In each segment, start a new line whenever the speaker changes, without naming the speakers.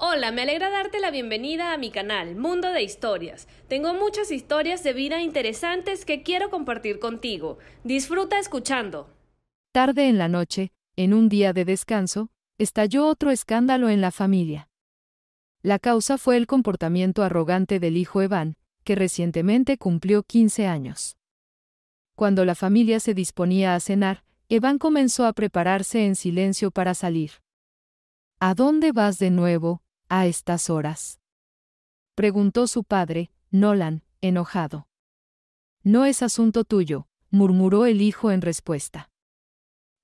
Hola, me alegra darte la bienvenida a mi canal, Mundo de Historias. Tengo muchas historias de vida interesantes que quiero compartir contigo. Disfruta escuchando. Tarde en la noche, en un día de descanso, estalló otro escándalo en la familia. La causa fue el comportamiento arrogante del hijo Evan, que recientemente cumplió 15 años. Cuando la familia se disponía a cenar, Evan comenzó a prepararse en silencio para salir. ¿A dónde vas de nuevo, a estas horas? preguntó su padre, Nolan, enojado. No es asunto tuyo, murmuró el hijo en respuesta.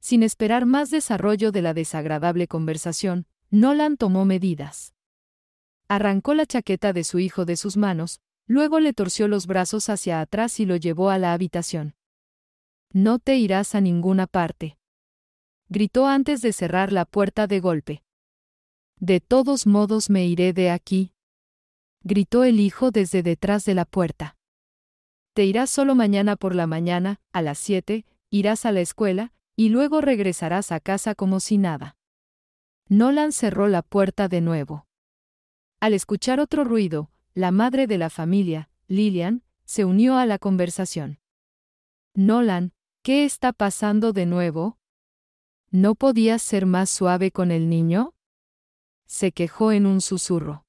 Sin esperar más desarrollo de la desagradable conversación, Nolan tomó medidas. Arrancó la chaqueta de su hijo de sus manos, luego le torció los brazos hacia atrás y lo llevó a la habitación. No te irás a ninguna parte. Gritó antes de cerrar la puerta de golpe. De todos modos me iré de aquí. Gritó el hijo desde detrás de la puerta. Te irás solo mañana por la mañana, a las siete, irás a la escuela, y luego regresarás a casa como si nada. Nolan cerró la puerta de nuevo. Al escuchar otro ruido, la madre de la familia, Lillian, se unió a la conversación. Nolan, ¿qué está pasando de nuevo? ¿No podías ser más suave con el niño? se quejó en un susurro.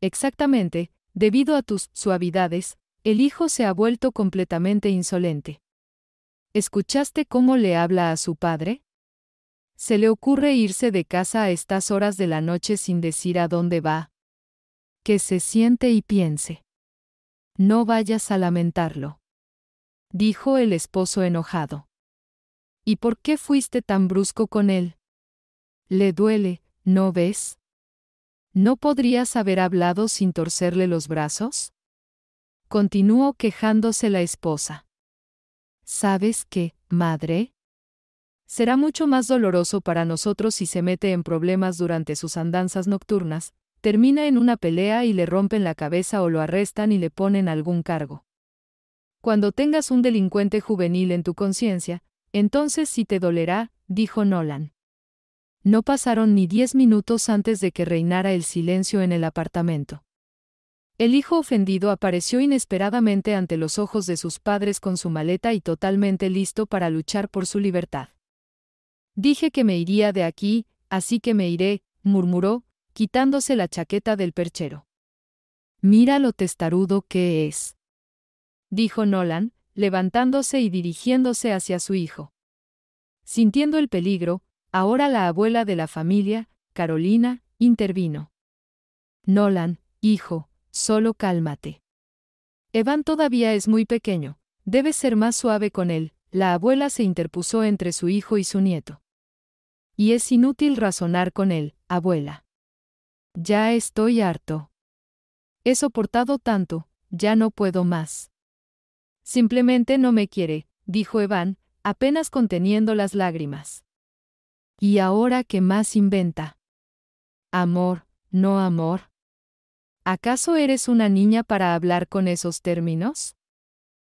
Exactamente, debido a tus suavidades, el hijo se ha vuelto completamente insolente. ¿Escuchaste cómo le habla a su padre? ¿Se le ocurre irse de casa a estas horas de la noche sin decir a dónde va? Que se siente y piense. No vayas a lamentarlo. Dijo el esposo enojado. ¿Y por qué fuiste tan brusco con él? Le duele, ¿No ves? ¿No podrías haber hablado sin torcerle los brazos? Continuó quejándose la esposa. ¿Sabes qué, madre? Será mucho más doloroso para nosotros si se mete en problemas durante sus andanzas nocturnas, termina en una pelea y le rompen la cabeza o lo arrestan y le ponen algún cargo. Cuando tengas un delincuente juvenil en tu conciencia, entonces sí te dolerá, dijo Nolan. No pasaron ni diez minutos antes de que reinara el silencio en el apartamento. El hijo ofendido apareció inesperadamente ante los ojos de sus padres con su maleta y totalmente listo para luchar por su libertad. Dije que me iría de aquí, así que me iré, murmuró, quitándose la chaqueta del perchero. Mira lo testarudo que es. Dijo Nolan, levantándose y dirigiéndose hacia su hijo. Sintiendo el peligro, Ahora la abuela de la familia, Carolina, intervino. Nolan, hijo, solo cálmate. Evan todavía es muy pequeño, debes ser más suave con él, la abuela se interpuso entre su hijo y su nieto. Y es inútil razonar con él, abuela. Ya estoy harto. He soportado tanto, ya no puedo más. Simplemente no me quiere, dijo Evan, apenas conteniendo las lágrimas. Y ahora ¿qué más inventa. Amor, no amor. ¿Acaso eres una niña para hablar con esos términos?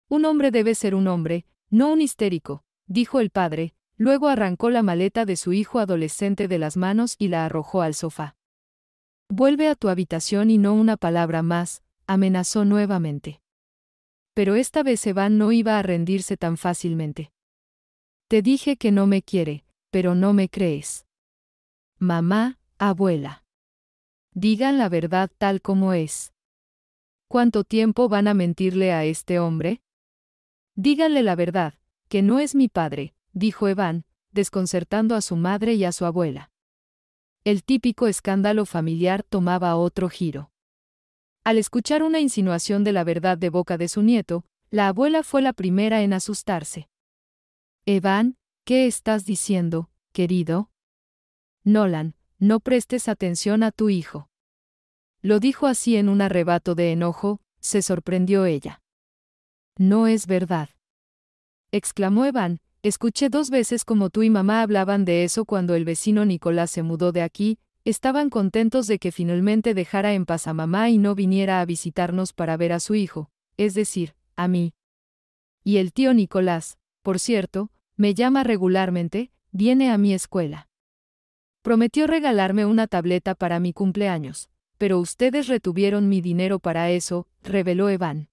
Un hombre debe ser un hombre, no un histérico, dijo el padre, luego arrancó la maleta de su hijo adolescente de las manos y la arrojó al sofá. Vuelve a tu habitación y no una palabra más, amenazó nuevamente. Pero esta vez Evan no iba a rendirse tan fácilmente. Te dije que no me quiere, pero no me crees. Mamá, abuela. Digan la verdad tal como es. ¿Cuánto tiempo van a mentirle a este hombre? Díganle la verdad, que no es mi padre, dijo Eván, desconcertando a su madre y a su abuela. El típico escándalo familiar tomaba otro giro. Al escuchar una insinuación de la verdad de boca de su nieto, la abuela fue la primera en asustarse. Eván, ¿Qué estás diciendo, querido? Nolan, no prestes atención a tu hijo. Lo dijo así en un arrebato de enojo, se sorprendió ella. No es verdad. Exclamó Evan, escuché dos veces como tú y mamá hablaban de eso cuando el vecino Nicolás se mudó de aquí, estaban contentos de que finalmente dejara en paz a mamá y no viniera a visitarnos para ver a su hijo, es decir, a mí. Y el tío Nicolás, por cierto, me llama regularmente, viene a mi escuela. Prometió regalarme una tableta para mi cumpleaños, pero ustedes retuvieron mi dinero para eso, reveló Evan.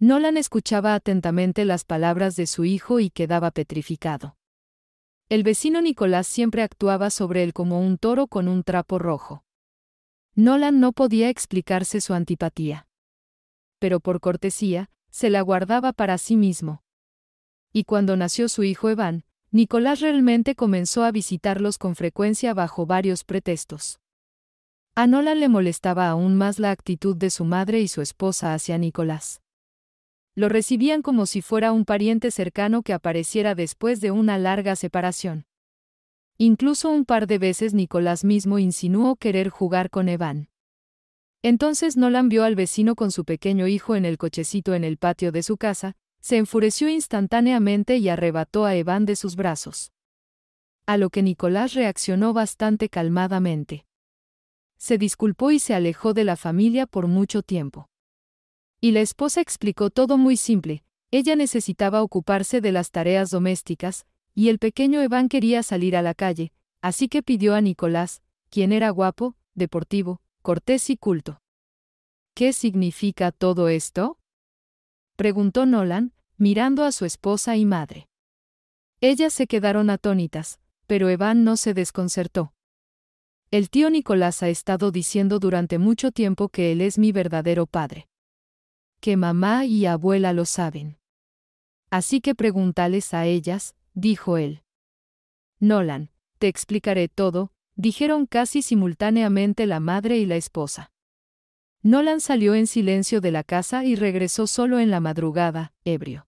Nolan escuchaba atentamente las palabras de su hijo y quedaba petrificado. El vecino Nicolás siempre actuaba sobre él como un toro con un trapo rojo. Nolan no podía explicarse su antipatía. Pero por cortesía, se la guardaba para sí mismo y cuando nació su hijo Eván, Nicolás realmente comenzó a visitarlos con frecuencia bajo varios pretextos. A Nolan le molestaba aún más la actitud de su madre y su esposa hacia Nicolás. Lo recibían como si fuera un pariente cercano que apareciera después de una larga separación. Incluso un par de veces Nicolás mismo insinuó querer jugar con Eván. Entonces Nolan vio al vecino con su pequeño hijo en el cochecito en el patio de su casa, se enfureció instantáneamente y arrebató a Eván de sus brazos. A lo que Nicolás reaccionó bastante calmadamente. Se disculpó y se alejó de la familia por mucho tiempo. Y la esposa explicó todo muy simple, ella necesitaba ocuparse de las tareas domésticas, y el pequeño Eván quería salir a la calle, así que pidió a Nicolás, quien era guapo, deportivo, cortés y culto. ¿Qué significa todo esto? preguntó Nolan, mirando a su esposa y madre. Ellas se quedaron atónitas, pero Evan no se desconcertó. El tío Nicolás ha estado diciendo durante mucho tiempo que él es mi verdadero padre. Que mamá y abuela lo saben. Así que pregúntales a ellas, dijo él. Nolan, te explicaré todo, dijeron casi simultáneamente la madre y la esposa. Nolan salió en silencio de la casa y regresó solo en la madrugada, ebrio.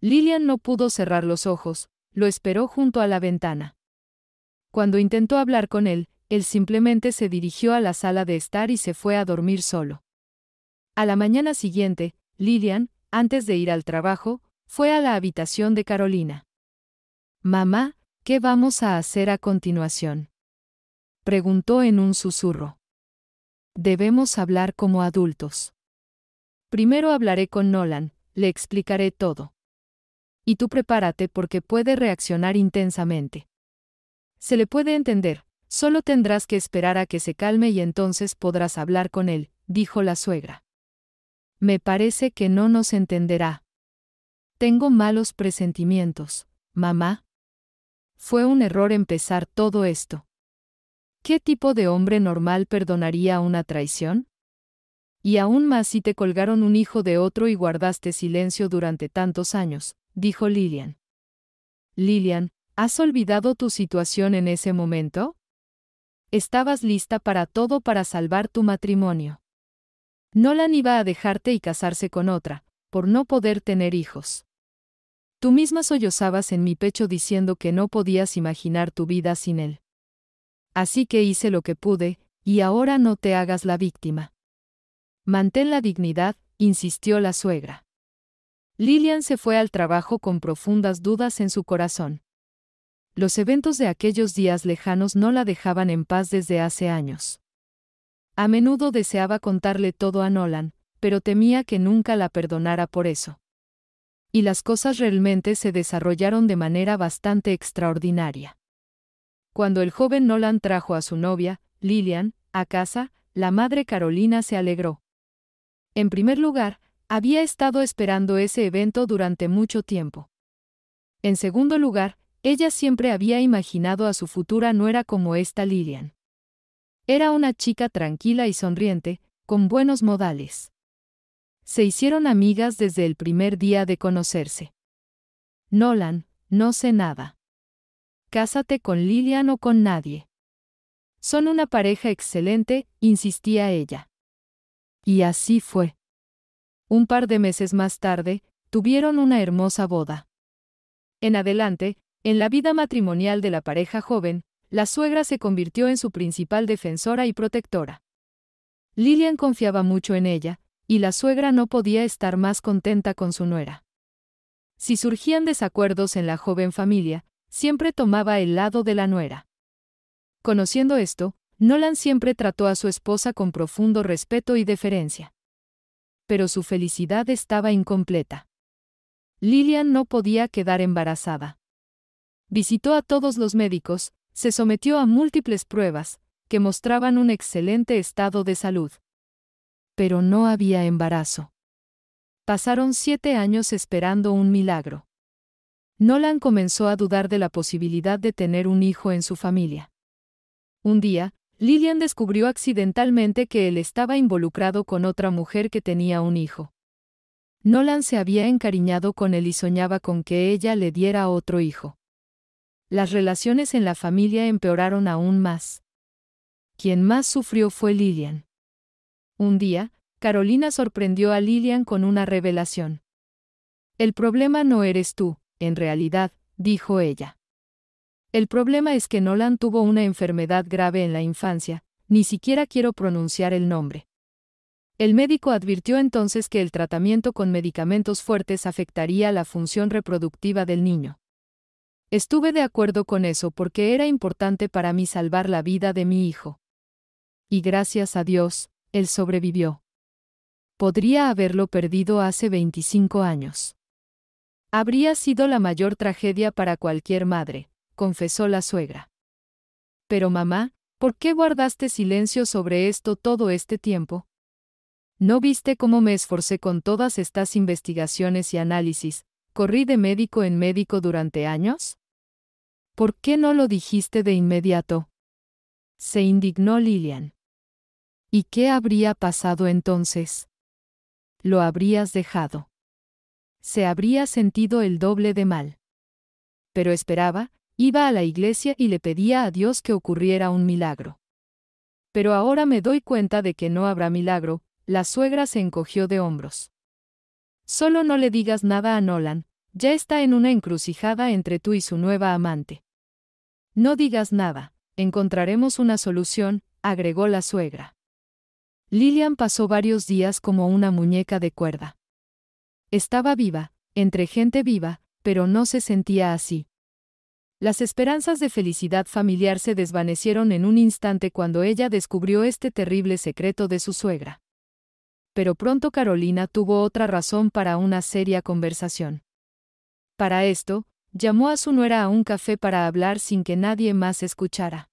Lillian no pudo cerrar los ojos, lo esperó junto a la ventana. Cuando intentó hablar con él, él simplemente se dirigió a la sala de estar y se fue a dormir solo. A la mañana siguiente, Lillian, antes de ir al trabajo, fue a la habitación de Carolina. Mamá, ¿qué vamos a hacer a continuación? preguntó en un susurro. Debemos hablar como adultos. Primero hablaré con Nolan, le explicaré todo. Y tú prepárate porque puede reaccionar intensamente. Se le puede entender, solo tendrás que esperar a que se calme y entonces podrás hablar con él, dijo la suegra. Me parece que no nos entenderá. Tengo malos presentimientos, mamá. Fue un error empezar todo esto. ¿Qué tipo de hombre normal perdonaría una traición? Y aún más si te colgaron un hijo de otro y guardaste silencio durante tantos años, dijo Lilian. Lilian, ¿has olvidado tu situación en ese momento? Estabas lista para todo para salvar tu matrimonio. Nolan iba a dejarte y casarse con otra, por no poder tener hijos. Tú misma sollozabas en mi pecho diciendo que no podías imaginar tu vida sin él. Así que hice lo que pude, y ahora no te hagas la víctima. Mantén la dignidad, insistió la suegra. Lillian se fue al trabajo con profundas dudas en su corazón. Los eventos de aquellos días lejanos no la dejaban en paz desde hace años. A menudo deseaba contarle todo a Nolan, pero temía que nunca la perdonara por eso. Y las cosas realmente se desarrollaron de manera bastante extraordinaria. Cuando el joven Nolan trajo a su novia, Lillian, a casa, la madre Carolina se alegró. En primer lugar, había estado esperando ese evento durante mucho tiempo. En segundo lugar, ella siempre había imaginado a su futura nuera como esta Lillian. Era una chica tranquila y sonriente, con buenos modales. Se hicieron amigas desde el primer día de conocerse. Nolan, no sé nada cásate con Lilian o con nadie. Son una pareja excelente, insistía ella. Y así fue. Un par de meses más tarde, tuvieron una hermosa boda. En adelante, en la vida matrimonial de la pareja joven, la suegra se convirtió en su principal defensora y protectora. Lilian confiaba mucho en ella, y la suegra no podía estar más contenta con su nuera. Si surgían desacuerdos en la joven familia, siempre tomaba el lado de la nuera. Conociendo esto, Nolan siempre trató a su esposa con profundo respeto y deferencia. Pero su felicidad estaba incompleta. Lillian no podía quedar embarazada. Visitó a todos los médicos, se sometió a múltiples pruebas, que mostraban un excelente estado de salud. Pero no había embarazo. Pasaron siete años esperando un milagro. Nolan comenzó a dudar de la posibilidad de tener un hijo en su familia. Un día, Lillian descubrió accidentalmente que él estaba involucrado con otra mujer que tenía un hijo. Nolan se había encariñado con él y soñaba con que ella le diera otro hijo. Las relaciones en la familia empeoraron aún más. Quien más sufrió fue Lillian. Un día, Carolina sorprendió a Lillian con una revelación. El problema no eres tú, en realidad, dijo ella. El problema es que Nolan tuvo una enfermedad grave en la infancia, ni siquiera quiero pronunciar el nombre. El médico advirtió entonces que el tratamiento con medicamentos fuertes afectaría la función reproductiva del niño. Estuve de acuerdo con eso porque era importante para mí salvar la vida de mi hijo. Y gracias a Dios, él sobrevivió. Podría haberlo perdido hace 25 años. Habría sido la mayor tragedia para cualquier madre, confesó la suegra. Pero mamá, ¿por qué guardaste silencio sobre esto todo este tiempo? ¿No viste cómo me esforcé con todas estas investigaciones y análisis? ¿Corrí de médico en médico durante años? ¿Por qué no lo dijiste de inmediato? Se indignó Lilian. ¿Y qué habría pasado entonces? Lo habrías dejado se habría sentido el doble de mal. Pero esperaba, iba a la iglesia y le pedía a Dios que ocurriera un milagro. Pero ahora me doy cuenta de que no habrá milagro, la suegra se encogió de hombros. Solo no le digas nada a Nolan, ya está en una encrucijada entre tú y su nueva amante. No digas nada, encontraremos una solución, agregó la suegra. Lillian pasó varios días como una muñeca de cuerda. Estaba viva, entre gente viva, pero no se sentía así. Las esperanzas de felicidad familiar se desvanecieron en un instante cuando ella descubrió este terrible secreto de su suegra. Pero pronto Carolina tuvo otra razón para una seria conversación. Para esto, llamó a su nuera a un café para hablar sin que nadie más escuchara.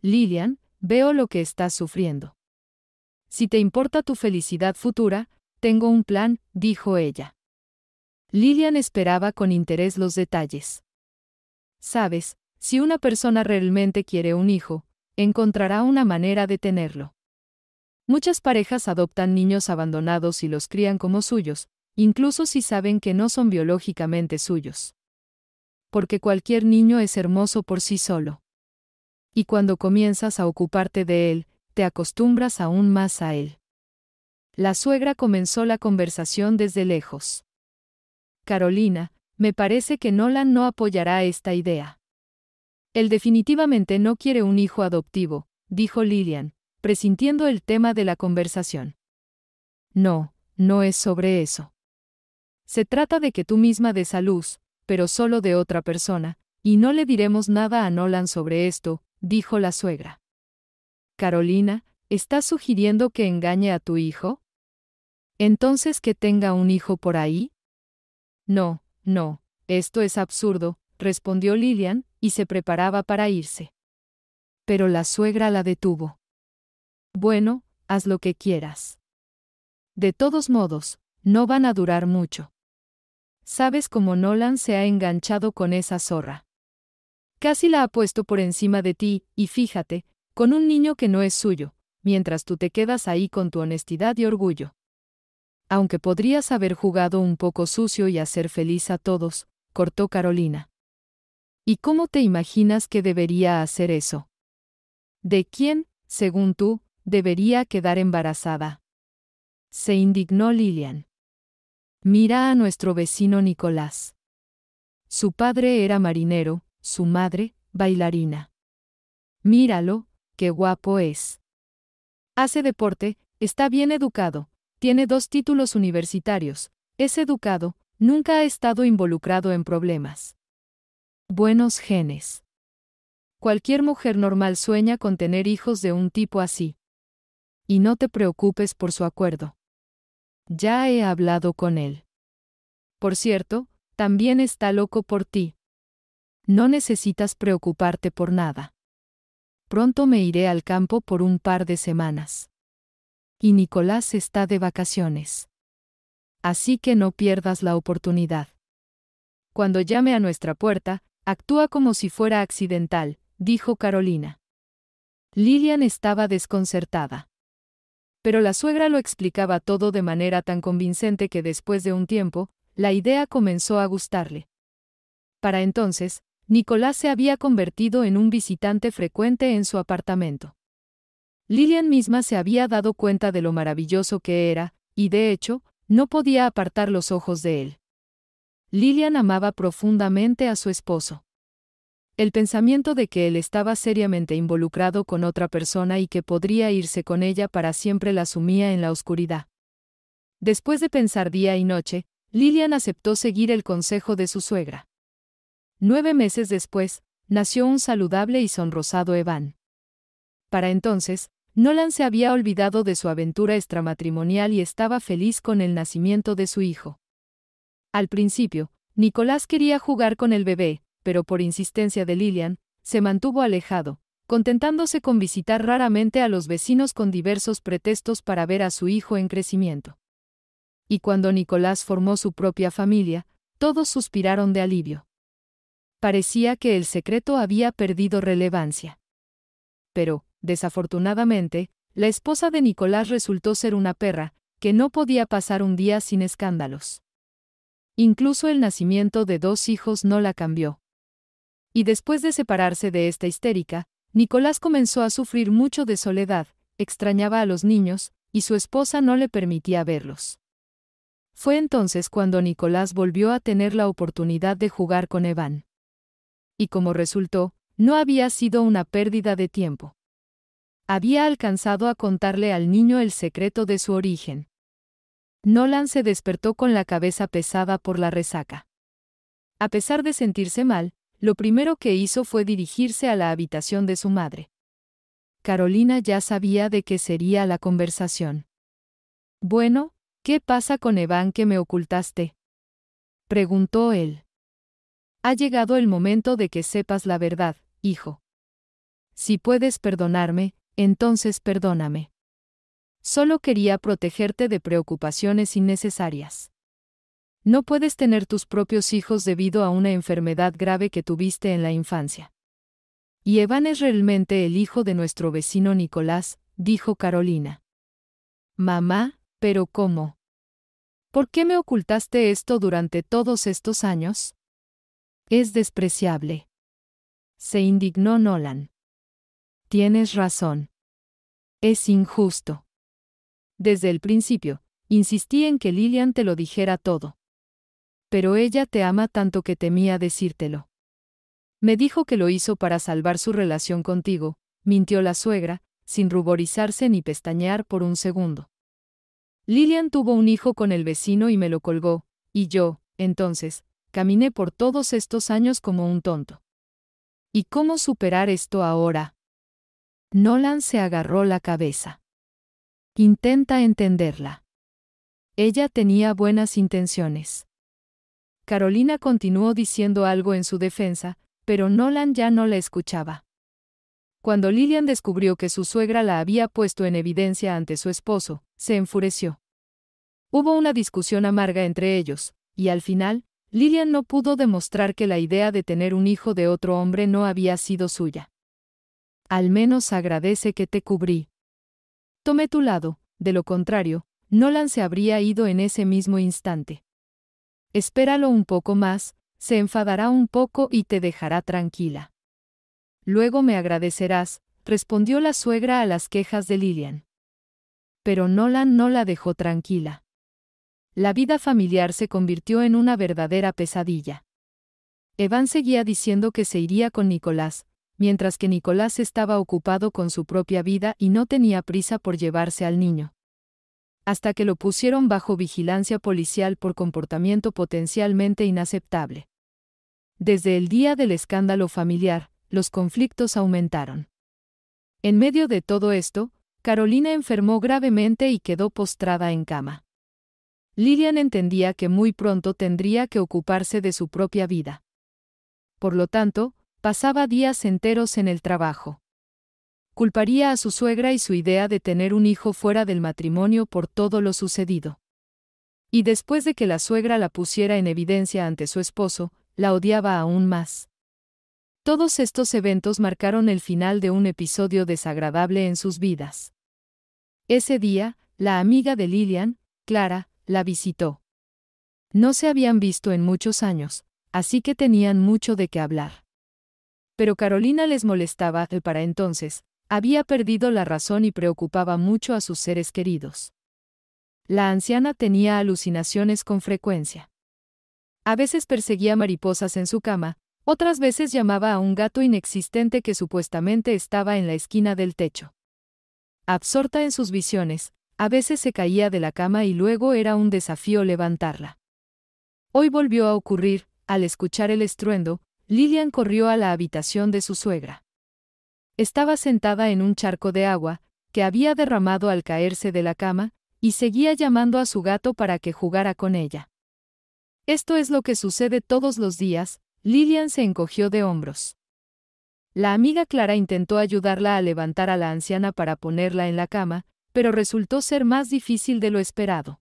Lilian, veo lo que estás sufriendo. Si te importa tu felicidad futura, tengo un plan, dijo ella. Lillian esperaba con interés los detalles. Sabes, si una persona realmente quiere un hijo, encontrará una manera de tenerlo. Muchas parejas adoptan niños abandonados y los crían como suyos, incluso si saben que no son biológicamente suyos. Porque cualquier niño es hermoso por sí solo. Y cuando comienzas a ocuparte de él, te acostumbras aún más a él. La suegra comenzó la conversación desde lejos. Carolina, me parece que Nolan no apoyará esta idea. Él definitivamente no quiere un hijo adoptivo, dijo Lillian, presintiendo el tema de la conversación. No, no es sobre eso. Se trata de que tú misma des a luz, pero solo de otra persona, y no le diremos nada a Nolan sobre esto, dijo la suegra. Carolina, ¿estás sugiriendo que engañe a tu hijo? ¿Entonces que tenga un hijo por ahí? No, no, esto es absurdo, respondió Lilian, y se preparaba para irse. Pero la suegra la detuvo. Bueno, haz lo que quieras. De todos modos, no van a durar mucho. Sabes cómo Nolan se ha enganchado con esa zorra. Casi la ha puesto por encima de ti, y fíjate, con un niño que no es suyo, mientras tú te quedas ahí con tu honestidad y orgullo. Aunque podrías haber jugado un poco sucio y hacer feliz a todos, cortó Carolina. ¿Y cómo te imaginas que debería hacer eso? ¿De quién, según tú, debería quedar embarazada? Se indignó Lilian. Mira a nuestro vecino Nicolás. Su padre era marinero, su madre, bailarina. Míralo, qué guapo es. Hace deporte, está bien educado, tiene dos títulos universitarios, es educado, nunca ha estado involucrado en problemas. Buenos genes. Cualquier mujer normal sueña con tener hijos de un tipo así. Y no te preocupes por su acuerdo. Ya he hablado con él. Por cierto, también está loco por ti. No necesitas preocuparte por nada. Pronto me iré al campo por un par de semanas y Nicolás está de vacaciones. Así que no pierdas la oportunidad. Cuando llame a nuestra puerta, actúa como si fuera accidental, dijo Carolina. Lilian estaba desconcertada. Pero la suegra lo explicaba todo de manera tan convincente que después de un tiempo, la idea comenzó a gustarle. Para entonces, Nicolás se había convertido en un visitante frecuente en su apartamento. Lilian misma se había dado cuenta de lo maravilloso que era, y de hecho, no podía apartar los ojos de él. Lilian amaba profundamente a su esposo. El pensamiento de que él estaba seriamente involucrado con otra persona y que podría irse con ella para siempre la sumía en la oscuridad. Después de pensar día y noche, Lilian aceptó seguir el consejo de su suegra. Nueve meses después, nació un saludable y sonrosado Evan. Para entonces, Nolan se había olvidado de su aventura extramatrimonial y estaba feliz con el nacimiento de su hijo. Al principio, Nicolás quería jugar con el bebé, pero por insistencia de Lillian, se mantuvo alejado, contentándose con visitar raramente a los vecinos con diversos pretextos para ver a su hijo en crecimiento. Y cuando Nicolás formó su propia familia, todos suspiraron de alivio. Parecía que el secreto había perdido relevancia. Pero, Desafortunadamente, la esposa de Nicolás resultó ser una perra, que no podía pasar un día sin escándalos. Incluso el nacimiento de dos hijos no la cambió. Y después de separarse de esta histérica, Nicolás comenzó a sufrir mucho de soledad, extrañaba a los niños, y su esposa no le permitía verlos. Fue entonces cuando Nicolás volvió a tener la oportunidad de jugar con Eván. Y como resultó, no había sido una pérdida de tiempo. Había alcanzado a contarle al niño el secreto de su origen. Nolan se despertó con la cabeza pesada por la resaca. A pesar de sentirse mal, lo primero que hizo fue dirigirse a la habitación de su madre. Carolina ya sabía de qué sería la conversación. Bueno, ¿qué pasa con Evan que me ocultaste? preguntó él. Ha llegado el momento de que sepas la verdad, hijo. Si puedes perdonarme, entonces perdóname. Solo quería protegerte de preocupaciones innecesarias. No puedes tener tus propios hijos debido a una enfermedad grave que tuviste en la infancia. Y Evan es realmente el hijo de nuestro vecino Nicolás, dijo Carolina. Mamá, pero ¿cómo? ¿Por qué me ocultaste esto durante todos estos años? Es despreciable. Se indignó Nolan. Tienes razón. Es injusto. Desde el principio, insistí en que Lilian te lo dijera todo. Pero ella te ama tanto que temía decírtelo. Me dijo que lo hizo para salvar su relación contigo, mintió la suegra, sin ruborizarse ni pestañear por un segundo. Lilian tuvo un hijo con el vecino y me lo colgó, y yo, entonces, caminé por todos estos años como un tonto. ¿Y cómo superar esto ahora? Nolan se agarró la cabeza. Intenta entenderla. Ella tenía buenas intenciones. Carolina continuó diciendo algo en su defensa, pero Nolan ya no la escuchaba. Cuando Lillian descubrió que su suegra la había puesto en evidencia ante su esposo, se enfureció. Hubo una discusión amarga entre ellos, y al final, Lillian no pudo demostrar que la idea de tener un hijo de otro hombre no había sido suya. Al menos agradece que te cubrí. Tomé tu lado, de lo contrario, Nolan se habría ido en ese mismo instante. Espéralo un poco más, se enfadará un poco y te dejará tranquila. Luego me agradecerás, respondió la suegra a las quejas de Lillian. Pero Nolan no la dejó tranquila. La vida familiar se convirtió en una verdadera pesadilla. Evan seguía diciendo que se iría con Nicolás, mientras que Nicolás estaba ocupado con su propia vida y no tenía prisa por llevarse al niño. Hasta que lo pusieron bajo vigilancia policial por comportamiento potencialmente inaceptable. Desde el día del escándalo familiar, los conflictos aumentaron. En medio de todo esto, Carolina enfermó gravemente y quedó postrada en cama. Lilian entendía que muy pronto tendría que ocuparse de su propia vida. Por lo tanto, Pasaba días enteros en el trabajo. Culparía a su suegra y su idea de tener un hijo fuera del matrimonio por todo lo sucedido. Y después de que la suegra la pusiera en evidencia ante su esposo, la odiaba aún más. Todos estos eventos marcaron el final de un episodio desagradable en sus vidas. Ese día, la amiga de Lillian, Clara, la visitó. No se habían visto en muchos años, así que tenían mucho de qué hablar. Pero Carolina les molestaba, y para entonces, había perdido la razón y preocupaba mucho a sus seres queridos. La anciana tenía alucinaciones con frecuencia. A veces perseguía mariposas en su cama, otras veces llamaba a un gato inexistente que supuestamente estaba en la esquina del techo. Absorta en sus visiones, a veces se caía de la cama y luego era un desafío levantarla. Hoy volvió a ocurrir, al escuchar el estruendo, Lilian corrió a la habitación de su suegra. Estaba sentada en un charco de agua, que había derramado al caerse de la cama, y seguía llamando a su gato para que jugara con ella. Esto es lo que sucede todos los días, Lilian se encogió de hombros. La amiga Clara intentó ayudarla a levantar a la anciana para ponerla en la cama, pero resultó ser más difícil de lo esperado.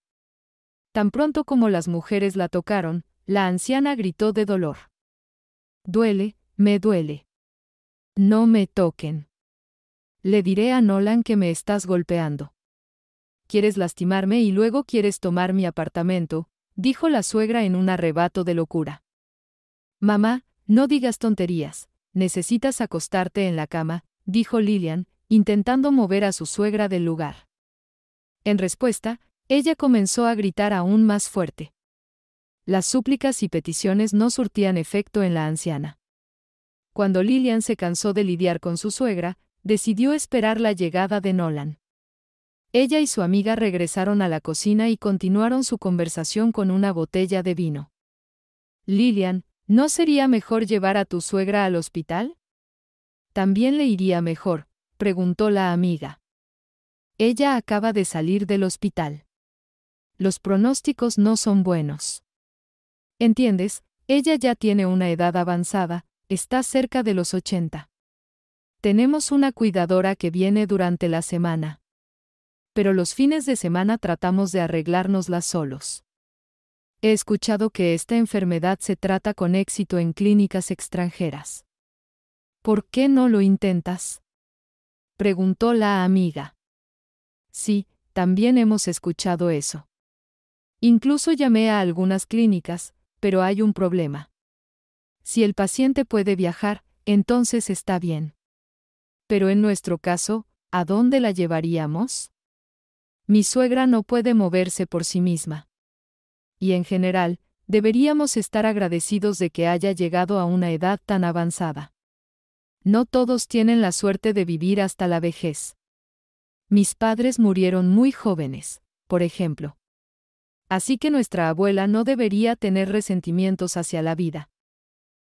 Tan pronto como las mujeres la tocaron, la anciana gritó de dolor. Duele, me duele. No me toquen. Le diré a Nolan que me estás golpeando. Quieres lastimarme y luego quieres tomar mi apartamento, dijo la suegra en un arrebato de locura. Mamá, no digas tonterías, necesitas acostarte en la cama, dijo Lillian, intentando mover a su suegra del lugar. En respuesta, ella comenzó a gritar aún más fuerte. Las súplicas y peticiones no surtían efecto en la anciana. Cuando Lillian se cansó de lidiar con su suegra, decidió esperar la llegada de Nolan. Ella y su amiga regresaron a la cocina y continuaron su conversación con una botella de vino. Lillian, ¿no sería mejor llevar a tu suegra al hospital? También le iría mejor, preguntó la amiga. Ella acaba de salir del hospital. Los pronósticos no son buenos. ¿Entiendes? Ella ya tiene una edad avanzada, está cerca de los 80. Tenemos una cuidadora que viene durante la semana. Pero los fines de semana tratamos de arreglárnosla solos. He escuchado que esta enfermedad se trata con éxito en clínicas extranjeras. ¿Por qué no lo intentas? preguntó la amiga. Sí, también hemos escuchado eso. Incluso llamé a algunas clínicas, pero hay un problema. Si el paciente puede viajar, entonces está bien. Pero en nuestro caso, ¿a dónde la llevaríamos? Mi suegra no puede moverse por sí misma. Y en general, deberíamos estar agradecidos de que haya llegado a una edad tan avanzada. No todos tienen la suerte de vivir hasta la vejez. Mis padres murieron muy jóvenes, por ejemplo. Así que nuestra abuela no debería tener resentimientos hacia la vida.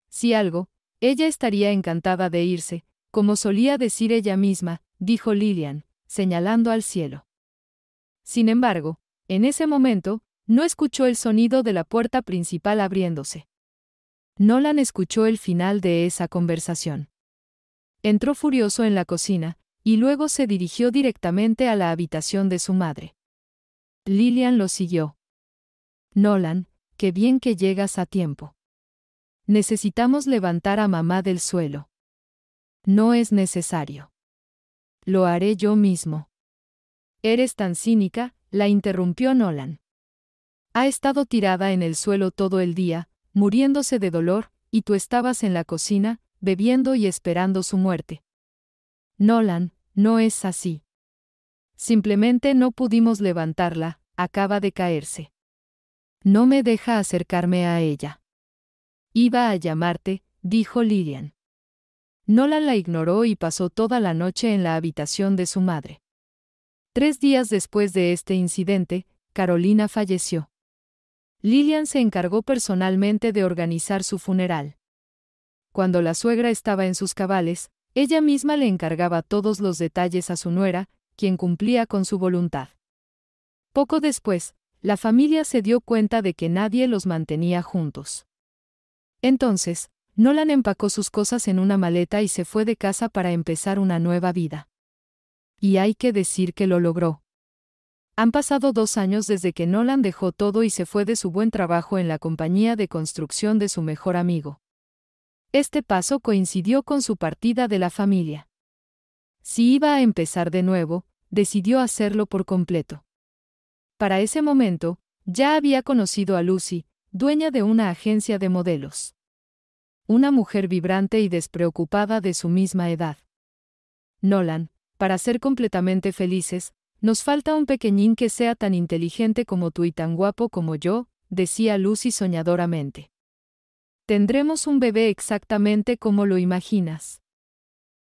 Si algo, ella estaría encantada de irse, como solía decir ella misma, dijo Lilian, señalando al cielo. Sin embargo, en ese momento, no escuchó el sonido de la puerta principal abriéndose. Nolan escuchó el final de esa conversación. Entró furioso en la cocina, y luego se dirigió directamente a la habitación de su madre. Lilian lo siguió. Nolan, qué bien que llegas a tiempo. Necesitamos levantar a mamá del suelo. No es necesario. Lo haré yo mismo. Eres tan cínica, la interrumpió Nolan. Ha estado tirada en el suelo todo el día, muriéndose de dolor, y tú estabas en la cocina, bebiendo y esperando su muerte. Nolan, no es así. Simplemente no pudimos levantarla, acaba de caerse. No me deja acercarme a ella. Iba a llamarte, dijo Lilian. Nola la ignoró y pasó toda la noche en la habitación de su madre. Tres días después de este incidente, Carolina falleció. Lilian se encargó personalmente de organizar su funeral. Cuando la suegra estaba en sus cabales, ella misma le encargaba todos los detalles a su nuera, quien cumplía con su voluntad. Poco después, la familia se dio cuenta de que nadie los mantenía juntos. Entonces, Nolan empacó sus cosas en una maleta y se fue de casa para empezar una nueva vida. Y hay que decir que lo logró. Han pasado dos años desde que Nolan dejó todo y se fue de su buen trabajo en la compañía de construcción de su mejor amigo. Este paso coincidió con su partida de la familia. Si iba a empezar de nuevo, decidió hacerlo por completo. Para ese momento, ya había conocido a Lucy, dueña de una agencia de modelos. Una mujer vibrante y despreocupada de su misma edad. Nolan, para ser completamente felices, nos falta un pequeñín que sea tan inteligente como tú y tan guapo como yo, decía Lucy soñadoramente. Tendremos un bebé exactamente como lo imaginas.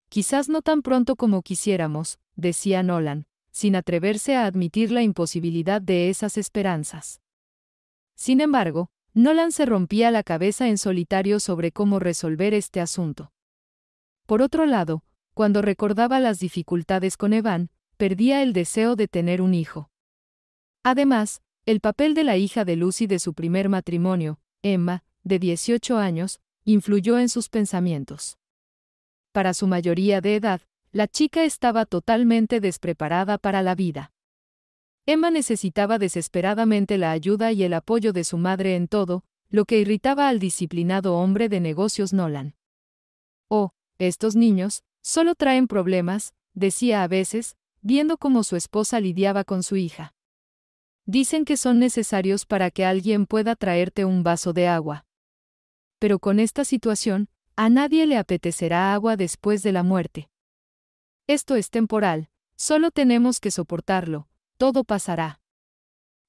Quizás no tan pronto como quisiéramos, decía Nolan, sin atreverse a admitir la imposibilidad de esas esperanzas. Sin embargo, Nolan se rompía la cabeza en solitario sobre cómo resolver este asunto. Por otro lado, cuando recordaba las dificultades con Evan, perdía el deseo de tener un hijo. Además, el papel de la hija de Lucy de su primer matrimonio, Emma, de 18 años, influyó en sus pensamientos. Para su mayoría de edad, la chica estaba totalmente despreparada para la vida. Emma necesitaba desesperadamente la ayuda y el apoyo de su madre en todo, lo que irritaba al disciplinado hombre de negocios Nolan. Oh, estos niños, solo traen problemas, decía a veces, viendo cómo su esposa lidiaba con su hija. Dicen que son necesarios para que alguien pueda traerte un vaso de agua. Pero con esta situación, a nadie le apetecerá agua después de la muerte. Esto es temporal, solo tenemos que soportarlo, todo pasará.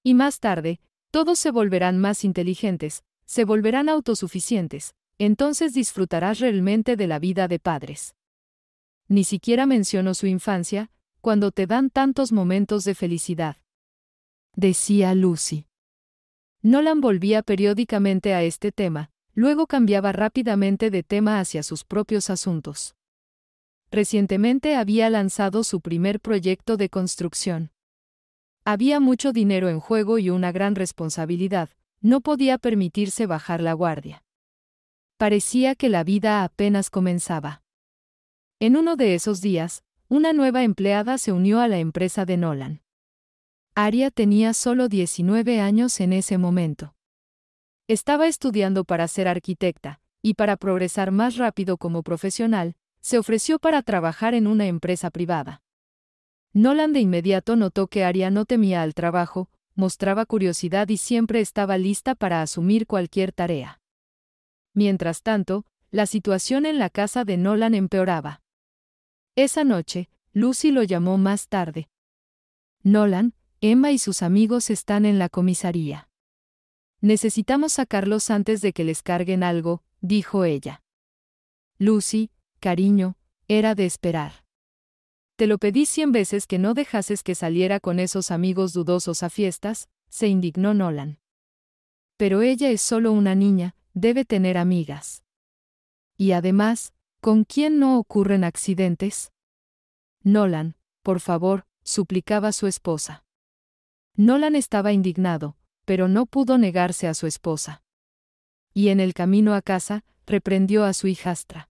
Y más tarde, todos se volverán más inteligentes, se volverán autosuficientes, entonces disfrutarás realmente de la vida de padres. Ni siquiera menciono su infancia, cuando te dan tantos momentos de felicidad. Decía Lucy. Nolan volvía periódicamente a este tema, luego cambiaba rápidamente de tema hacia sus propios asuntos. Recientemente había lanzado su primer proyecto de construcción. Había mucho dinero en juego y una gran responsabilidad, no podía permitirse bajar la guardia. Parecía que la vida apenas comenzaba. En uno de esos días, una nueva empleada se unió a la empresa de Nolan. Aria tenía solo 19 años en ese momento. Estaba estudiando para ser arquitecta, y para progresar más rápido como profesional, se ofreció para trabajar en una empresa privada. Nolan de inmediato notó que Aria no temía al trabajo, mostraba curiosidad y siempre estaba lista para asumir cualquier tarea. Mientras tanto, la situación en la casa de Nolan empeoraba. Esa noche, Lucy lo llamó más tarde. Nolan, Emma y sus amigos están en la comisaría. Necesitamos sacarlos antes de que les carguen algo, dijo ella. Lucy, cariño, era de esperar. Te lo pedí cien veces que no dejases que saliera con esos amigos dudosos a fiestas, se indignó Nolan. Pero ella es solo una niña, debe tener amigas. Y además, ¿con quién no ocurren accidentes? Nolan, por favor, suplicaba su esposa. Nolan estaba indignado, pero no pudo negarse a su esposa. Y en el camino a casa, reprendió a su hijastra.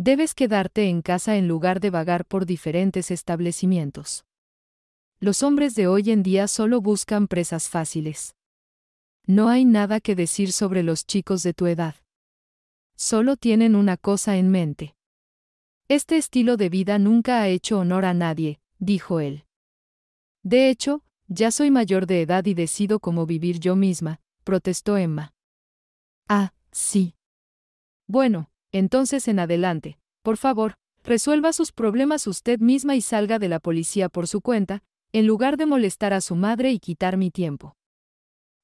Debes quedarte en casa en lugar de vagar por diferentes establecimientos. Los hombres de hoy en día solo buscan presas fáciles. No hay nada que decir sobre los chicos de tu edad. Solo tienen una cosa en mente. Este estilo de vida nunca ha hecho honor a nadie, dijo él. De hecho, ya soy mayor de edad y decido cómo vivir yo misma, protestó Emma. Ah, sí. Bueno, entonces en adelante, por favor, resuelva sus problemas usted misma y salga de la policía por su cuenta, en lugar de molestar a su madre y quitar mi tiempo.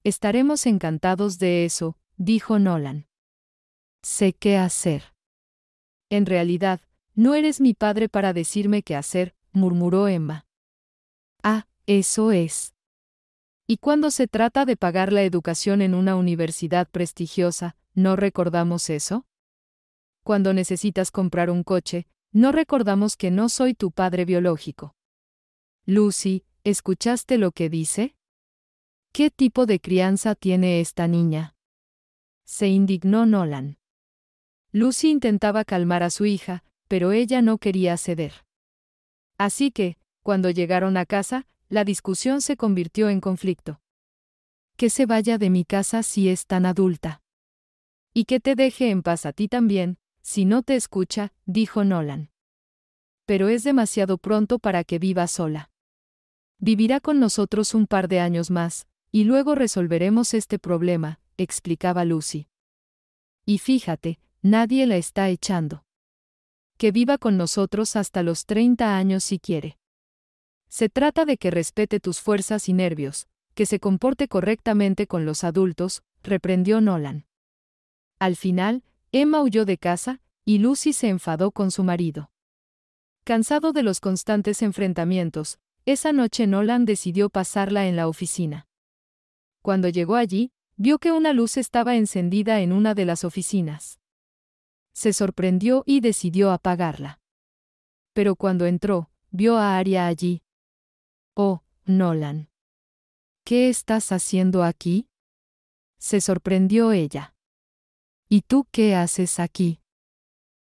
Estaremos encantados de eso, dijo Nolan. Sé qué hacer. En realidad, no eres mi padre para decirme qué hacer, murmuró Emma. Ah, eso es. Y cuando se trata de pagar la educación en una universidad prestigiosa, ¿no recordamos eso? cuando necesitas comprar un coche, no recordamos que no soy tu padre biológico. Lucy, ¿escuchaste lo que dice? ¿Qué tipo de crianza tiene esta niña? Se indignó Nolan. Lucy intentaba calmar a su hija, pero ella no quería ceder. Así que, cuando llegaron a casa, la discusión se convirtió en conflicto. Que se vaya de mi casa si es tan adulta. Y que te deje en paz a ti también, si no te escucha, dijo Nolan. Pero es demasiado pronto para que viva sola. Vivirá con nosotros un par de años más, y luego resolveremos este problema, explicaba Lucy. Y fíjate, nadie la está echando. Que viva con nosotros hasta los 30 años si quiere. Se trata de que respete tus fuerzas y nervios, que se comporte correctamente con los adultos, reprendió Nolan. Al final, Emma huyó de casa, y Lucy se enfadó con su marido. Cansado de los constantes enfrentamientos, esa noche Nolan decidió pasarla en la oficina. Cuando llegó allí, vio que una luz estaba encendida en una de las oficinas. Se sorprendió y decidió apagarla. Pero cuando entró, vio a Aria allí. Oh, Nolan. ¿Qué estás haciendo aquí? Se sorprendió ella. ¿Y tú qué haces aquí?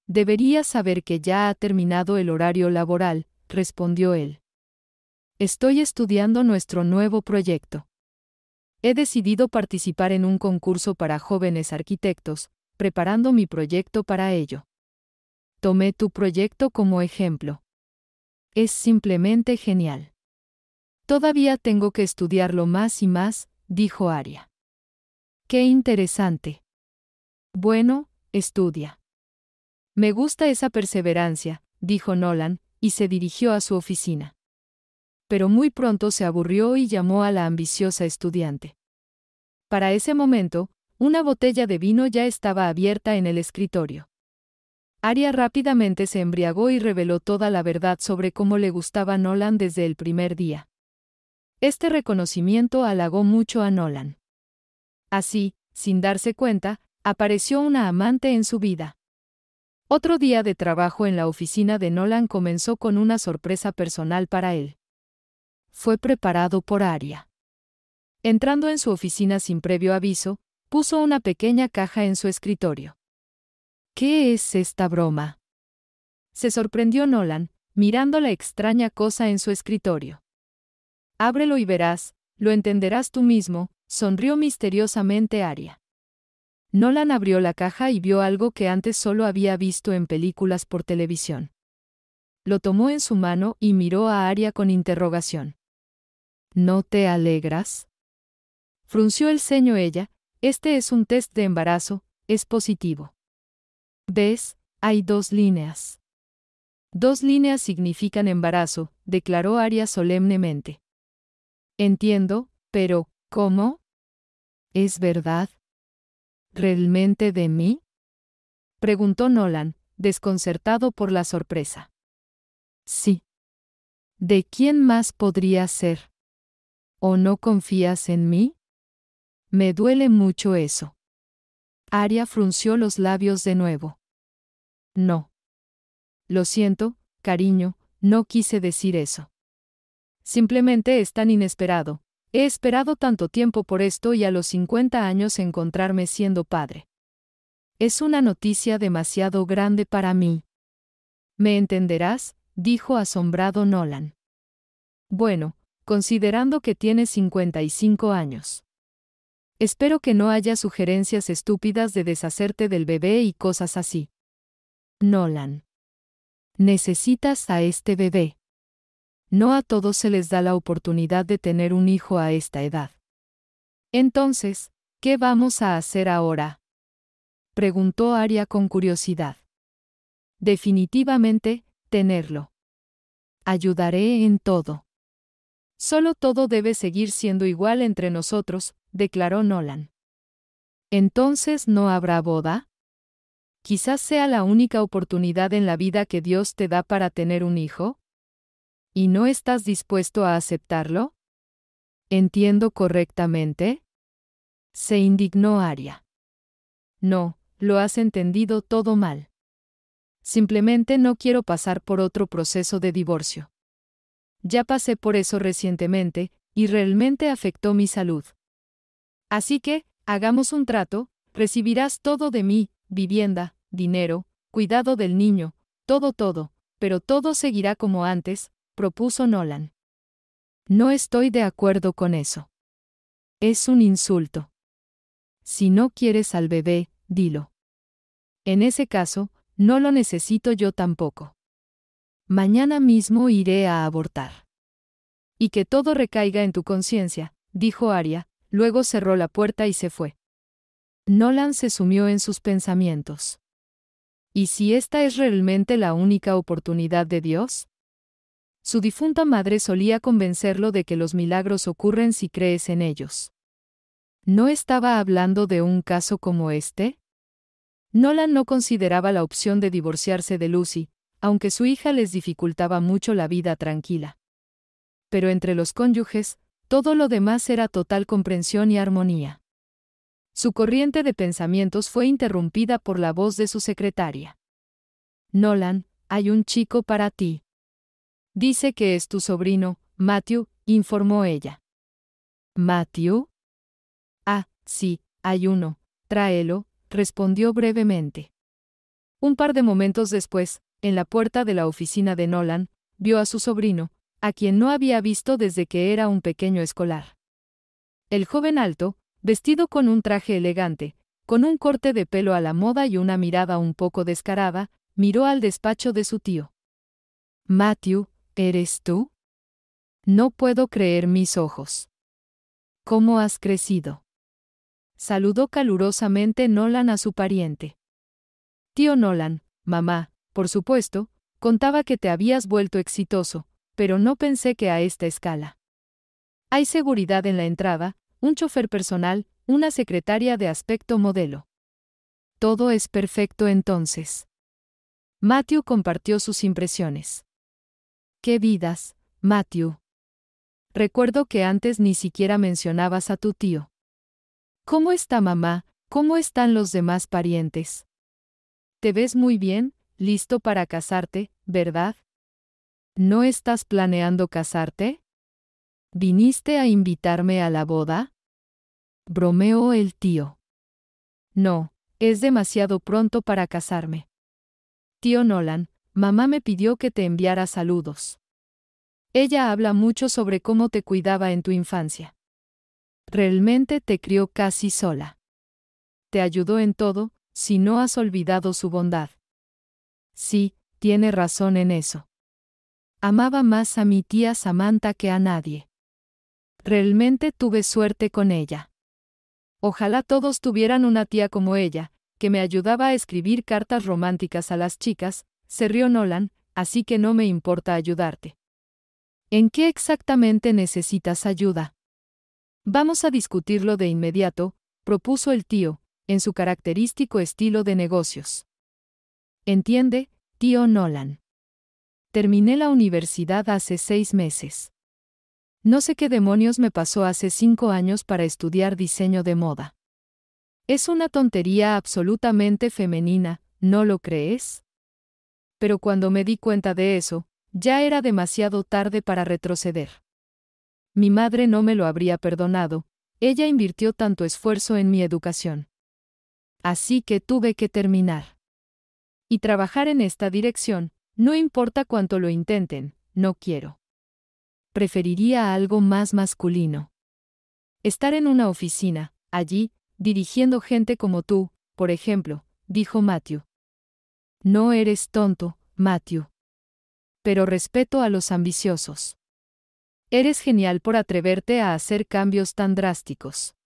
Deberías saber que ya ha terminado el horario laboral, respondió él. Estoy estudiando nuestro nuevo proyecto. He decidido participar en un concurso para jóvenes arquitectos, preparando mi proyecto para ello. Tomé tu proyecto como ejemplo. Es simplemente genial. Todavía tengo que estudiarlo más y más, dijo Aria. Qué interesante. Bueno, estudia. Me gusta esa perseverancia, dijo Nolan, y se dirigió a su oficina. Pero muy pronto se aburrió y llamó a la ambiciosa estudiante. Para ese momento, una botella de vino ya estaba abierta en el escritorio. Aria rápidamente se embriagó y reveló toda la verdad sobre cómo le gustaba Nolan desde el primer día. Este reconocimiento halagó mucho a Nolan. Así, sin darse cuenta, apareció una amante en su vida. Otro día de trabajo en la oficina de Nolan comenzó con una sorpresa personal para él. Fue preparado por Aria. Entrando en su oficina sin previo aviso, puso una pequeña caja en su escritorio. ¿Qué es esta broma? Se sorprendió Nolan, mirando la extraña cosa en su escritorio. Ábrelo y verás, lo entenderás tú mismo, sonrió misteriosamente Aria. Nolan abrió la caja y vio algo que antes solo había visto en películas por televisión. Lo tomó en su mano y miró a Aria con interrogación. ¿No te alegras? Frunció el ceño ella, este es un test de embarazo, es positivo. ¿Ves? Hay dos líneas. Dos líneas significan embarazo, declaró Aria solemnemente. Entiendo, pero, ¿cómo? Es verdad, ¿Realmente de mí? preguntó Nolan, desconcertado por la sorpresa. Sí. ¿De quién más podría ser? ¿O no confías en mí? Me duele mucho eso. Aria frunció los labios de nuevo. No. Lo siento, cariño, no quise decir eso. Simplemente es tan inesperado, He esperado tanto tiempo por esto y a los 50 años encontrarme siendo padre. Es una noticia demasiado grande para mí. ¿Me entenderás? dijo asombrado Nolan. Bueno, considerando que tienes 55 años. Espero que no haya sugerencias estúpidas de deshacerte del bebé y cosas así. Nolan. Necesitas a este bebé. No a todos se les da la oportunidad de tener un hijo a esta edad. Entonces, ¿qué vamos a hacer ahora? Preguntó Aria con curiosidad. Definitivamente, tenerlo. Ayudaré en todo. Solo todo debe seguir siendo igual entre nosotros, declaró Nolan. Entonces no habrá boda. Quizás sea la única oportunidad en la vida que Dios te da para tener un hijo. ¿Y no estás dispuesto a aceptarlo? ¿Entiendo correctamente? Se indignó Aria. No, lo has entendido todo mal. Simplemente no quiero pasar por otro proceso de divorcio. Ya pasé por eso recientemente, y realmente afectó mi salud. Así que, hagamos un trato, recibirás todo de mí, vivienda, dinero, cuidado del niño, todo todo, pero todo seguirá como antes, propuso Nolan. No estoy de acuerdo con eso. Es un insulto. Si no quieres al bebé, dilo. En ese caso, no lo necesito yo tampoco. Mañana mismo iré a abortar. Y que todo recaiga en tu conciencia, dijo Aria, luego cerró la puerta y se fue. Nolan se sumió en sus pensamientos. ¿Y si esta es realmente la única oportunidad de Dios? Su difunta madre solía convencerlo de que los milagros ocurren si crees en ellos. ¿No estaba hablando de un caso como este? Nolan no consideraba la opción de divorciarse de Lucy, aunque su hija les dificultaba mucho la vida tranquila. Pero entre los cónyuges, todo lo demás era total comprensión y armonía. Su corriente de pensamientos fue interrumpida por la voz de su secretaria. Nolan, hay un chico para ti. Dice que es tu sobrino, Matthew, informó ella. ¿Matthew? Ah, sí, hay uno, tráelo, respondió brevemente. Un par de momentos después, en la puerta de la oficina de Nolan, vio a su sobrino, a quien no había visto desde que era un pequeño escolar. El joven alto, vestido con un traje elegante, con un corte de pelo a la moda y una mirada un poco descarada, miró al despacho de su tío. Matthew, ¿Eres tú? No puedo creer mis ojos. ¿Cómo has crecido? Saludó calurosamente Nolan a su pariente. Tío Nolan, mamá, por supuesto, contaba que te habías vuelto exitoso, pero no pensé que a esta escala. Hay seguridad en la entrada, un chofer personal, una secretaria de aspecto modelo. Todo es perfecto entonces. Matthew compartió sus impresiones. ¿Qué vidas, Matthew? Recuerdo que antes ni siquiera mencionabas a tu tío. ¿Cómo está mamá? ¿Cómo están los demás parientes? Te ves muy bien, listo para casarte, ¿verdad? ¿No estás planeando casarte? ¿Viniste a invitarme a la boda? Bromeó el tío. No, es demasiado pronto para casarme. Tío Nolan, Mamá me pidió que te enviara saludos. Ella habla mucho sobre cómo te cuidaba en tu infancia. Realmente te crió casi sola. Te ayudó en todo, si no has olvidado su bondad. Sí, tiene razón en eso. Amaba más a mi tía Samantha que a nadie. Realmente tuve suerte con ella. Ojalá todos tuvieran una tía como ella, que me ayudaba a escribir cartas románticas a las chicas, se rió Nolan, así que no me importa ayudarte. ¿En qué exactamente necesitas ayuda? Vamos a discutirlo de inmediato, propuso el tío, en su característico estilo de negocios. Entiende, tío Nolan. Terminé la universidad hace seis meses. No sé qué demonios me pasó hace cinco años para estudiar diseño de moda. Es una tontería absolutamente femenina, ¿no lo crees? pero cuando me di cuenta de eso, ya era demasiado tarde para retroceder. Mi madre no me lo habría perdonado, ella invirtió tanto esfuerzo en mi educación. Así que tuve que terminar. Y trabajar en esta dirección, no importa cuánto lo intenten, no quiero. Preferiría algo más masculino. Estar en una oficina, allí, dirigiendo gente como tú, por ejemplo, dijo Matthew, no eres tonto, Matthew. Pero respeto a los ambiciosos. Eres genial por atreverte a hacer cambios tan drásticos.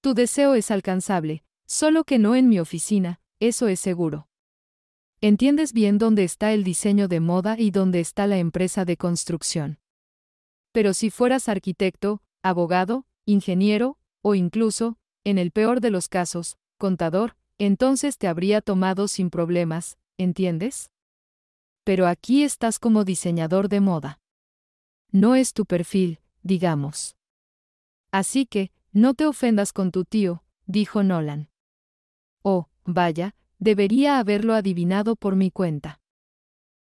Tu deseo es alcanzable, solo que no en mi oficina, eso es seguro. Entiendes bien dónde está el diseño de moda y dónde está la empresa de construcción. Pero si fueras arquitecto, abogado, ingeniero, o incluso, en el peor de los casos, contador, entonces te habría tomado sin problemas, ¿entiendes? Pero aquí estás como diseñador de moda. No es tu perfil, digamos. Así que, no te ofendas con tu tío, dijo Nolan. Oh, vaya, debería haberlo adivinado por mi cuenta.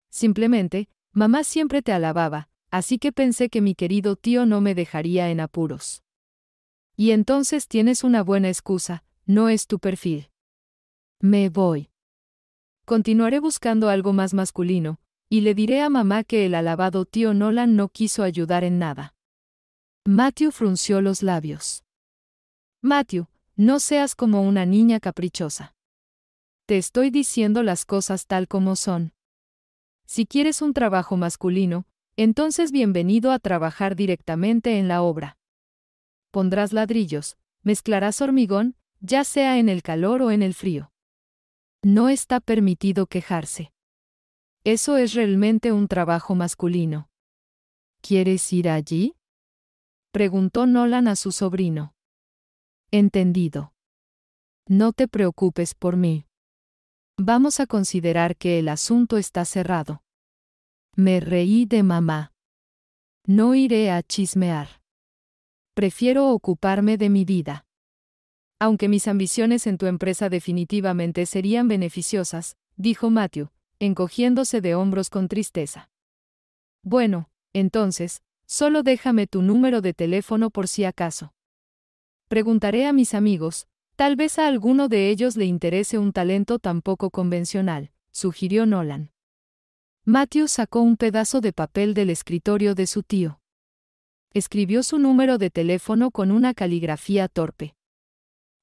Simplemente, mamá siempre te alababa, así que pensé que mi querido tío no me dejaría en apuros. Y entonces tienes una buena excusa, no es tu perfil. Me voy. Continuaré buscando algo más masculino, y le diré a mamá que el alabado tío Nolan no quiso ayudar en nada. Matthew frunció los labios. Matthew, no seas como una niña caprichosa. Te estoy diciendo las cosas tal como son. Si quieres un trabajo masculino, entonces bienvenido a trabajar directamente en la obra. Pondrás ladrillos, mezclarás hormigón, ya sea en el calor o en el frío. No está permitido quejarse. Eso es realmente un trabajo masculino. ¿Quieres ir allí? preguntó Nolan a su sobrino. Entendido. No te preocupes por mí. Vamos a considerar que el asunto está cerrado. Me reí de mamá. No iré a chismear. Prefiero ocuparme de mi vida. Aunque mis ambiciones en tu empresa definitivamente serían beneficiosas, dijo Matthew, encogiéndose de hombros con tristeza. Bueno, entonces, solo déjame tu número de teléfono por si acaso. Preguntaré a mis amigos, tal vez a alguno de ellos le interese un talento tan poco convencional, sugirió Nolan. Matthew sacó un pedazo de papel del escritorio de su tío. Escribió su número de teléfono con una caligrafía torpe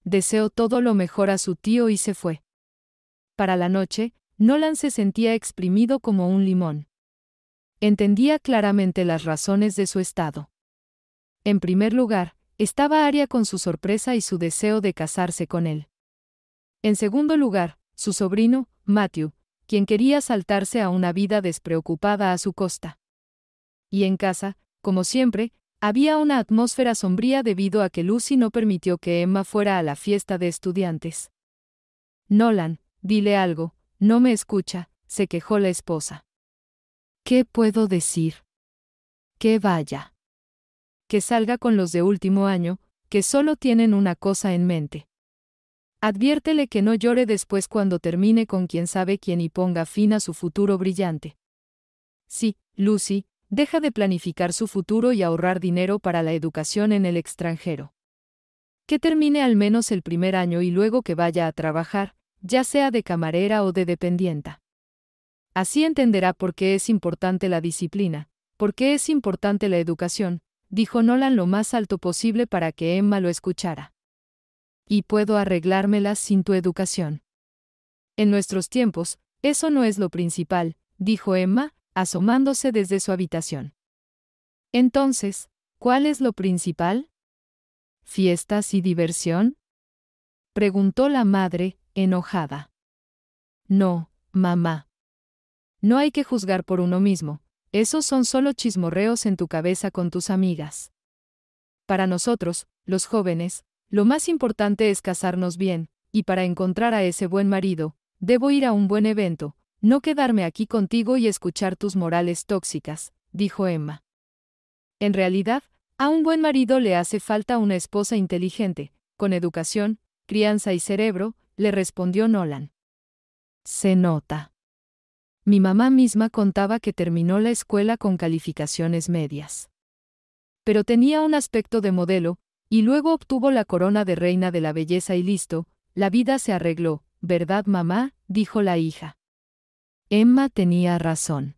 deseó todo lo mejor a su tío y se fue. Para la noche, Nolan se sentía exprimido como un limón. Entendía claramente las razones de su estado. En primer lugar, estaba Aria con su sorpresa y su deseo de casarse con él. En segundo lugar, su sobrino, Matthew, quien quería saltarse a una vida despreocupada a su costa. Y en casa, como siempre, había una atmósfera sombría debido a que Lucy no permitió que Emma fuera a la fiesta de estudiantes. Nolan, dile algo, no me escucha, se quejó la esposa. ¿Qué puedo decir? Que vaya. Que salga con los de último año, que solo tienen una cosa en mente. Adviértele que no llore después cuando termine con quien sabe quién y ponga fin a su futuro brillante. Sí, Lucy, deja de planificar su futuro y ahorrar dinero para la educación en el extranjero. Que termine al menos el primer año y luego que vaya a trabajar, ya sea de camarera o de dependienta. Así entenderá por qué es importante la disciplina, por qué es importante la educación, dijo Nolan lo más alto posible para que Emma lo escuchara. Y puedo arreglármelas sin tu educación. En nuestros tiempos, eso no es lo principal, dijo Emma, asomándose desde su habitación. Entonces, ¿cuál es lo principal? ¿Fiestas y diversión? preguntó la madre, enojada. No, mamá. No hay que juzgar por uno mismo, esos son solo chismorreos en tu cabeza con tus amigas. Para nosotros, los jóvenes, lo más importante es casarnos bien, y para encontrar a ese buen marido, debo ir a un buen evento, no quedarme aquí contigo y escuchar tus morales tóxicas, dijo Emma. En realidad, a un buen marido le hace falta una esposa inteligente, con educación, crianza y cerebro, le respondió Nolan. Se nota. Mi mamá misma contaba que terminó la escuela con calificaciones medias. Pero tenía un aspecto de modelo, y luego obtuvo la corona de reina de la belleza y listo, la vida se arregló, ¿verdad mamá? dijo la hija. Emma tenía razón.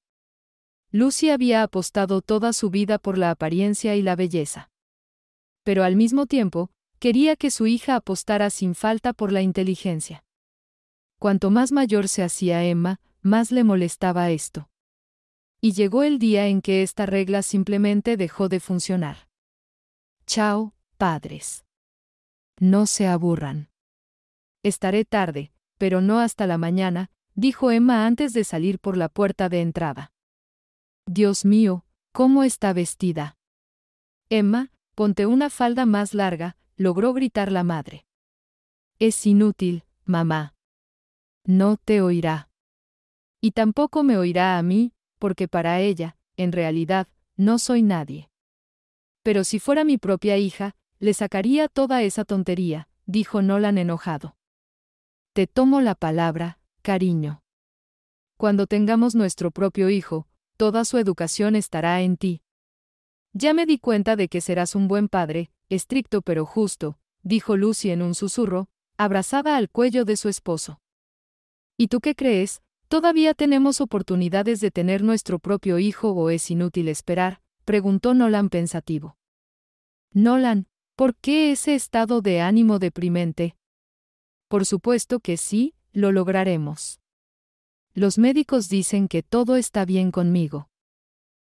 Lucy había apostado toda su vida por la apariencia y la belleza. Pero al mismo tiempo, quería que su hija apostara sin falta por la inteligencia. Cuanto más mayor se hacía Emma, más le molestaba esto. Y llegó el día en que esta regla simplemente dejó de funcionar. Chao, padres. No se aburran. Estaré tarde, pero no hasta la mañana, dijo Emma antes de salir por la puerta de entrada. Dios mío, ¿cómo está vestida? Emma, ponte una falda más larga, logró gritar la madre. Es inútil, mamá. No te oirá. Y tampoco me oirá a mí, porque para ella, en realidad, no soy nadie. Pero si fuera mi propia hija, le sacaría toda esa tontería, dijo Nolan enojado. Te tomo la palabra, cariño. Cuando tengamos nuestro propio hijo, toda su educación estará en ti. Ya me di cuenta de que serás un buen padre, estricto pero justo, dijo Lucy en un susurro, abrazada al cuello de su esposo. ¿Y tú qué crees? Todavía tenemos oportunidades de tener nuestro propio hijo o es inútil esperar, preguntó Nolan pensativo. Nolan, ¿por qué ese estado de ánimo deprimente? Por supuesto que sí, lo lograremos. Los médicos dicen que todo está bien conmigo.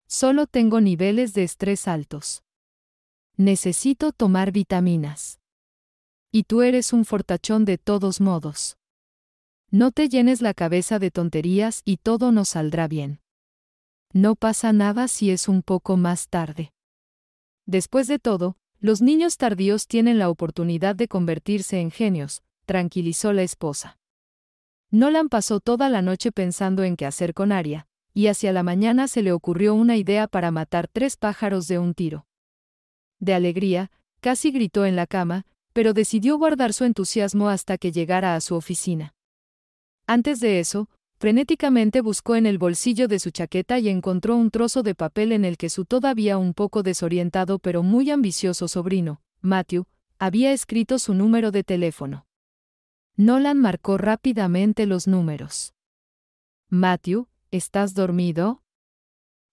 Solo tengo niveles de estrés altos. Necesito tomar vitaminas. Y tú eres un fortachón de todos modos. No te llenes la cabeza de tonterías y todo nos saldrá bien. No pasa nada si es un poco más tarde. Después de todo, los niños tardíos tienen la oportunidad de convertirse en genios, tranquilizó la esposa. Nolan pasó toda la noche pensando en qué hacer con Aria, y hacia la mañana se le ocurrió una idea para matar tres pájaros de un tiro. De alegría, casi gritó en la cama, pero decidió guardar su entusiasmo hasta que llegara a su oficina. Antes de eso, frenéticamente buscó en el bolsillo de su chaqueta y encontró un trozo de papel en el que su todavía un poco desorientado pero muy ambicioso sobrino, Matthew, había escrito su número de teléfono. Nolan marcó rápidamente los números. Matthew, ¿estás dormido?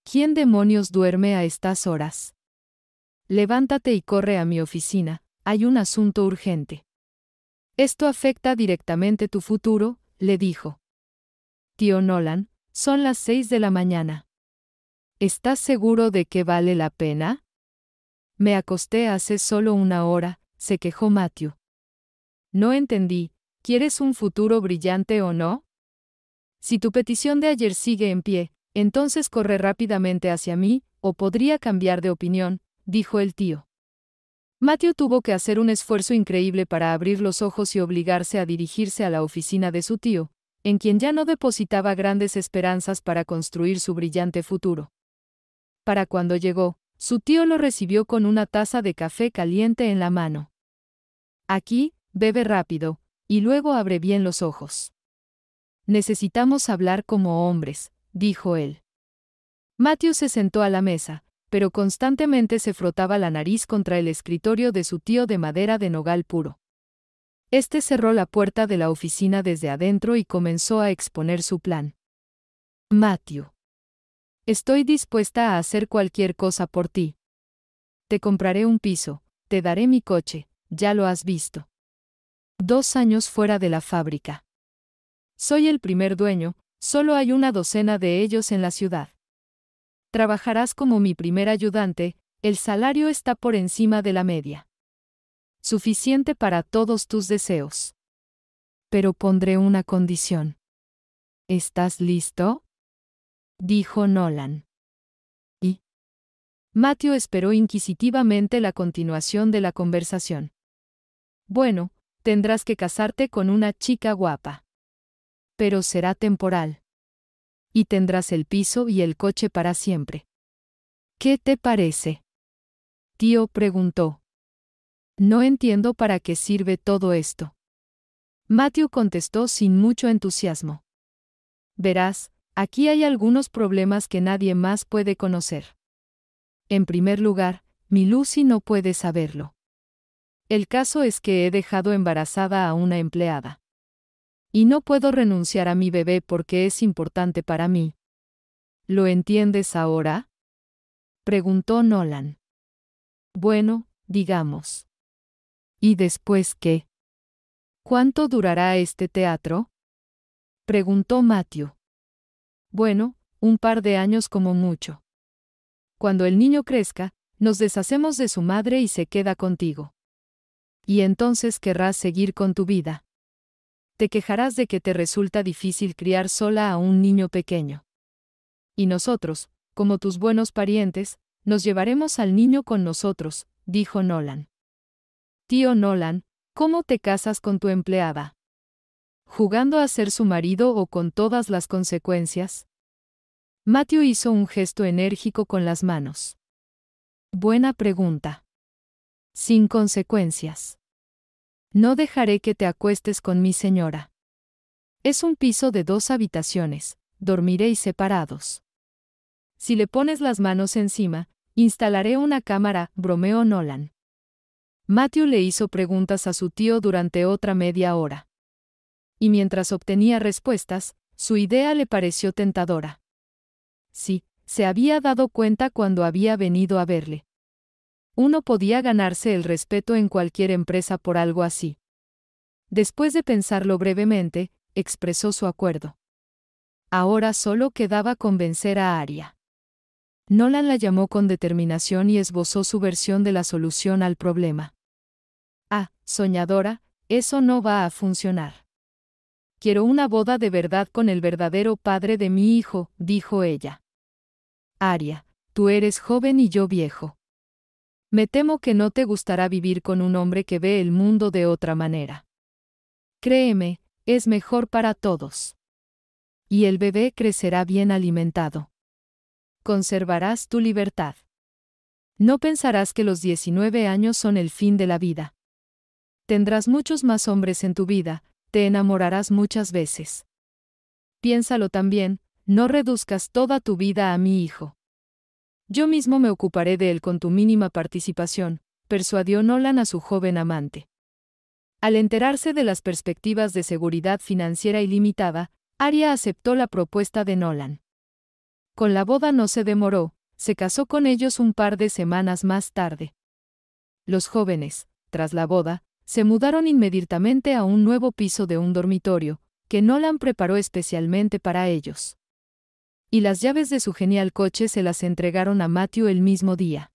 ¿Quién demonios duerme a estas horas? Levántate y corre a mi oficina, hay un asunto urgente. Esto afecta directamente tu futuro, le dijo. Tío Nolan, son las seis de la mañana. ¿Estás seguro de que vale la pena? Me acosté hace solo una hora, se quejó Matthew. No entendí, ¿Quieres un futuro brillante o no? Si tu petición de ayer sigue en pie, entonces corre rápidamente hacia mí, o podría cambiar de opinión, dijo el tío. Matthew tuvo que hacer un esfuerzo increíble para abrir los ojos y obligarse a dirigirse a la oficina de su tío, en quien ya no depositaba grandes esperanzas para construir su brillante futuro. Para cuando llegó, su tío lo recibió con una taza de café caliente en la mano. Aquí, bebe rápido, y luego abre bien los ojos. Necesitamos hablar como hombres, dijo él. Matthew se sentó a la mesa, pero constantemente se frotaba la nariz contra el escritorio de su tío de madera de nogal puro. Este cerró la puerta de la oficina desde adentro y comenzó a exponer su plan. Matthew. Estoy dispuesta a hacer cualquier cosa por ti. Te compraré un piso, te daré mi coche, ya lo has visto. Dos años fuera de la fábrica. Soy el primer dueño, solo hay una docena de ellos en la ciudad. Trabajarás como mi primer ayudante, el salario está por encima de la media. Suficiente para todos tus deseos. Pero pondré una condición. ¿Estás listo? dijo Nolan. ¿Y? Matthew esperó inquisitivamente la continuación de la conversación. Bueno, Tendrás que casarte con una chica guapa. Pero será temporal. Y tendrás el piso y el coche para siempre. ¿Qué te parece? Tío preguntó. No entiendo para qué sirve todo esto. Matthew contestó sin mucho entusiasmo. Verás, aquí hay algunos problemas que nadie más puede conocer. En primer lugar, mi Lucy no puede saberlo. El caso es que he dejado embarazada a una empleada. Y no puedo renunciar a mi bebé porque es importante para mí. ¿Lo entiendes ahora? preguntó Nolan. Bueno, digamos. ¿Y después qué? ¿Cuánto durará este teatro? preguntó Matthew. Bueno, un par de años como mucho. Cuando el niño crezca, nos deshacemos de su madre y se queda contigo y entonces querrás seguir con tu vida. Te quejarás de que te resulta difícil criar sola a un niño pequeño. Y nosotros, como tus buenos parientes, nos llevaremos al niño con nosotros, dijo Nolan. Tío Nolan, ¿cómo te casas con tu empleada? ¿Jugando a ser su marido o con todas las consecuencias? Matthew hizo un gesto enérgico con las manos. Buena pregunta sin consecuencias. No dejaré que te acuestes con mi señora. Es un piso de dos habitaciones, dormiréis separados. Si le pones las manos encima, instalaré una cámara, bromeó Nolan. Matthew le hizo preguntas a su tío durante otra media hora. Y mientras obtenía respuestas, su idea le pareció tentadora. Sí, se había dado cuenta cuando había venido a verle, uno podía ganarse el respeto en cualquier empresa por algo así. Después de pensarlo brevemente, expresó su acuerdo. Ahora solo quedaba convencer a Aria. Nolan la llamó con determinación y esbozó su versión de la solución al problema. Ah, soñadora, eso no va a funcionar. Quiero una boda de verdad con el verdadero padre de mi hijo, dijo ella. Aria, tú eres joven y yo viejo. Me temo que no te gustará vivir con un hombre que ve el mundo de otra manera. Créeme, es mejor para todos. Y el bebé crecerá bien alimentado. Conservarás tu libertad. No pensarás que los 19 años son el fin de la vida. Tendrás muchos más hombres en tu vida, te enamorarás muchas veces. Piénsalo también, no reduzcas toda tu vida a mi hijo. Yo mismo me ocuparé de él con tu mínima participación, persuadió Nolan a su joven amante. Al enterarse de las perspectivas de seguridad financiera ilimitada, Aria aceptó la propuesta de Nolan. Con la boda no se demoró, se casó con ellos un par de semanas más tarde. Los jóvenes, tras la boda, se mudaron inmediatamente a un nuevo piso de un dormitorio, que Nolan preparó especialmente para ellos y las llaves de su genial coche se las entregaron a Matthew el mismo día.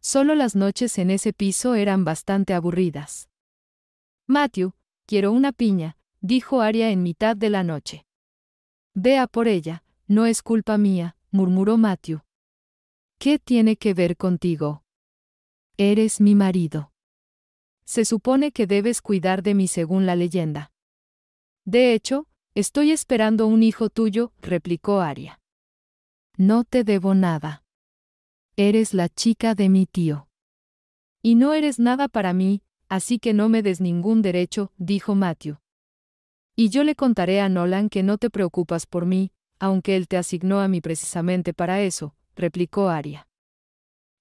Solo las noches en ese piso eran bastante aburridas. Matthew, quiero una piña, dijo Aria en mitad de la noche. Vea por ella, no es culpa mía, murmuró Matthew. ¿Qué tiene que ver contigo? Eres mi marido. Se supone que debes cuidar de mí según la leyenda. De hecho, Estoy esperando un hijo tuyo, replicó Aria. No te debo nada. Eres la chica de mi tío. Y no eres nada para mí, así que no me des ningún derecho, dijo Matthew. Y yo le contaré a Nolan que no te preocupas por mí, aunque él te asignó a mí precisamente para eso, replicó Aria.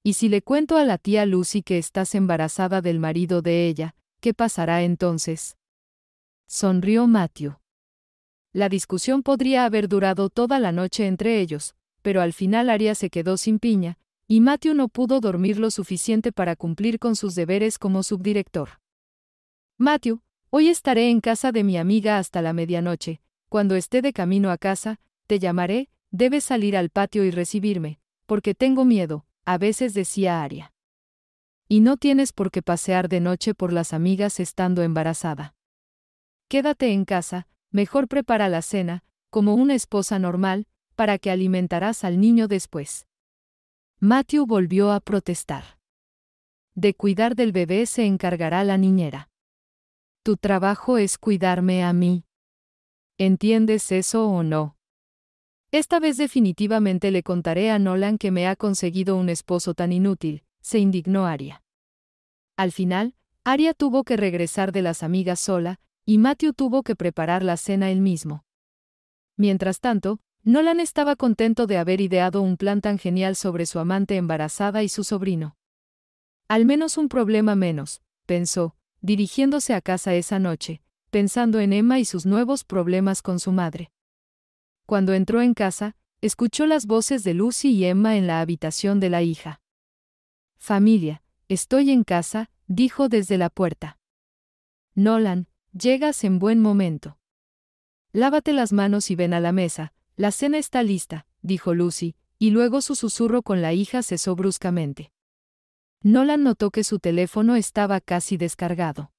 Y si le cuento a la tía Lucy que estás embarazada del marido de ella, ¿qué pasará entonces? Sonrió Matthew. La discusión podría haber durado toda la noche entre ellos, pero al final Aria se quedó sin piña, y Matthew no pudo dormir lo suficiente para cumplir con sus deberes como subdirector. Matthew, hoy estaré en casa de mi amiga hasta la medianoche, cuando esté de camino a casa, te llamaré, debes salir al patio y recibirme, porque tengo miedo, a veces decía Aria. Y no tienes por qué pasear de noche por las amigas estando embarazada. Quédate en casa, Mejor prepara la cena, como una esposa normal, para que alimentarás al niño después. Matthew volvió a protestar. De cuidar del bebé se encargará la niñera. Tu trabajo es cuidarme a mí. ¿Entiendes eso o no? Esta vez definitivamente le contaré a Nolan que me ha conseguido un esposo tan inútil, se indignó Aria. Al final, Aria tuvo que regresar de las amigas sola, y Matthew tuvo que preparar la cena él mismo. Mientras tanto, Nolan estaba contento de haber ideado un plan tan genial sobre su amante embarazada y su sobrino. Al menos un problema menos, pensó, dirigiéndose a casa esa noche, pensando en Emma y sus nuevos problemas con su madre. Cuando entró en casa, escuchó las voces de Lucy y Emma en la habitación de la hija. Familia, estoy en casa, dijo desde la puerta. Nolan, Llegas en buen momento. Lávate las manos y ven a la mesa, la cena está lista, dijo Lucy, y luego su susurro con la hija cesó bruscamente. Nolan notó que su teléfono estaba casi descargado.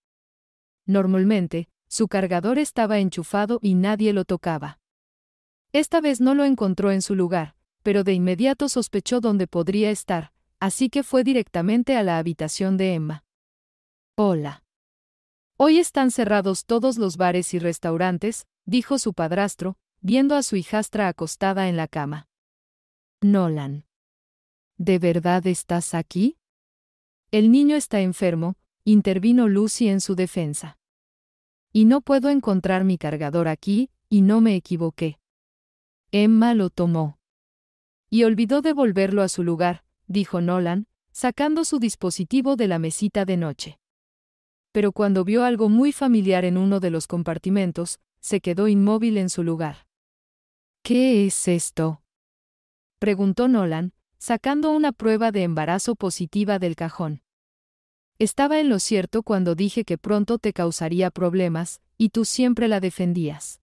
Normalmente, su cargador estaba enchufado y nadie lo tocaba. Esta vez no lo encontró en su lugar, pero de inmediato sospechó dónde podría estar, así que fue directamente a la habitación de Emma. Hola. Hoy están cerrados todos los bares y restaurantes, dijo su padrastro, viendo a su hijastra acostada en la cama. Nolan. ¿De verdad estás aquí? El niño está enfermo, intervino Lucy en su defensa. Y no puedo encontrar mi cargador aquí, y no me equivoqué. Emma lo tomó. Y olvidó devolverlo a su lugar, dijo Nolan, sacando su dispositivo de la mesita de noche pero cuando vio algo muy familiar en uno de los compartimentos, se quedó inmóvil en su lugar. ¿Qué es esto? preguntó Nolan, sacando una prueba de embarazo positiva del cajón. Estaba en lo cierto cuando dije que pronto te causaría problemas, y tú siempre la defendías.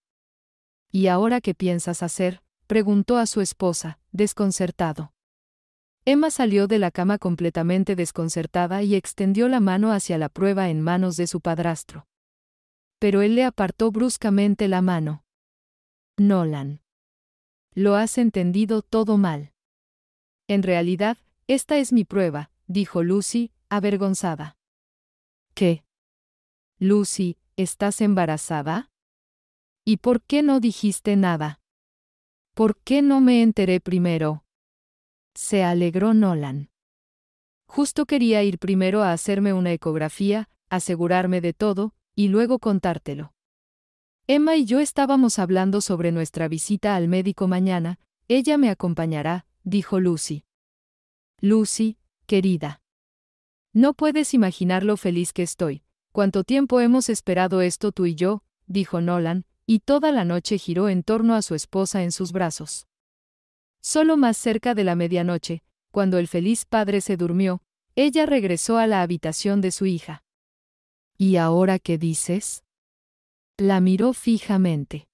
¿Y ahora qué piensas hacer? preguntó a su esposa, desconcertado. Emma salió de la cama completamente desconcertada y extendió la mano hacia la prueba en manos de su padrastro. Pero él le apartó bruscamente la mano. Nolan. Lo has entendido todo mal. En realidad, esta es mi prueba, dijo Lucy, avergonzada. ¿Qué? Lucy, ¿estás embarazada? ¿Y por qué no dijiste nada? ¿Por qué no me enteré primero? Se alegró Nolan. Justo quería ir primero a hacerme una ecografía, asegurarme de todo, y luego contártelo. Emma y yo estábamos hablando sobre nuestra visita al médico mañana, ella me acompañará, dijo Lucy. Lucy, querida. No puedes imaginar lo feliz que estoy. Cuánto tiempo hemos esperado esto tú y yo, dijo Nolan, y toda la noche giró en torno a su esposa en sus brazos. Solo más cerca de la medianoche, cuando el feliz padre se durmió, ella regresó a la habitación de su hija. ¿Y ahora qué dices? La miró fijamente.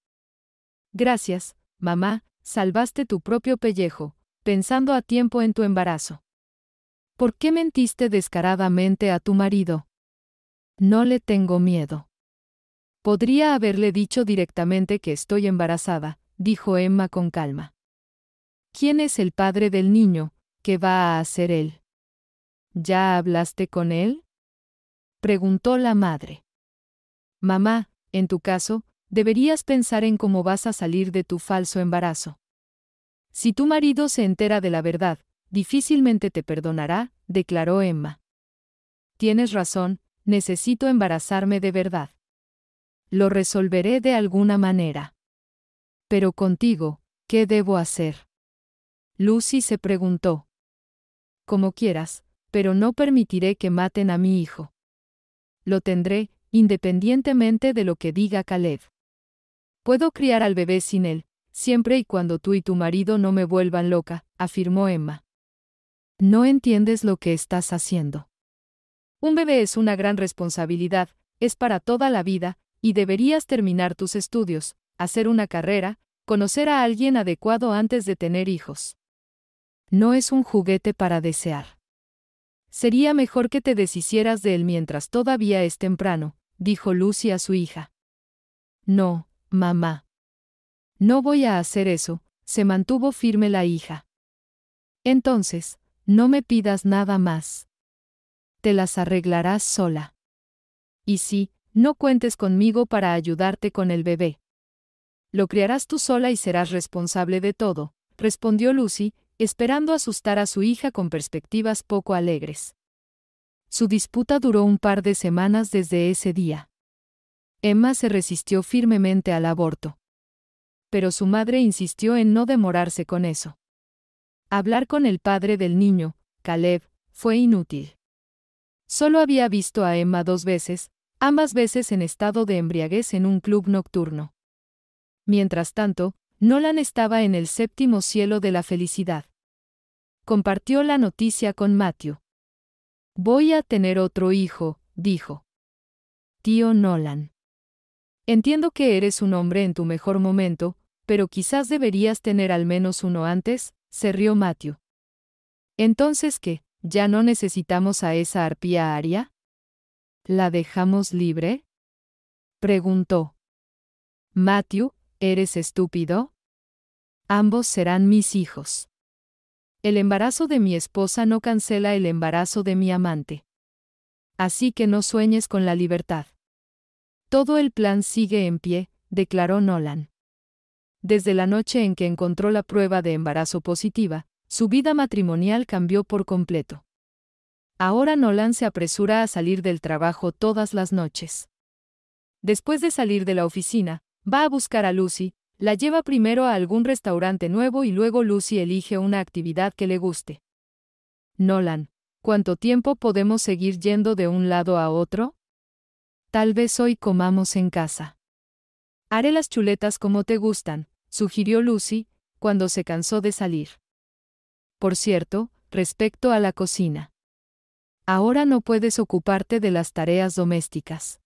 Gracias, mamá, salvaste tu propio pellejo, pensando a tiempo en tu embarazo. ¿Por qué mentiste descaradamente a tu marido? No le tengo miedo. Podría haberle dicho directamente que estoy embarazada, dijo Emma con calma. ¿Quién es el padre del niño? ¿Qué va a hacer él? ¿Ya hablaste con él? Preguntó la madre. Mamá, en tu caso, deberías pensar en cómo vas a salir de tu falso embarazo. Si tu marido se entera de la verdad, difícilmente te perdonará, declaró Emma. Tienes razón, necesito embarazarme de verdad. Lo resolveré de alguna manera. Pero contigo, ¿qué debo hacer? Lucy se preguntó. Como quieras, pero no permitiré que maten a mi hijo. Lo tendré, independientemente de lo que diga Caleb. Puedo criar al bebé sin él, siempre y cuando tú y tu marido no me vuelvan loca, afirmó Emma. No entiendes lo que estás haciendo. Un bebé es una gran responsabilidad, es para toda la vida, y deberías terminar tus estudios, hacer una carrera, conocer a alguien adecuado antes de tener hijos. No es un juguete para desear. Sería mejor que te deshicieras de él mientras todavía es temprano, dijo Lucy a su hija. No, mamá. No voy a hacer eso, se mantuvo firme la hija. Entonces, no me pidas nada más. Te las arreglarás sola. Y sí, no cuentes conmigo para ayudarte con el bebé. Lo criarás tú sola y serás responsable de todo, respondió Lucy, esperando asustar a su hija con perspectivas poco alegres. Su disputa duró un par de semanas desde ese día. Emma se resistió firmemente al aborto. Pero su madre insistió en no demorarse con eso. Hablar con el padre del niño, Caleb, fue inútil. Solo había visto a Emma dos veces, ambas veces en estado de embriaguez en un club nocturno. Mientras tanto, Nolan estaba en el séptimo cielo de la felicidad. Compartió la noticia con Matthew. Voy a tener otro hijo, dijo. Tío Nolan. Entiendo que eres un hombre en tu mejor momento, pero quizás deberías tener al menos uno antes, se rió Matthew. Entonces, ¿qué? ¿Ya no necesitamos a esa arpía aria? ¿La dejamos libre? preguntó. Matthew, ¿Eres estúpido? Ambos serán mis hijos. El embarazo de mi esposa no cancela el embarazo de mi amante. Así que no sueñes con la libertad. Todo el plan sigue en pie, declaró Nolan. Desde la noche en que encontró la prueba de embarazo positiva, su vida matrimonial cambió por completo. Ahora Nolan se apresura a salir del trabajo todas las noches. Después de salir de la oficina, Va a buscar a Lucy, la lleva primero a algún restaurante nuevo y luego Lucy elige una actividad que le guste. Nolan, ¿cuánto tiempo podemos seguir yendo de un lado a otro? Tal vez hoy comamos en casa. Haré las chuletas como te gustan, sugirió Lucy, cuando se cansó de salir. Por cierto, respecto a la cocina. Ahora no puedes ocuparte de las tareas domésticas.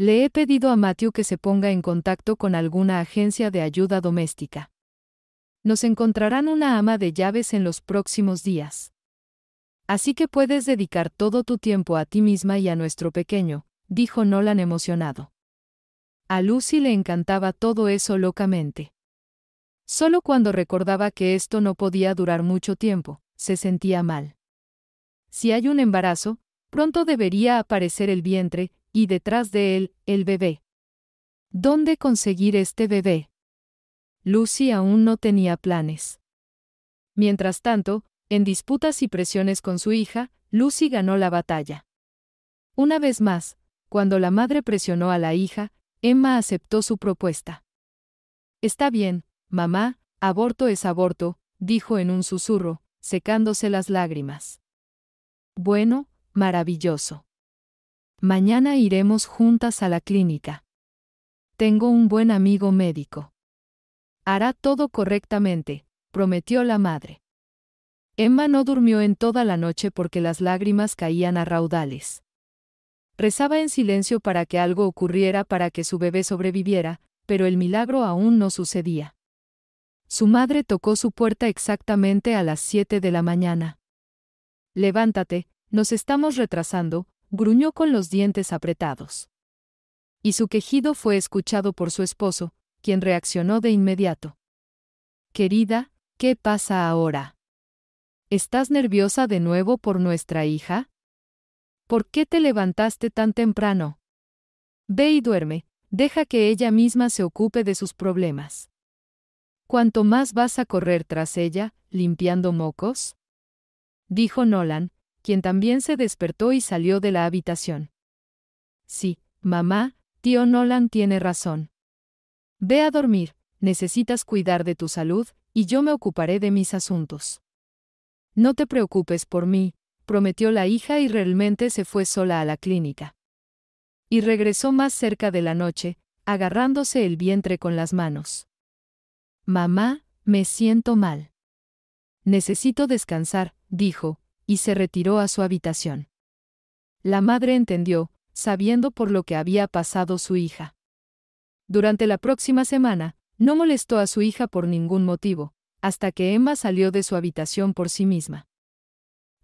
Le he pedido a Matthew que se ponga en contacto con alguna agencia de ayuda doméstica. Nos encontrarán una ama de llaves en los próximos días. Así que puedes dedicar todo tu tiempo a ti misma y a nuestro pequeño, dijo Nolan emocionado. A Lucy le encantaba todo eso locamente. Solo cuando recordaba que esto no podía durar mucho tiempo, se sentía mal. Si hay un embarazo, pronto debería aparecer el vientre, y detrás de él, el bebé. ¿Dónde conseguir este bebé? Lucy aún no tenía planes. Mientras tanto, en disputas y presiones con su hija, Lucy ganó la batalla. Una vez más, cuando la madre presionó a la hija, Emma aceptó su propuesta. Está bien, mamá, aborto es aborto, dijo en un susurro, secándose las lágrimas. Bueno, maravilloso. Mañana iremos juntas a la clínica. Tengo un buen amigo médico. Hará todo correctamente, prometió la madre. Emma no durmió en toda la noche porque las lágrimas caían a raudales. Rezaba en silencio para que algo ocurriera para que su bebé sobreviviera, pero el milagro aún no sucedía. Su madre tocó su puerta exactamente a las siete de la mañana. Levántate, nos estamos retrasando, gruñó con los dientes apretados. Y su quejido fue escuchado por su esposo, quien reaccionó de inmediato. Querida, ¿qué pasa ahora? ¿Estás nerviosa de nuevo por nuestra hija? ¿Por qué te levantaste tan temprano? Ve y duerme, deja que ella misma se ocupe de sus problemas. ¿Cuánto más vas a correr tras ella, limpiando mocos? Dijo Nolan, quien también se despertó y salió de la habitación. Sí, mamá, tío Nolan tiene razón. Ve a dormir, necesitas cuidar de tu salud, y yo me ocuparé de mis asuntos. No te preocupes por mí, prometió la hija y realmente se fue sola a la clínica. Y regresó más cerca de la noche, agarrándose el vientre con las manos. Mamá, me siento mal. Necesito descansar, dijo, y se retiró a su habitación. La madre entendió, sabiendo por lo que había pasado su hija. Durante la próxima semana, no molestó a su hija por ningún motivo, hasta que Emma salió de su habitación por sí misma.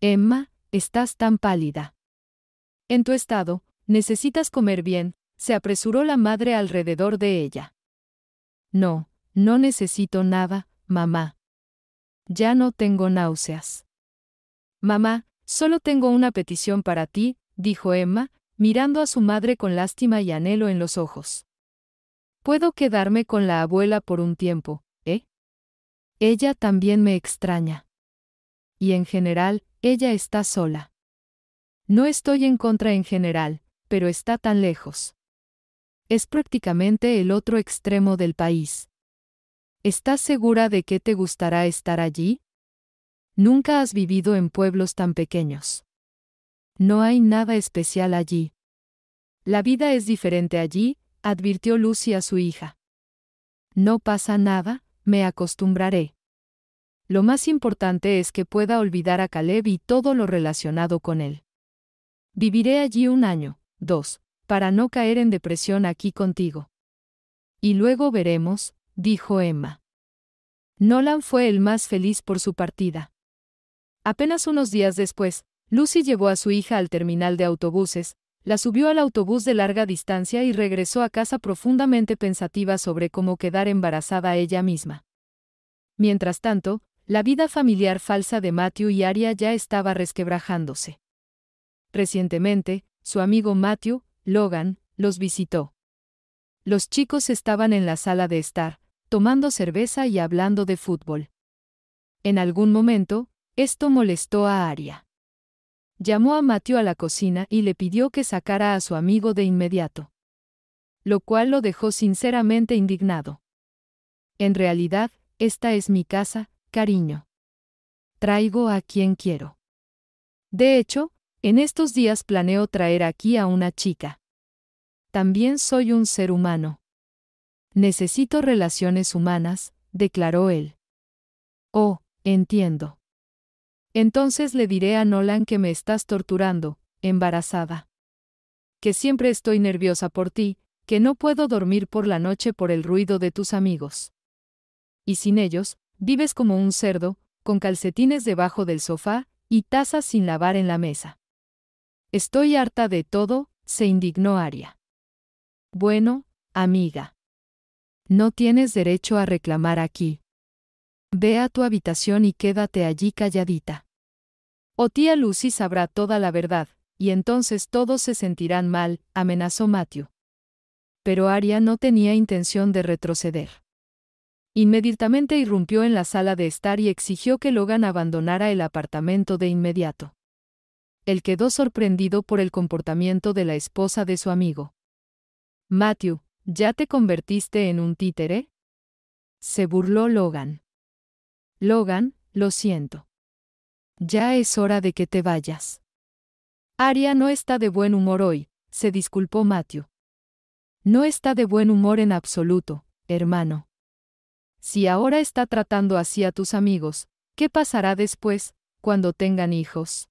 Emma, estás tan pálida. En tu estado, necesitas comer bien, se apresuró la madre alrededor de ella. No, no necesito nada, mamá. Ya no tengo náuseas. Mamá, solo tengo una petición para ti, dijo Emma, mirando a su madre con lástima y anhelo en los ojos. Puedo quedarme con la abuela por un tiempo, ¿eh? Ella también me extraña. Y en general, ella está sola. No estoy en contra en general, pero está tan lejos. Es prácticamente el otro extremo del país. ¿Estás segura de que te gustará estar allí? Nunca has vivido en pueblos tan pequeños. No hay nada especial allí. La vida es diferente allí, advirtió Lucy a su hija. No pasa nada, me acostumbraré. Lo más importante es que pueda olvidar a Caleb y todo lo relacionado con él. Viviré allí un año, dos, para no caer en depresión aquí contigo. Y luego veremos, dijo Emma. Nolan fue el más feliz por su partida. Apenas unos días después, Lucy llevó a su hija al terminal de autobuses, la subió al autobús de larga distancia y regresó a casa profundamente pensativa sobre cómo quedar embarazada ella misma. Mientras tanto, la vida familiar falsa de Matthew y Aria ya estaba resquebrajándose. Recientemente, su amigo Matthew, Logan, los visitó. Los chicos estaban en la sala de estar, tomando cerveza y hablando de fútbol. En algún momento, esto molestó a Aria. Llamó a Mateo a la cocina y le pidió que sacara a su amigo de inmediato. Lo cual lo dejó sinceramente indignado. En realidad, esta es mi casa, cariño. Traigo a quien quiero. De hecho, en estos días planeo traer aquí a una chica. También soy un ser humano. Necesito relaciones humanas, declaró él. Oh, entiendo. Entonces le diré a Nolan que me estás torturando, embarazada. Que siempre estoy nerviosa por ti, que no puedo dormir por la noche por el ruido de tus amigos. Y sin ellos, vives como un cerdo, con calcetines debajo del sofá, y tazas sin lavar en la mesa. Estoy harta de todo, se indignó Aria. Bueno, amiga. No tienes derecho a reclamar aquí. Ve a tu habitación y quédate allí calladita. O oh, tía Lucy sabrá toda la verdad, y entonces todos se sentirán mal, amenazó Matthew. Pero Aria no tenía intención de retroceder. Inmediatamente irrumpió en la sala de estar y exigió que Logan abandonara el apartamento de inmediato. Él quedó sorprendido por el comportamiento de la esposa de su amigo. Matthew, ¿ya te convertiste en un títere? Se burló Logan. Logan, lo siento. Ya es hora de que te vayas. Aria no está de buen humor hoy, se disculpó Matthew. No está de buen humor en absoluto, hermano. Si ahora está tratando así a tus amigos, ¿qué pasará después, cuando tengan hijos?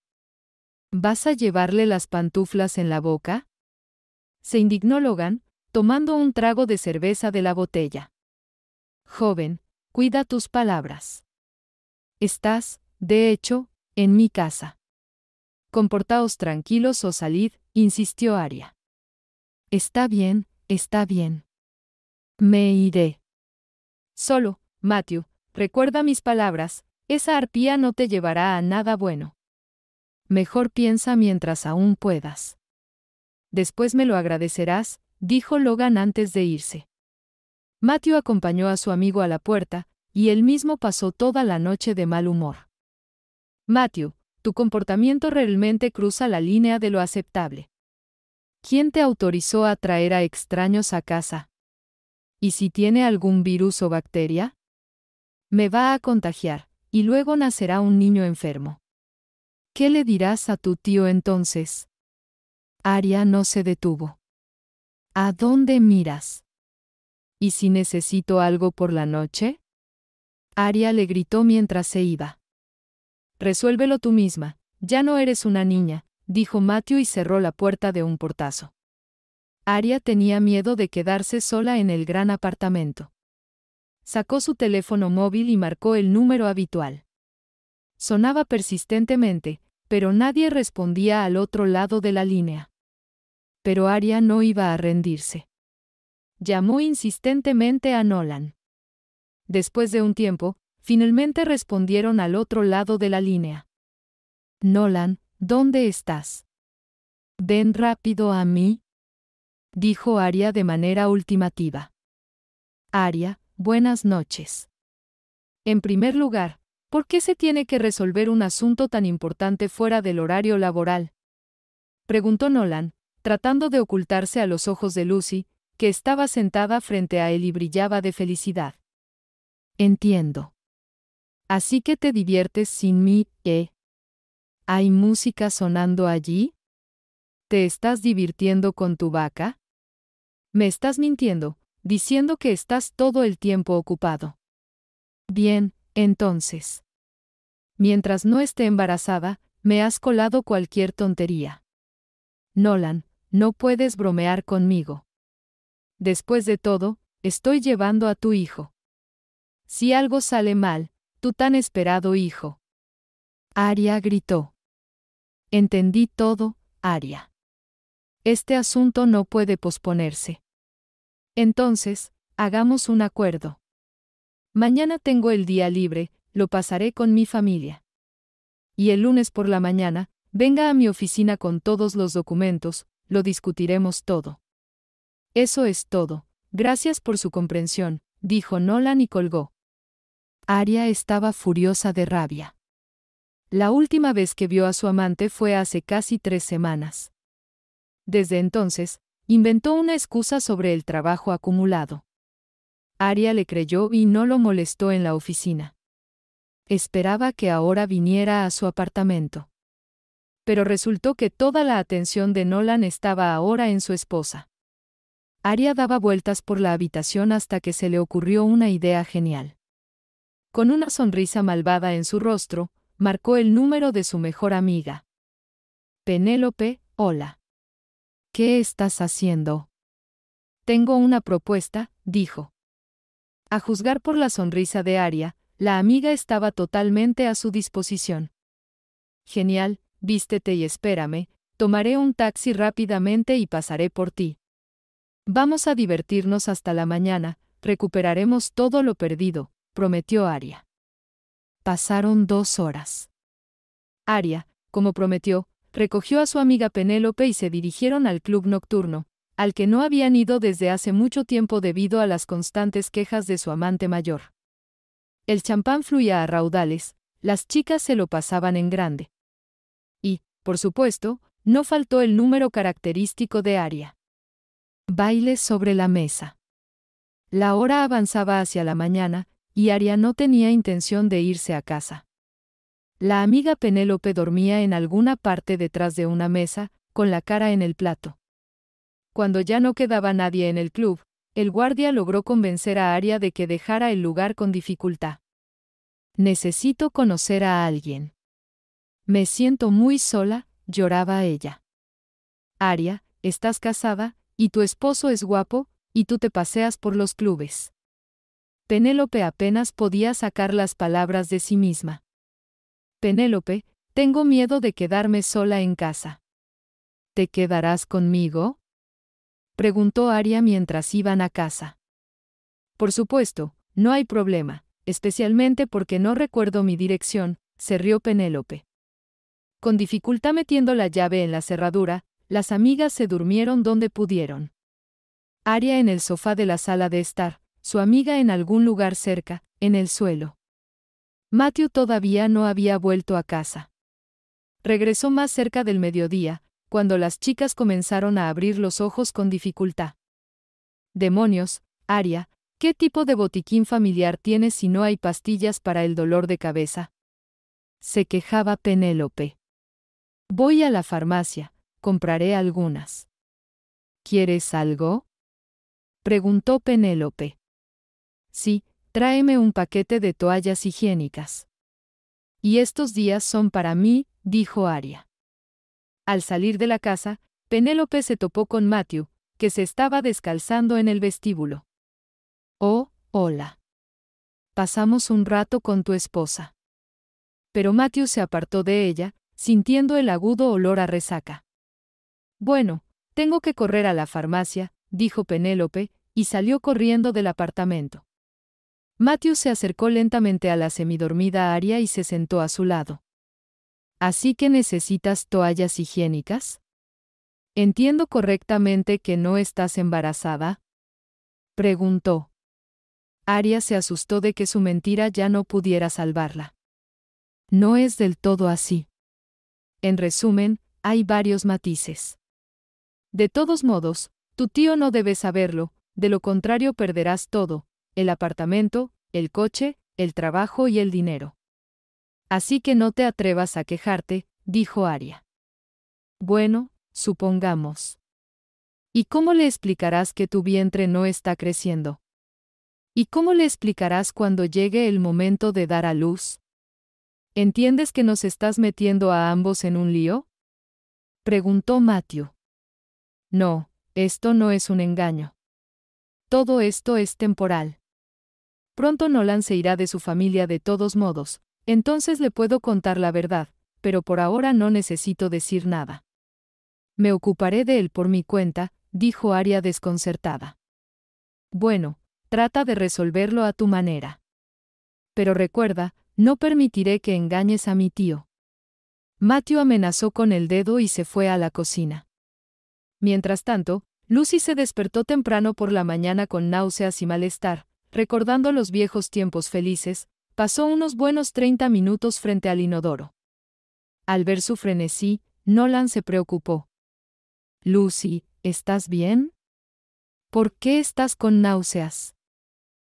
¿Vas a llevarle las pantuflas en la boca? Se indignó Logan, tomando un trago de cerveza de la botella. Joven, cuida tus palabras. Estás, de hecho, en mi casa. Comportaos tranquilos o salid, insistió Aria. Está bien, está bien. Me iré. Solo, Matthew, recuerda mis palabras, esa arpía no te llevará a nada bueno. Mejor piensa mientras aún puedas. Después me lo agradecerás, dijo Logan antes de irse. Matthew acompañó a su amigo a la puerta, y él mismo pasó toda la noche de mal humor. Matthew, tu comportamiento realmente cruza la línea de lo aceptable. ¿Quién te autorizó a traer a extraños a casa? ¿Y si tiene algún virus o bacteria? Me va a contagiar, y luego nacerá un niño enfermo. ¿Qué le dirás a tu tío entonces? Aria no se detuvo. ¿A dónde miras? ¿Y si necesito algo por la noche? Aria le gritó mientras se iba. Resuélvelo tú misma, ya no eres una niña, dijo Matthew y cerró la puerta de un portazo. Aria tenía miedo de quedarse sola en el gran apartamento. Sacó su teléfono móvil y marcó el número habitual. Sonaba persistentemente, pero nadie respondía al otro lado de la línea. Pero Aria no iba a rendirse. Llamó insistentemente a Nolan. Después de un tiempo, finalmente respondieron al otro lado de la línea. Nolan, ¿dónde estás? Ven rápido a mí, dijo Aria de manera ultimativa. Aria, buenas noches. En primer lugar, ¿por qué se tiene que resolver un asunto tan importante fuera del horario laboral? Preguntó Nolan, tratando de ocultarse a los ojos de Lucy, que estaba sentada frente a él y brillaba de felicidad. Entiendo. Así que te diviertes sin mí, ¿eh? ¿Hay música sonando allí? ¿Te estás divirtiendo con tu vaca? Me estás mintiendo, diciendo que estás todo el tiempo ocupado. Bien, entonces. Mientras no esté embarazada, me has colado cualquier tontería. Nolan, no puedes bromear conmigo. Después de todo, estoy llevando a tu hijo. Si algo sale mal, tu tan esperado hijo. Aria gritó. Entendí todo, Aria. Este asunto no puede posponerse. Entonces, hagamos un acuerdo. Mañana tengo el día libre, lo pasaré con mi familia. Y el lunes por la mañana, venga a mi oficina con todos los documentos, lo discutiremos todo. Eso es todo, gracias por su comprensión, dijo Nolan y colgó. Aria estaba furiosa de rabia. La última vez que vio a su amante fue hace casi tres semanas. Desde entonces, inventó una excusa sobre el trabajo acumulado. Aria le creyó y no lo molestó en la oficina. Esperaba que ahora viniera a su apartamento. Pero resultó que toda la atención de Nolan estaba ahora en su esposa. Aria daba vueltas por la habitación hasta que se le ocurrió una idea genial con una sonrisa malvada en su rostro, marcó el número de su mejor amiga. Penélope, hola. ¿Qué estás haciendo? Tengo una propuesta, dijo. A juzgar por la sonrisa de Aria, la amiga estaba totalmente a su disposición. Genial, vístete y espérame, tomaré un taxi rápidamente y pasaré por ti. Vamos a divertirnos hasta la mañana, recuperaremos todo lo perdido, prometió Aria. Pasaron dos horas. Aria, como prometió, recogió a su amiga Penélope y se dirigieron al club nocturno, al que no habían ido desde hace mucho tiempo debido a las constantes quejas de su amante mayor. El champán fluía a raudales, las chicas se lo pasaban en grande. Y, por supuesto, no faltó el número característico de Aria. Baile sobre la mesa. La hora avanzaba hacia la mañana, y Aria no tenía intención de irse a casa. La amiga Penélope dormía en alguna parte detrás de una mesa, con la cara en el plato. Cuando ya no quedaba nadie en el club, el guardia logró convencer a Aria de que dejara el lugar con dificultad. Necesito conocer a alguien. Me siento muy sola, lloraba ella. Aria, estás casada, y tu esposo es guapo, y tú te paseas por los clubes. Penélope apenas podía sacar las palabras de sí misma. Penélope, tengo miedo de quedarme sola en casa. ¿Te quedarás conmigo? preguntó Aria mientras iban a casa. Por supuesto, no hay problema, especialmente porque no recuerdo mi dirección, se rió Penélope. Con dificultad metiendo la llave en la cerradura, las amigas se durmieron donde pudieron. Aria en el sofá de la sala de estar, su amiga en algún lugar cerca, en el suelo. Matthew todavía no había vuelto a casa. Regresó más cerca del mediodía, cuando las chicas comenzaron a abrir los ojos con dificultad. Demonios, Aria, ¿qué tipo de botiquín familiar tienes si no hay pastillas para el dolor de cabeza? Se quejaba Penélope. Voy a la farmacia, compraré algunas. ¿Quieres algo? preguntó Penélope. Sí, tráeme un paquete de toallas higiénicas. Y estos días son para mí, dijo Aria. Al salir de la casa, Penélope se topó con Matthew, que se estaba descalzando en el vestíbulo. Oh, hola. Pasamos un rato con tu esposa. Pero Matthew se apartó de ella, sintiendo el agudo olor a resaca. Bueno, tengo que correr a la farmacia, dijo Penélope, y salió corriendo del apartamento. Matthew se acercó lentamente a la semidormida Aria y se sentó a su lado. Así que necesitas toallas higiénicas? Entiendo correctamente que no estás embarazada? preguntó. Aria se asustó de que su mentira ya no pudiera salvarla. No es del todo así. En resumen, hay varios matices. De todos modos, tu tío no debe saberlo, de lo contrario perderás todo, el apartamento, el coche, el trabajo y el dinero. Así que no te atrevas a quejarte, dijo Aria. Bueno, supongamos. ¿Y cómo le explicarás que tu vientre no está creciendo? ¿Y cómo le explicarás cuando llegue el momento de dar a luz? ¿Entiendes que nos estás metiendo a ambos en un lío? Preguntó Matthew. No, esto no es un engaño. Todo esto es temporal. Pronto Nolan se irá de su familia de todos modos, entonces le puedo contar la verdad, pero por ahora no necesito decir nada. Me ocuparé de él por mi cuenta, dijo Aria desconcertada. Bueno, trata de resolverlo a tu manera. Pero recuerda, no permitiré que engañes a mi tío. Matthew amenazó con el dedo y se fue a la cocina. Mientras tanto, Lucy se despertó temprano por la mañana con náuseas y malestar, recordando los viejos tiempos felices, pasó unos buenos 30 minutos frente al inodoro. Al ver su frenesí, Nolan se preocupó. Lucy, ¿estás bien? ¿Por qué estás con náuseas?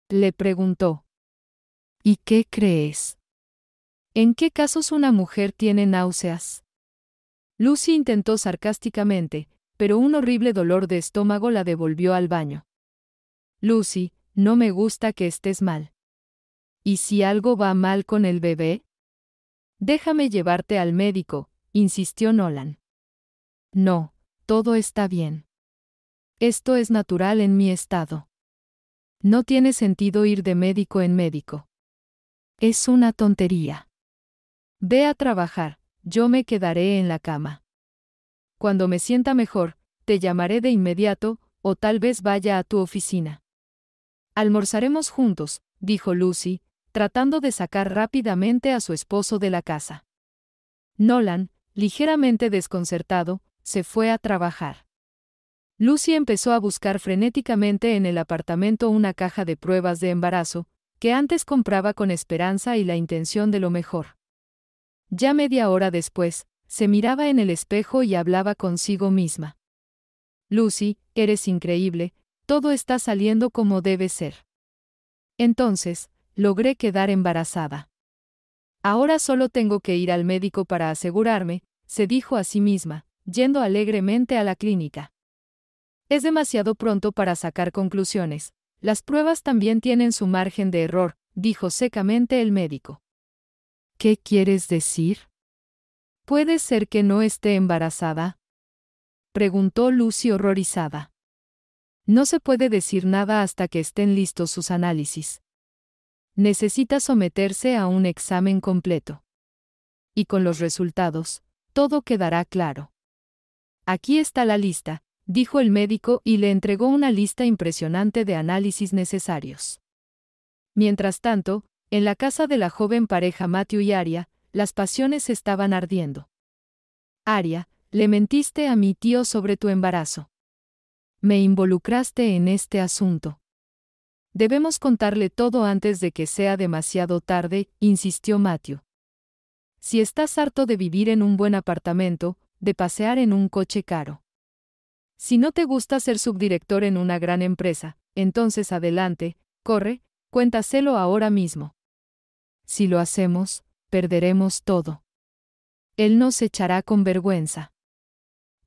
Le preguntó. ¿Y qué crees? ¿En qué casos una mujer tiene náuseas? Lucy intentó sarcásticamente, pero un horrible dolor de estómago la devolvió al baño. Lucy, no me gusta que estés mal. ¿Y si algo va mal con el bebé? Déjame llevarte al médico, insistió Nolan. No, todo está bien. Esto es natural en mi estado. No tiene sentido ir de médico en médico. Es una tontería. Ve a trabajar, yo me quedaré en la cama. Cuando me sienta mejor, te llamaré de inmediato, o tal vez vaya a tu oficina. Almorzaremos juntos, dijo Lucy, tratando de sacar rápidamente a su esposo de la casa. Nolan, ligeramente desconcertado, se fue a trabajar. Lucy empezó a buscar frenéticamente en el apartamento una caja de pruebas de embarazo, que antes compraba con esperanza y la intención de lo mejor. Ya media hora después, se miraba en el espejo y hablaba consigo misma. Lucy, eres increíble, todo está saliendo como debe ser. Entonces, logré quedar embarazada. Ahora solo tengo que ir al médico para asegurarme, se dijo a sí misma, yendo alegremente a la clínica. Es demasiado pronto para sacar conclusiones, las pruebas también tienen su margen de error, dijo secamente el médico. ¿Qué quieres decir? ¿Puede ser que no esté embarazada? preguntó Lucy horrorizada. No se puede decir nada hasta que estén listos sus análisis. Necesita someterse a un examen completo. Y con los resultados, todo quedará claro. Aquí está la lista, dijo el médico y le entregó una lista impresionante de análisis necesarios. Mientras tanto, en la casa de la joven pareja Matthew y Aria, las pasiones estaban ardiendo. Aria, le mentiste a mi tío sobre tu embarazo. Me involucraste en este asunto. Debemos contarle todo antes de que sea demasiado tarde, insistió Matthew. Si estás harto de vivir en un buen apartamento, de pasear en un coche caro. Si no te gusta ser subdirector en una gran empresa, entonces adelante, corre, cuéntaselo ahora mismo. Si lo hacemos, perderemos todo. Él nos echará con vergüenza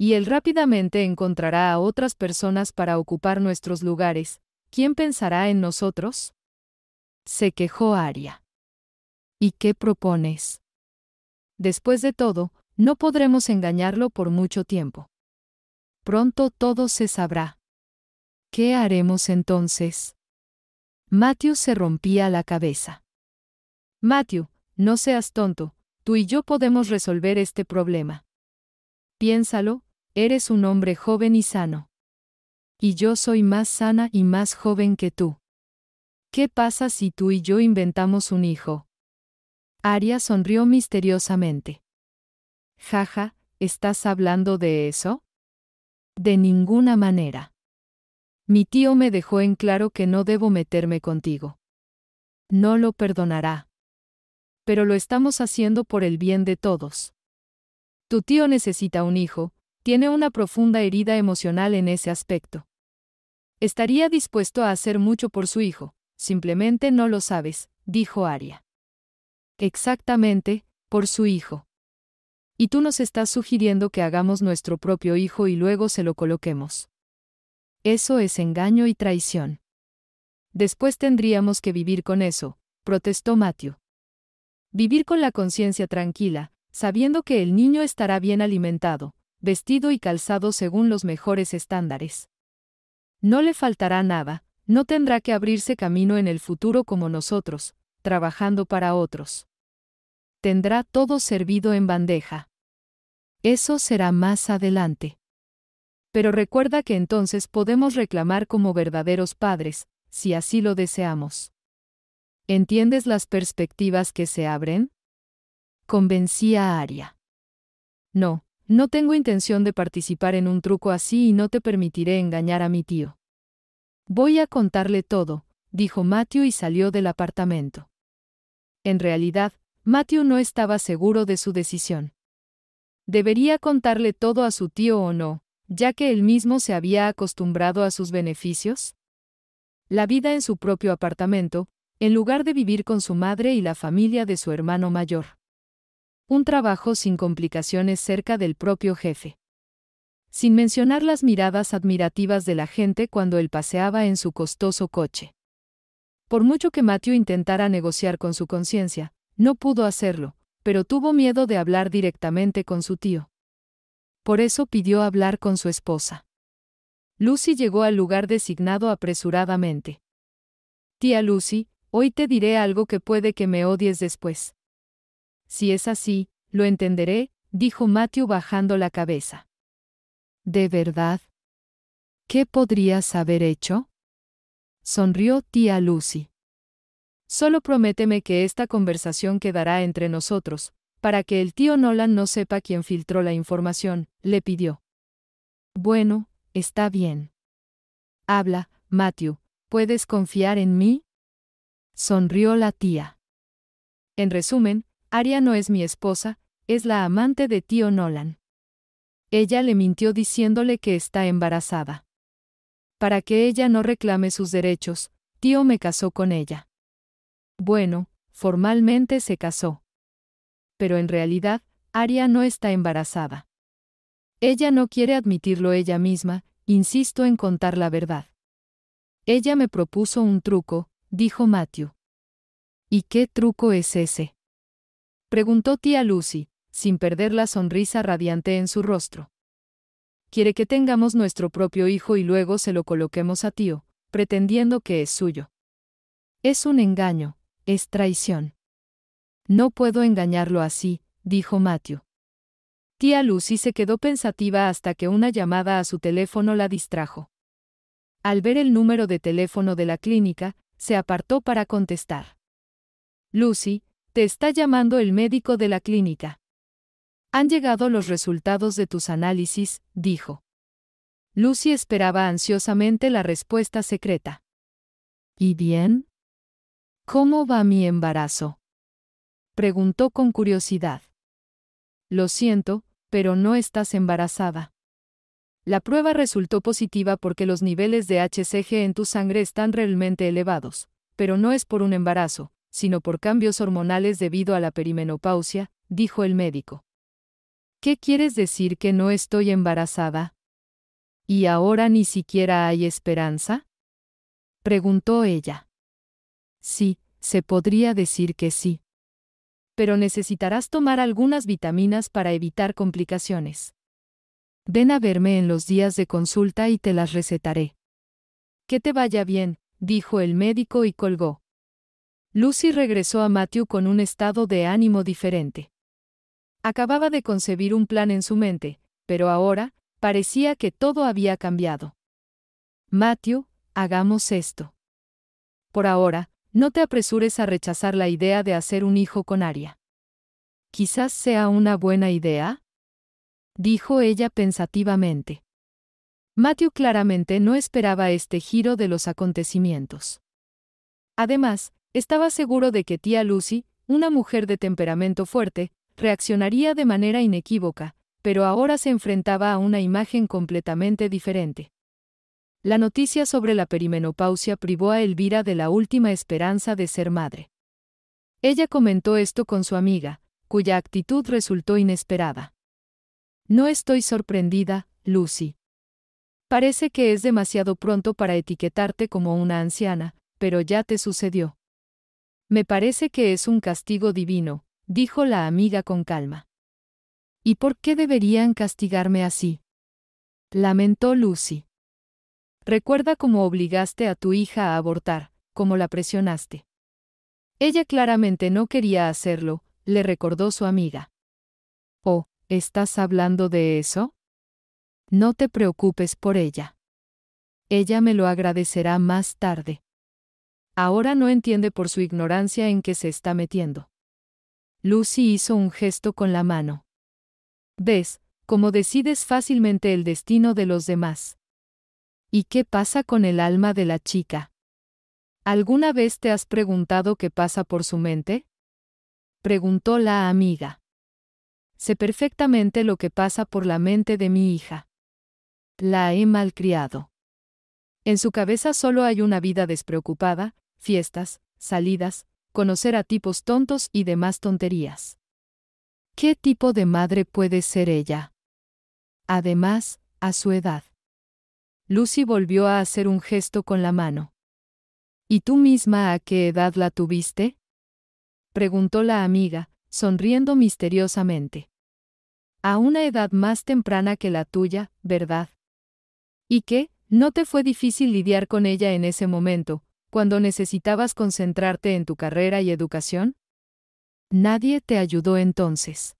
y Él rápidamente encontrará a otras personas para ocupar nuestros lugares. ¿Quién pensará en nosotros? Se quejó Aria. ¿Y qué propones? Después de todo, no podremos engañarlo por mucho tiempo. Pronto todo se sabrá. ¿Qué haremos entonces? Matthew se rompía la cabeza. Matthew, no seas tonto, tú y yo podemos resolver este problema. Piénsalo, Eres un hombre joven y sano. Y yo soy más sana y más joven que tú. ¿Qué pasa si tú y yo inventamos un hijo? Aria sonrió misteriosamente. Jaja, ¿estás hablando de eso? De ninguna manera. Mi tío me dejó en claro que no debo meterme contigo. No lo perdonará. Pero lo estamos haciendo por el bien de todos. Tu tío necesita un hijo, tiene una profunda herida emocional en ese aspecto. Estaría dispuesto a hacer mucho por su hijo, simplemente no lo sabes, dijo Aria. Exactamente, por su hijo. Y tú nos estás sugiriendo que hagamos nuestro propio hijo y luego se lo coloquemos. Eso es engaño y traición. Después tendríamos que vivir con eso, protestó Matthew. Vivir con la conciencia tranquila, sabiendo que el niño estará bien alimentado, vestido y calzado según los mejores estándares. No le faltará nada, no tendrá que abrirse camino en el futuro como nosotros, trabajando para otros. Tendrá todo servido en bandeja. Eso será más adelante. Pero recuerda que entonces podemos reclamar como verdaderos padres, si así lo deseamos. ¿Entiendes las perspectivas que se abren? Convencía a Aria. No, no tengo intención de participar en un truco así y no te permitiré engañar a mi tío. Voy a contarle todo, dijo Matthew y salió del apartamento. En realidad, Matthew no estaba seguro de su decisión. Debería contarle todo a su tío o no, ya que él mismo se había acostumbrado a sus beneficios. La vida en su propio apartamento, en lugar de vivir con su madre y la familia de su hermano mayor un trabajo sin complicaciones cerca del propio jefe. Sin mencionar las miradas admirativas de la gente cuando él paseaba en su costoso coche. Por mucho que Matthew intentara negociar con su conciencia, no pudo hacerlo, pero tuvo miedo de hablar directamente con su tío. Por eso pidió hablar con su esposa. Lucy llegó al lugar designado apresuradamente. Tía Lucy, hoy te diré algo que puede que me odies después. Si es así, lo entenderé, dijo Matthew bajando la cabeza. ¿De verdad? ¿Qué podrías haber hecho? Sonrió tía Lucy. Solo prométeme que esta conversación quedará entre nosotros, para que el tío Nolan no sepa quién filtró la información, le pidió. Bueno, está bien. Habla, Matthew, ¿puedes confiar en mí? Sonrió la tía. En resumen, Aria no es mi esposa, es la amante de tío Nolan. Ella le mintió diciéndole que está embarazada. Para que ella no reclame sus derechos, tío me casó con ella. Bueno, formalmente se casó. Pero en realidad, Aria no está embarazada. Ella no quiere admitirlo ella misma, insisto en contar la verdad. Ella me propuso un truco, dijo Matthew. ¿Y qué truco es ese? Preguntó tía Lucy, sin perder la sonrisa radiante en su rostro. Quiere que tengamos nuestro propio hijo y luego se lo coloquemos a tío, pretendiendo que es suyo. Es un engaño, es traición. No puedo engañarlo así, dijo Matthew. Tía Lucy se quedó pensativa hasta que una llamada a su teléfono la distrajo. Al ver el número de teléfono de la clínica, se apartó para contestar. Lucy, te está llamando el médico de la clínica. Han llegado los resultados de tus análisis, dijo. Lucy esperaba ansiosamente la respuesta secreta. ¿Y bien? ¿Cómo va mi embarazo? Preguntó con curiosidad. Lo siento, pero no estás embarazada. La prueba resultó positiva porque los niveles de HCG en tu sangre están realmente elevados, pero no es por un embarazo, sino por cambios hormonales debido a la perimenopausia, dijo el médico. ¿Qué quieres decir que no estoy embarazada? ¿Y ahora ni siquiera hay esperanza? preguntó ella. Sí, se podría decir que sí. Pero necesitarás tomar algunas vitaminas para evitar complicaciones. Ven a verme en los días de consulta y te las recetaré. Que te vaya bien, dijo el médico y colgó. Lucy regresó a Matthew con un estado de ánimo diferente. Acababa de concebir un plan en su mente, pero ahora, parecía que todo había cambiado. Matthew, hagamos esto. Por ahora, no te apresures a rechazar la idea de hacer un hijo con Aria. Quizás sea una buena idea, dijo ella pensativamente. Matthew claramente no esperaba este giro de los acontecimientos. Además, estaba seguro de que tía Lucy, una mujer de temperamento fuerte, reaccionaría de manera inequívoca, pero ahora se enfrentaba a una imagen completamente diferente. La noticia sobre la perimenopausia privó a Elvira de la última esperanza de ser madre. Ella comentó esto con su amiga, cuya actitud resultó inesperada. No estoy sorprendida, Lucy. Parece que es demasiado pronto para etiquetarte como una anciana, pero ya te sucedió. Me parece que es un castigo divino, dijo la amiga con calma. ¿Y por qué deberían castigarme así? Lamentó Lucy. Recuerda cómo obligaste a tu hija a abortar, cómo la presionaste. Ella claramente no quería hacerlo, le recordó su amiga. Oh, ¿estás hablando de eso? No te preocupes por ella. Ella me lo agradecerá más tarde. Ahora no entiende por su ignorancia en qué se está metiendo. Lucy hizo un gesto con la mano. ¿Ves? Como decides fácilmente el destino de los demás. ¿Y qué pasa con el alma de la chica? ¿Alguna vez te has preguntado qué pasa por su mente? Preguntó la amiga. Sé perfectamente lo que pasa por la mente de mi hija. La he malcriado. En su cabeza solo hay una vida despreocupada, fiestas, salidas, conocer a tipos tontos y demás tonterías. ¿Qué tipo de madre puede ser ella? Además, a su edad. Lucy volvió a hacer un gesto con la mano. ¿Y tú misma a qué edad la tuviste? preguntó la amiga, sonriendo misteriosamente. A una edad más temprana que la tuya, ¿verdad? ¿Y qué, no te fue difícil lidiar con ella en ese momento, cuando necesitabas concentrarte en tu carrera y educación? Nadie te ayudó entonces.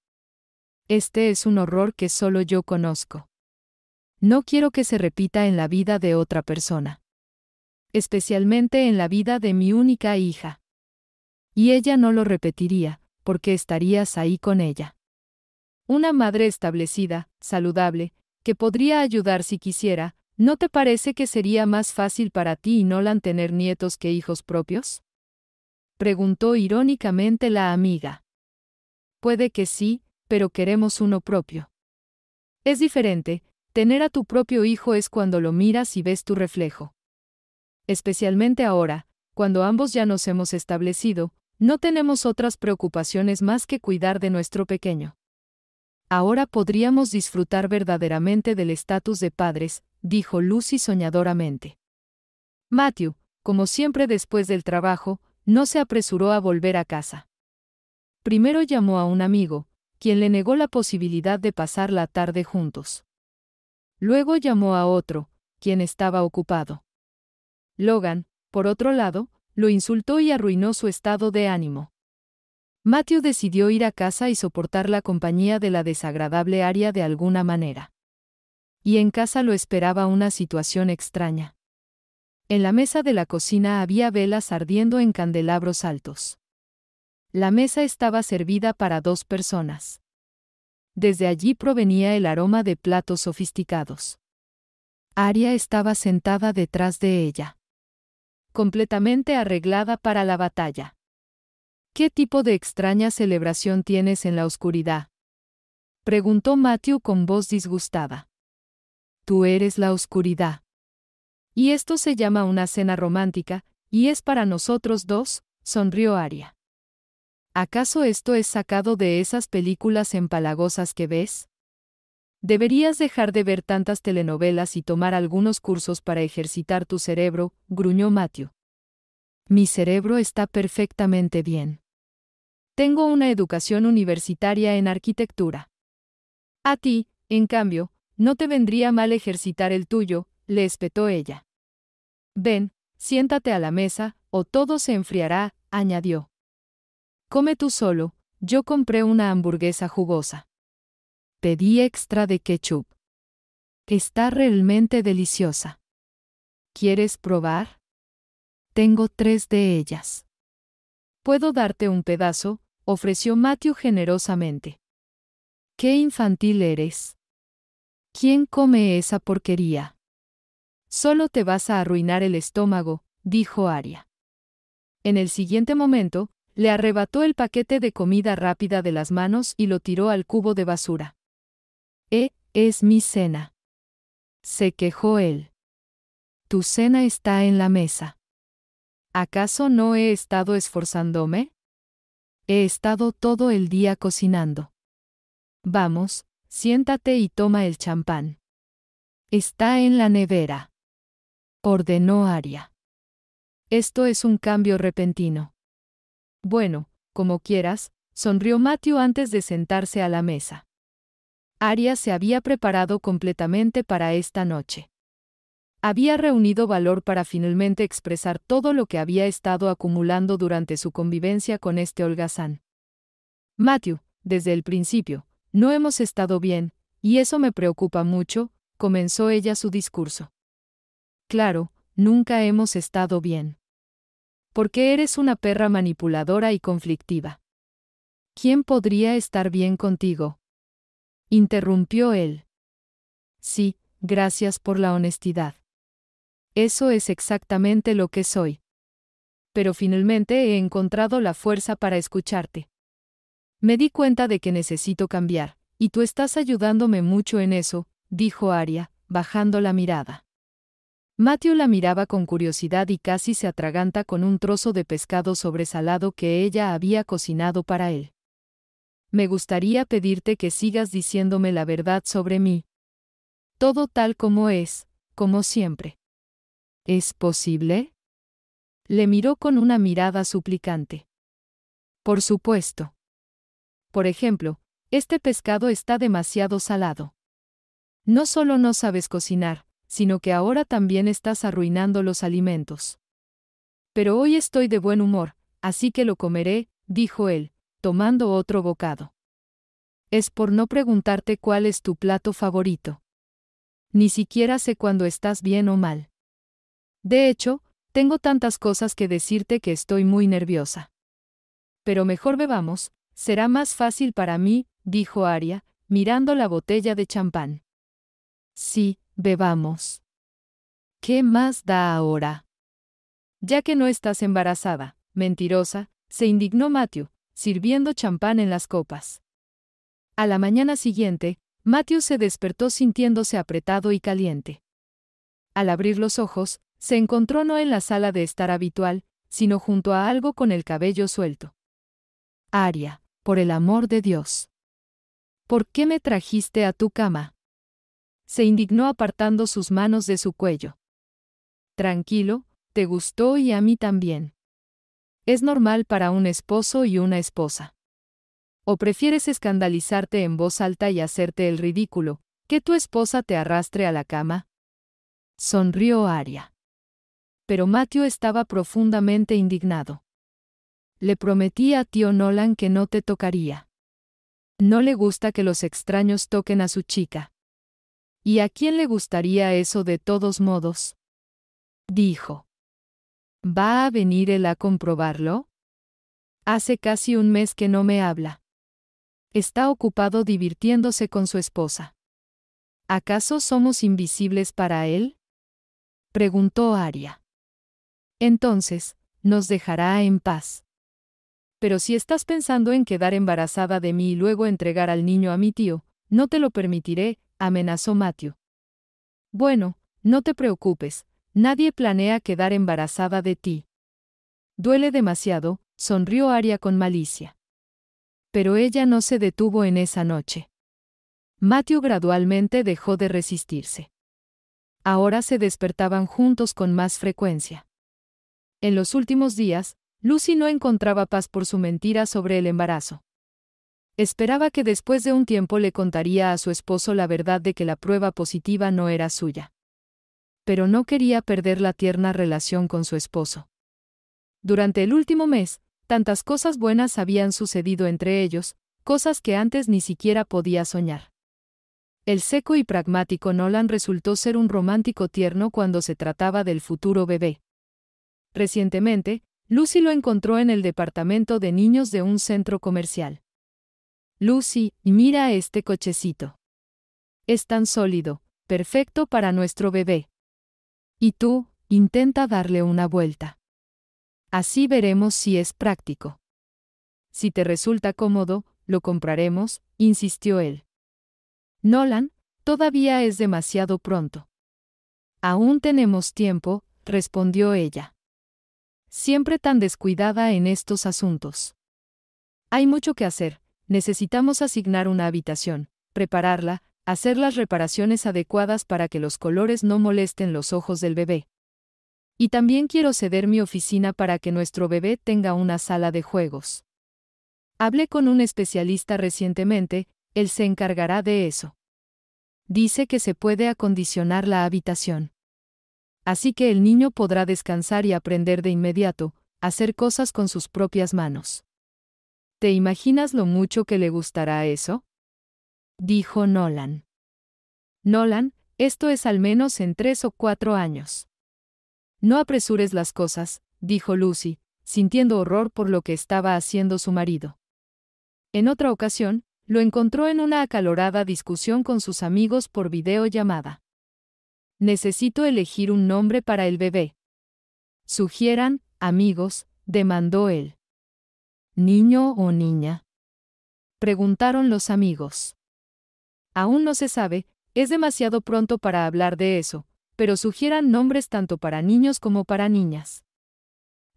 Este es un horror que solo yo conozco. No quiero que se repita en la vida de otra persona. Especialmente en la vida de mi única hija. Y ella no lo repetiría, porque estarías ahí con ella. Una madre establecida, saludable, que podría ayudar si quisiera, ¿No te parece que sería más fácil para ti y Nolan tener nietos que hijos propios? Preguntó irónicamente la amiga. Puede que sí, pero queremos uno propio. Es diferente, tener a tu propio hijo es cuando lo miras y ves tu reflejo. Especialmente ahora, cuando ambos ya nos hemos establecido, no tenemos otras preocupaciones más que cuidar de nuestro pequeño. Ahora podríamos disfrutar verdaderamente del estatus de padres, dijo Lucy soñadoramente. Matthew, como siempre después del trabajo, no se apresuró a volver a casa. Primero llamó a un amigo, quien le negó la posibilidad de pasar la tarde juntos. Luego llamó a otro, quien estaba ocupado. Logan, por otro lado, lo insultó y arruinó su estado de ánimo. Matthew decidió ir a casa y soportar la compañía de la desagradable Aria de alguna manera. Y en casa lo esperaba una situación extraña. En la mesa de la cocina había velas ardiendo en candelabros altos. La mesa estaba servida para dos personas. Desde allí provenía el aroma de platos sofisticados. Aria estaba sentada detrás de ella. Completamente arreglada para la batalla. ¿Qué tipo de extraña celebración tienes en la oscuridad? Preguntó Matthew con voz disgustada. Tú eres la oscuridad. Y esto se llama una cena romántica, y es para nosotros dos, sonrió Aria. ¿Acaso esto es sacado de esas películas empalagosas que ves? Deberías dejar de ver tantas telenovelas y tomar algunos cursos para ejercitar tu cerebro, gruñó Matthew mi cerebro está perfectamente bien. Tengo una educación universitaria en arquitectura. A ti, en cambio, no te vendría mal ejercitar el tuyo, le espetó ella. Ven, siéntate a la mesa, o todo se enfriará, añadió. Come tú solo, yo compré una hamburguesa jugosa. Pedí extra de ketchup. Está realmente deliciosa. ¿Quieres probar? Tengo tres de ellas. Puedo darte un pedazo, ofreció Matthew generosamente. Qué infantil eres. ¿Quién come esa porquería? Solo te vas a arruinar el estómago, dijo Aria. En el siguiente momento, le arrebató el paquete de comida rápida de las manos y lo tiró al cubo de basura. Eh, es mi cena. Se quejó él. Tu cena está en la mesa. ¿Acaso no he estado esforzándome? He estado todo el día cocinando. Vamos, siéntate y toma el champán. Está en la nevera. Ordenó Aria. Esto es un cambio repentino. Bueno, como quieras, sonrió Matthew antes de sentarse a la mesa. Aria se había preparado completamente para esta noche había reunido valor para finalmente expresar todo lo que había estado acumulando durante su convivencia con este holgazán. Matthew, desde el principio, no hemos estado bien, y eso me preocupa mucho, comenzó ella su discurso. Claro, nunca hemos estado bien. Porque eres una perra manipuladora y conflictiva. ¿Quién podría estar bien contigo? Interrumpió él. Sí, gracias por la honestidad. Eso es exactamente lo que soy. Pero finalmente he encontrado la fuerza para escucharte. Me di cuenta de que necesito cambiar, y tú estás ayudándome mucho en eso, dijo Aria, bajando la mirada. Matthew la miraba con curiosidad y casi se atraganta con un trozo de pescado sobresalado que ella había cocinado para él. Me gustaría pedirte que sigas diciéndome la verdad sobre mí. Todo tal como es, como siempre. ¿Es posible? Le miró con una mirada suplicante. Por supuesto. Por ejemplo, este pescado está demasiado salado. No solo no sabes cocinar, sino que ahora también estás arruinando los alimentos. Pero hoy estoy de buen humor, así que lo comeré, dijo él, tomando otro bocado. Es por no preguntarte cuál es tu plato favorito. Ni siquiera sé cuándo estás bien o mal. De hecho, tengo tantas cosas que decirte que estoy muy nerviosa. Pero mejor bebamos, será más fácil para mí, dijo Aria, mirando la botella de champán. Sí, bebamos. ¿Qué más da ahora? Ya que no estás embarazada, mentirosa, se indignó Matthew, sirviendo champán en las copas. A la mañana siguiente, Matthew se despertó sintiéndose apretado y caliente. Al abrir los ojos, se encontró no en la sala de estar habitual, sino junto a algo con el cabello suelto. Aria, por el amor de Dios. ¿Por qué me trajiste a tu cama? Se indignó apartando sus manos de su cuello. Tranquilo, te gustó y a mí también. Es normal para un esposo y una esposa. ¿O prefieres escandalizarte en voz alta y hacerte el ridículo, que tu esposa te arrastre a la cama? Sonrió Aria pero Matthew estaba profundamente indignado. Le prometí a tío Nolan que no te tocaría. No le gusta que los extraños toquen a su chica. ¿Y a quién le gustaría eso de todos modos? Dijo. ¿Va a venir él a comprobarlo? Hace casi un mes que no me habla. Está ocupado divirtiéndose con su esposa. ¿Acaso somos invisibles para él? Preguntó Aria entonces, nos dejará en paz. Pero si estás pensando en quedar embarazada de mí y luego entregar al niño a mi tío, no te lo permitiré, amenazó Matthew. Bueno, no te preocupes, nadie planea quedar embarazada de ti. Duele demasiado, sonrió Aria con malicia. Pero ella no se detuvo en esa noche. Matthew gradualmente dejó de resistirse. Ahora se despertaban juntos con más frecuencia. En los últimos días, Lucy no encontraba paz por su mentira sobre el embarazo. Esperaba que después de un tiempo le contaría a su esposo la verdad de que la prueba positiva no era suya. Pero no quería perder la tierna relación con su esposo. Durante el último mes, tantas cosas buenas habían sucedido entre ellos, cosas que antes ni siquiera podía soñar. El seco y pragmático Nolan resultó ser un romántico tierno cuando se trataba del futuro bebé. Recientemente, Lucy lo encontró en el departamento de niños de un centro comercial. Lucy, mira este cochecito. Es tan sólido, perfecto para nuestro bebé. Y tú, intenta darle una vuelta. Así veremos si es práctico. Si te resulta cómodo, lo compraremos, insistió él. Nolan, todavía es demasiado pronto. Aún tenemos tiempo, respondió ella siempre tan descuidada en estos asuntos. Hay mucho que hacer, necesitamos asignar una habitación, prepararla, hacer las reparaciones adecuadas para que los colores no molesten los ojos del bebé. Y también quiero ceder mi oficina para que nuestro bebé tenga una sala de juegos. Hablé con un especialista recientemente, él se encargará de eso. Dice que se puede acondicionar la habitación. Así que el niño podrá descansar y aprender de inmediato, hacer cosas con sus propias manos. ¿Te imaginas lo mucho que le gustará eso? Dijo Nolan. Nolan, esto es al menos en tres o cuatro años. No apresures las cosas, dijo Lucy, sintiendo horror por lo que estaba haciendo su marido. En otra ocasión, lo encontró en una acalorada discusión con sus amigos por videollamada. Necesito elegir un nombre para el bebé. Sugieran, amigos, demandó él. ¿Niño o niña? Preguntaron los amigos. Aún no se sabe, es demasiado pronto para hablar de eso, pero sugieran nombres tanto para niños como para niñas.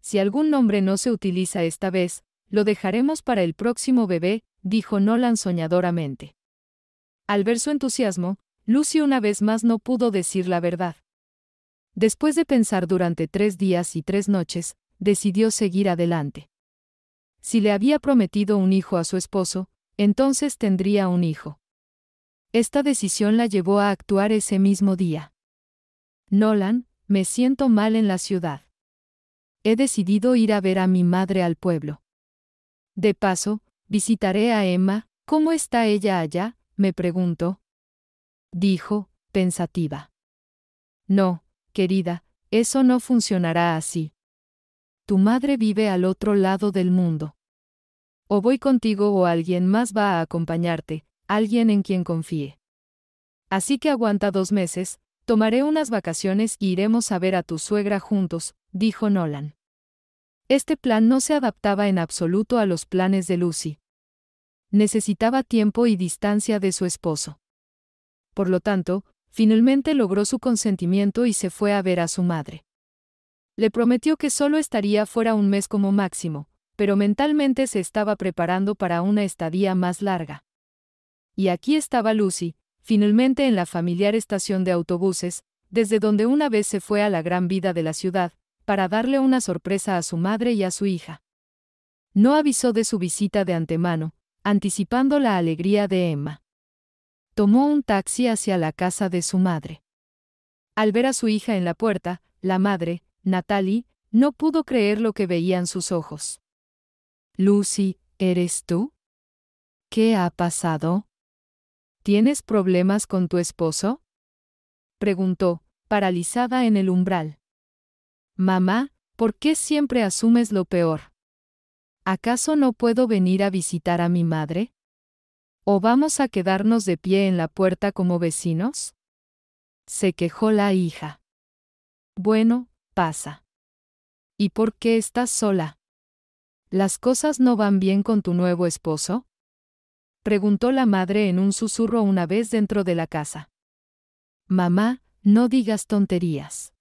Si algún nombre no se utiliza esta vez, lo dejaremos para el próximo bebé, dijo Nolan soñadoramente. Al ver su entusiasmo, Lucy una vez más no pudo decir la verdad. Después de pensar durante tres días y tres noches, decidió seguir adelante. Si le había prometido un hijo a su esposo, entonces tendría un hijo. Esta decisión la llevó a actuar ese mismo día. Nolan, me siento mal en la ciudad. He decidido ir a ver a mi madre al pueblo. De paso, visitaré a Emma, ¿cómo está ella allá? me preguntó, dijo, pensativa. No, querida, eso no funcionará así. Tu madre vive al otro lado del mundo. O voy contigo o alguien más va a acompañarte, alguien en quien confíe. Así que aguanta dos meses, tomaré unas vacaciones y iremos a ver a tu suegra juntos, dijo Nolan. Este plan no se adaptaba en absoluto a los planes de Lucy. Necesitaba tiempo y distancia de su esposo por lo tanto, finalmente logró su consentimiento y se fue a ver a su madre. Le prometió que solo estaría fuera un mes como máximo, pero mentalmente se estaba preparando para una estadía más larga. Y aquí estaba Lucy, finalmente en la familiar estación de autobuses, desde donde una vez se fue a la gran vida de la ciudad, para darle una sorpresa a su madre y a su hija. No avisó de su visita de antemano, anticipando la alegría de Emma tomó un taxi hacia la casa de su madre. Al ver a su hija en la puerta, la madre, Natalie, no pudo creer lo que veían sus ojos. Lucy, ¿eres tú? ¿Qué ha pasado? ¿Tienes problemas con tu esposo? preguntó, paralizada en el umbral. Mamá, ¿por qué siempre asumes lo peor? ¿Acaso no puedo venir a visitar a mi madre? ¿O vamos a quedarnos de pie en la puerta como vecinos? Se quejó la hija. Bueno, pasa. ¿Y por qué estás sola? ¿Las cosas no van bien con tu nuevo esposo? Preguntó la madre en un susurro una vez dentro de la casa. Mamá, no digas tonterías.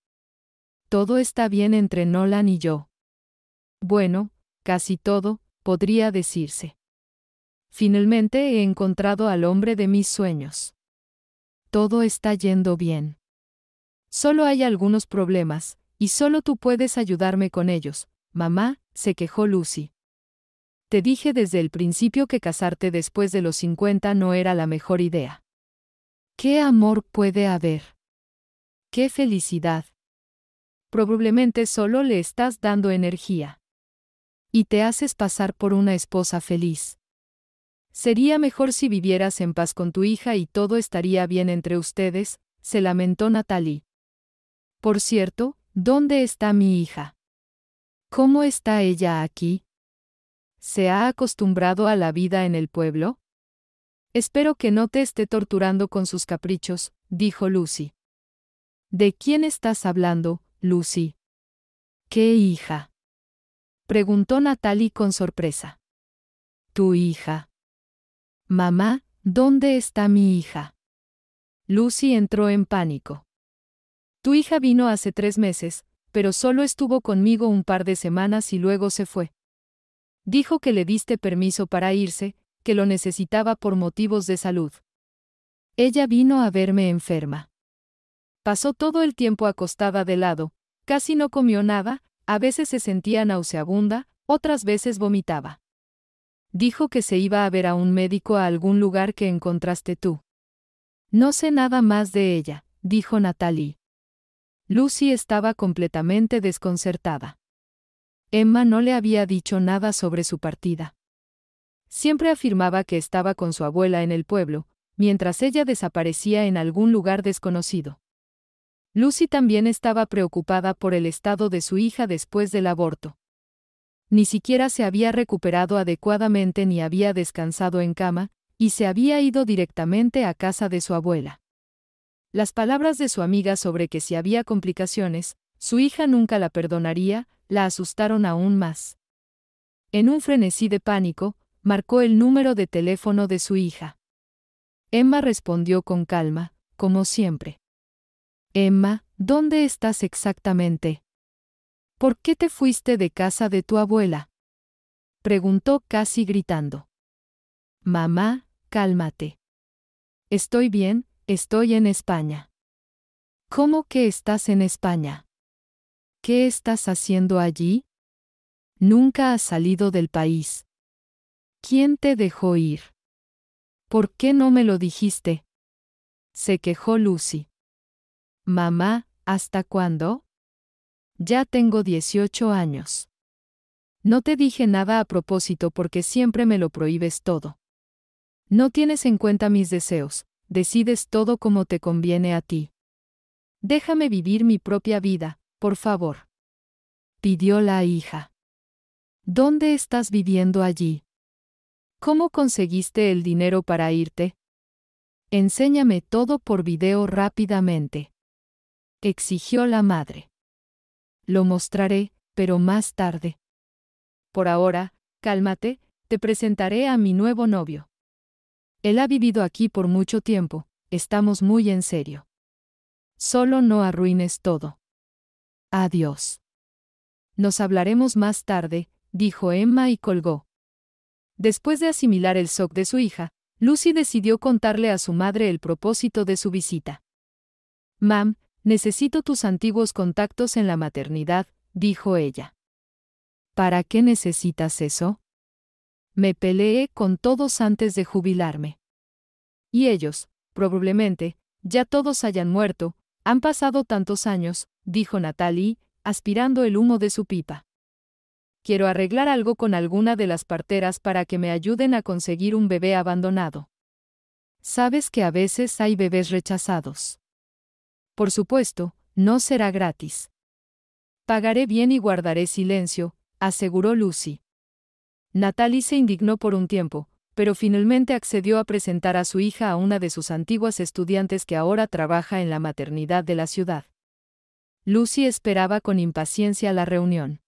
Todo está bien entre Nolan y yo. Bueno, casi todo, podría decirse. Finalmente he encontrado al hombre de mis sueños. Todo está yendo bien. Solo hay algunos problemas, y solo tú puedes ayudarme con ellos, mamá, se quejó Lucy. Te dije desde el principio que casarte después de los 50 no era la mejor idea. ¿Qué amor puede haber? ¡Qué felicidad! Probablemente solo le estás dando energía. Y te haces pasar por una esposa feliz. Sería mejor si vivieras en paz con tu hija y todo estaría bien entre ustedes, se lamentó Natalie. Por cierto, ¿dónde está mi hija? ¿Cómo está ella aquí? ¿Se ha acostumbrado a la vida en el pueblo? Espero que no te esté torturando con sus caprichos, dijo Lucy. ¿De quién estás hablando, Lucy? ¿Qué hija? preguntó Natalie con sorpresa. Tu hija. Mamá, ¿dónde está mi hija? Lucy entró en pánico. Tu hija vino hace tres meses, pero solo estuvo conmigo un par de semanas y luego se fue. Dijo que le diste permiso para irse, que lo necesitaba por motivos de salud. Ella vino a verme enferma. Pasó todo el tiempo acostada de lado, casi no comió nada, a veces se sentía nauseabunda, otras veces vomitaba. Dijo que se iba a ver a un médico a algún lugar que encontraste tú. No sé nada más de ella, dijo Natalie. Lucy estaba completamente desconcertada. Emma no le había dicho nada sobre su partida. Siempre afirmaba que estaba con su abuela en el pueblo, mientras ella desaparecía en algún lugar desconocido. Lucy también estaba preocupada por el estado de su hija después del aborto. Ni siquiera se había recuperado adecuadamente ni había descansado en cama, y se había ido directamente a casa de su abuela. Las palabras de su amiga sobre que si había complicaciones, su hija nunca la perdonaría, la asustaron aún más. En un frenesí de pánico, marcó el número de teléfono de su hija. Emma respondió con calma, como siempre. Emma, ¿dónde estás exactamente? ¿Por qué te fuiste de casa de tu abuela? preguntó casi gritando. Mamá, cálmate. Estoy bien, estoy en España. ¿Cómo que estás en España? ¿Qué estás haciendo allí? Nunca has salido del país. ¿Quién te dejó ir? ¿Por qué no me lo dijiste? Se quejó Lucy. Mamá, ¿hasta cuándo? Ya tengo 18 años. No te dije nada a propósito porque siempre me lo prohíbes todo. No tienes en cuenta mis deseos, decides todo como te conviene a ti. Déjame vivir mi propia vida, por favor. Pidió la hija. ¿Dónde estás viviendo allí? ¿Cómo conseguiste el dinero para irte? Enséñame todo por video rápidamente. Exigió la madre. Lo mostraré, pero más tarde. Por ahora, cálmate, te presentaré a mi nuevo novio. Él ha vivido aquí por mucho tiempo, estamos muy en serio. Solo no arruines todo. Adiós. Nos hablaremos más tarde, dijo Emma y colgó. Después de asimilar el shock de su hija, Lucy decidió contarle a su madre el propósito de su visita. Mam, Necesito tus antiguos contactos en la maternidad, dijo ella. ¿Para qué necesitas eso? Me peleé con todos antes de jubilarme. Y ellos, probablemente, ya todos hayan muerto, han pasado tantos años, dijo Natalie, aspirando el humo de su pipa. Quiero arreglar algo con alguna de las parteras para que me ayuden a conseguir un bebé abandonado. Sabes que a veces hay bebés rechazados. Por supuesto, no será gratis. Pagaré bien y guardaré silencio, aseguró Lucy. Natalie se indignó por un tiempo, pero finalmente accedió a presentar a su hija a una de sus antiguas estudiantes que ahora trabaja en la maternidad de la ciudad. Lucy esperaba con impaciencia la reunión.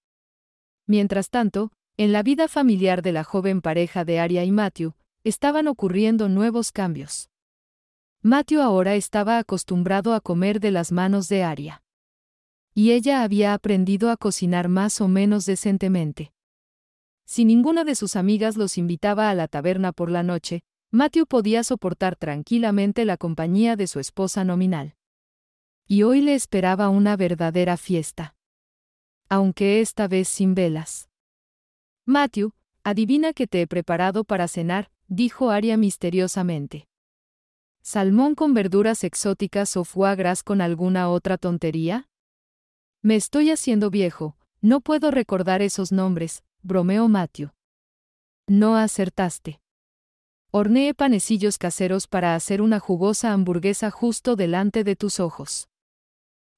Mientras tanto, en la vida familiar de la joven pareja de Aria y Matthew, estaban ocurriendo nuevos cambios. Matthew ahora estaba acostumbrado a comer de las manos de Aria. Y ella había aprendido a cocinar más o menos decentemente. Si ninguna de sus amigas los invitaba a la taberna por la noche, Matthew podía soportar tranquilamente la compañía de su esposa nominal. Y hoy le esperaba una verdadera fiesta. Aunque esta vez sin velas. Matthew, adivina que te he preparado para cenar, dijo Aria misteriosamente. ¿Salmón con verduras exóticas o foie gras con alguna otra tontería? Me estoy haciendo viejo, no puedo recordar esos nombres, bromeó Matthew. No acertaste. Horneé panecillos caseros para hacer una jugosa hamburguesa justo delante de tus ojos.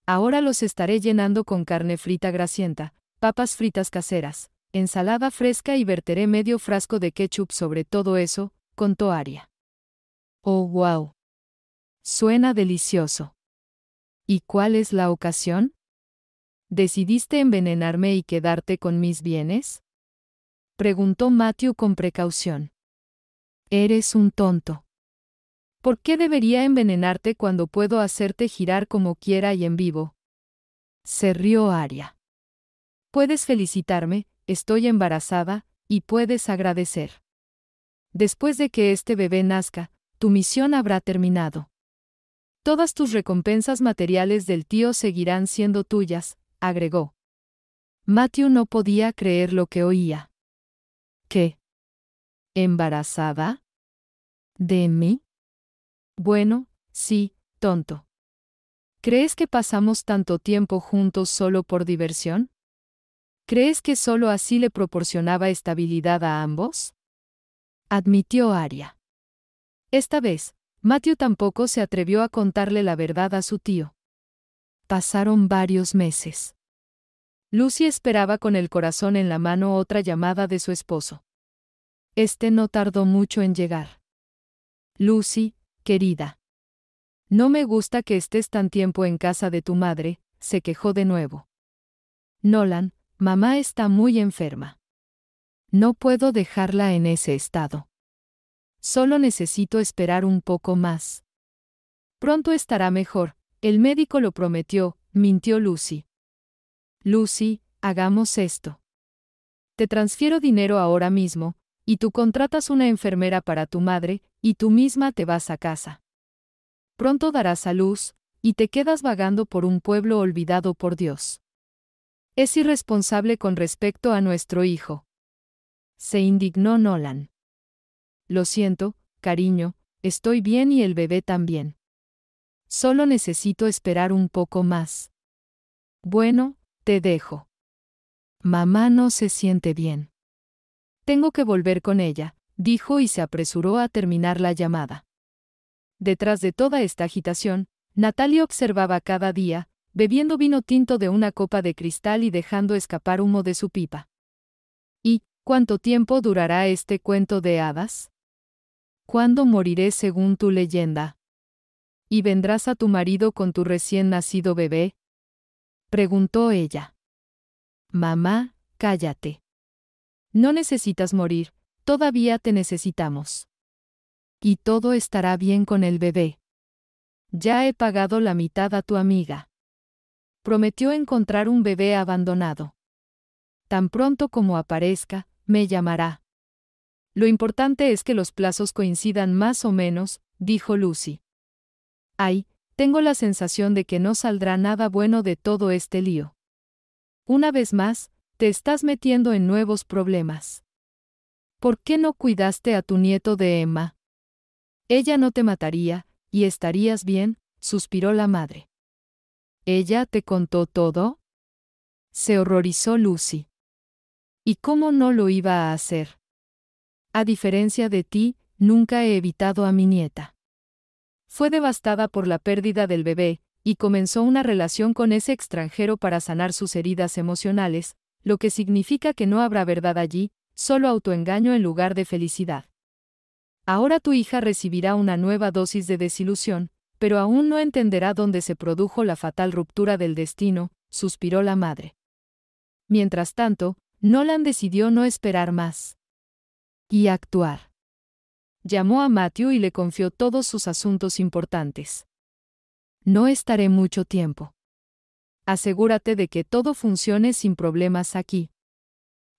Ahora los estaré llenando con carne frita grasienta, papas fritas caseras, ensalada fresca y verteré medio frasco de ketchup sobre todo eso, contó Aria. Oh, wow. Suena delicioso. ¿Y cuál es la ocasión? ¿Decidiste envenenarme y quedarte con mis bienes? Preguntó Matthew con precaución. Eres un tonto. ¿Por qué debería envenenarte cuando puedo hacerte girar como quiera y en vivo? Se rió Aria. Puedes felicitarme, estoy embarazada, y puedes agradecer. Después de que este bebé nazca, tu misión habrá terminado. Todas tus recompensas materiales del tío seguirán siendo tuyas, agregó. Matthew no podía creer lo que oía. ¿Qué? ¿Embarazada? ¿De mí? Bueno, sí, tonto. ¿Crees que pasamos tanto tiempo juntos solo por diversión? ¿Crees que solo así le proporcionaba estabilidad a ambos? Admitió Aria. Esta vez, Matthew tampoco se atrevió a contarle la verdad a su tío. Pasaron varios meses. Lucy esperaba con el corazón en la mano otra llamada de su esposo. Este no tardó mucho en llegar. Lucy, querida. No me gusta que estés tan tiempo en casa de tu madre, se quejó de nuevo. Nolan, mamá está muy enferma. No puedo dejarla en ese estado. Solo necesito esperar un poco más. Pronto estará mejor. El médico lo prometió, mintió Lucy. Lucy, hagamos esto. Te transfiero dinero ahora mismo, y tú contratas una enfermera para tu madre, y tú misma te vas a casa. Pronto darás a luz, y te quedas vagando por un pueblo olvidado por Dios. Es irresponsable con respecto a nuestro hijo. Se indignó Nolan. Lo siento, cariño, estoy bien y el bebé también. Solo necesito esperar un poco más. Bueno, te dejo. Mamá no se siente bien. Tengo que volver con ella, dijo y se apresuró a terminar la llamada. Detrás de toda esta agitación, Natalia observaba cada día, bebiendo vino tinto de una copa de cristal y dejando escapar humo de su pipa. ¿Y cuánto tiempo durará este cuento de hadas? ¿Cuándo moriré según tu leyenda? ¿Y vendrás a tu marido con tu recién nacido bebé? Preguntó ella. Mamá, cállate. No necesitas morir, todavía te necesitamos. Y todo estará bien con el bebé. Ya he pagado la mitad a tu amiga. Prometió encontrar un bebé abandonado. Tan pronto como aparezca, me llamará. Lo importante es que los plazos coincidan más o menos, dijo Lucy. Ay, tengo la sensación de que no saldrá nada bueno de todo este lío. Una vez más, te estás metiendo en nuevos problemas. ¿Por qué no cuidaste a tu nieto de Emma? Ella no te mataría, y estarías bien, suspiró la madre. ¿Ella te contó todo? Se horrorizó Lucy. ¿Y cómo no lo iba a hacer? A diferencia de ti, nunca he evitado a mi nieta. Fue devastada por la pérdida del bebé, y comenzó una relación con ese extranjero para sanar sus heridas emocionales, lo que significa que no habrá verdad allí, solo autoengaño en lugar de felicidad. Ahora tu hija recibirá una nueva dosis de desilusión, pero aún no entenderá dónde se produjo la fatal ruptura del destino, suspiró la madre. Mientras tanto, Nolan decidió no esperar más y actuar. Llamó a Matthew y le confió todos sus asuntos importantes. No estaré mucho tiempo. Asegúrate de que todo funcione sin problemas aquí.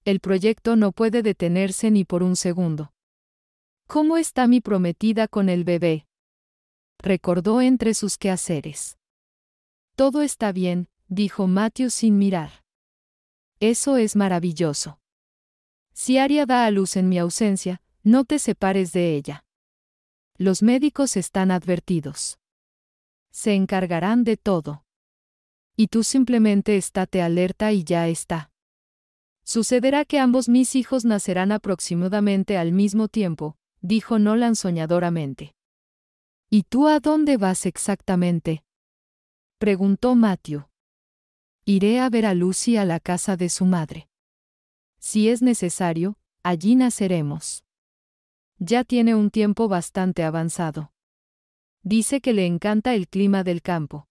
El proyecto no puede detenerse ni por un segundo. ¿Cómo está mi prometida con el bebé? Recordó entre sus quehaceres. Todo está bien, dijo Matthew sin mirar. Eso es maravilloso. Si Aria da a luz en mi ausencia, no te separes de ella. Los médicos están advertidos. Se encargarán de todo. Y tú simplemente estate alerta y ya está. Sucederá que ambos mis hijos nacerán aproximadamente al mismo tiempo, dijo Nolan soñadoramente. ¿Y tú a dónde vas exactamente? preguntó Matthew. Iré a ver a Lucy a la casa de su madre. Si es necesario, allí naceremos. Ya tiene un tiempo bastante avanzado. Dice que le encanta el clima del campo.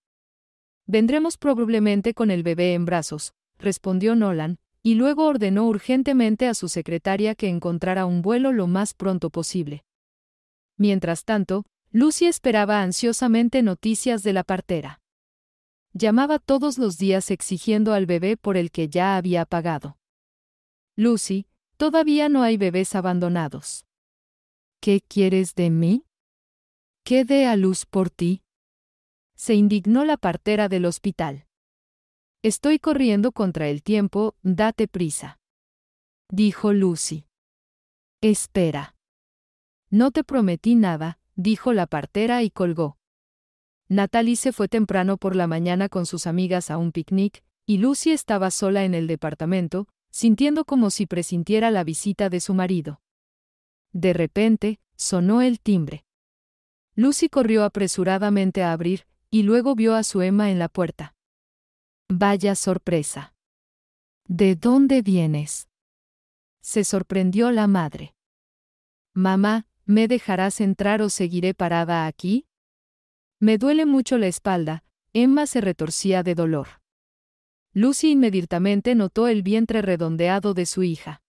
Vendremos probablemente con el bebé en brazos, respondió Nolan, y luego ordenó urgentemente a su secretaria que encontrara un vuelo lo más pronto posible. Mientras tanto, Lucy esperaba ansiosamente noticias de la partera. Llamaba todos los días exigiendo al bebé por el que ya había pagado. Lucy, todavía no hay bebés abandonados. ¿Qué quieres de mí? ¿Qué dé a luz por ti? Se indignó la partera del hospital. Estoy corriendo contra el tiempo, date prisa. Dijo Lucy. Espera. No te prometí nada, dijo la partera y colgó. Natalie se fue temprano por la mañana con sus amigas a un picnic, y Lucy estaba sola en el departamento, sintiendo como si presintiera la visita de su marido. De repente, sonó el timbre. Lucy corrió apresuradamente a abrir, y luego vio a su Emma en la puerta. Vaya sorpresa. ¿De dónde vienes? Se sorprendió la madre. Mamá, ¿me dejarás entrar o seguiré parada aquí? Me duele mucho la espalda, Emma se retorcía de dolor. Lucy inmediatamente notó el vientre redondeado de su hija.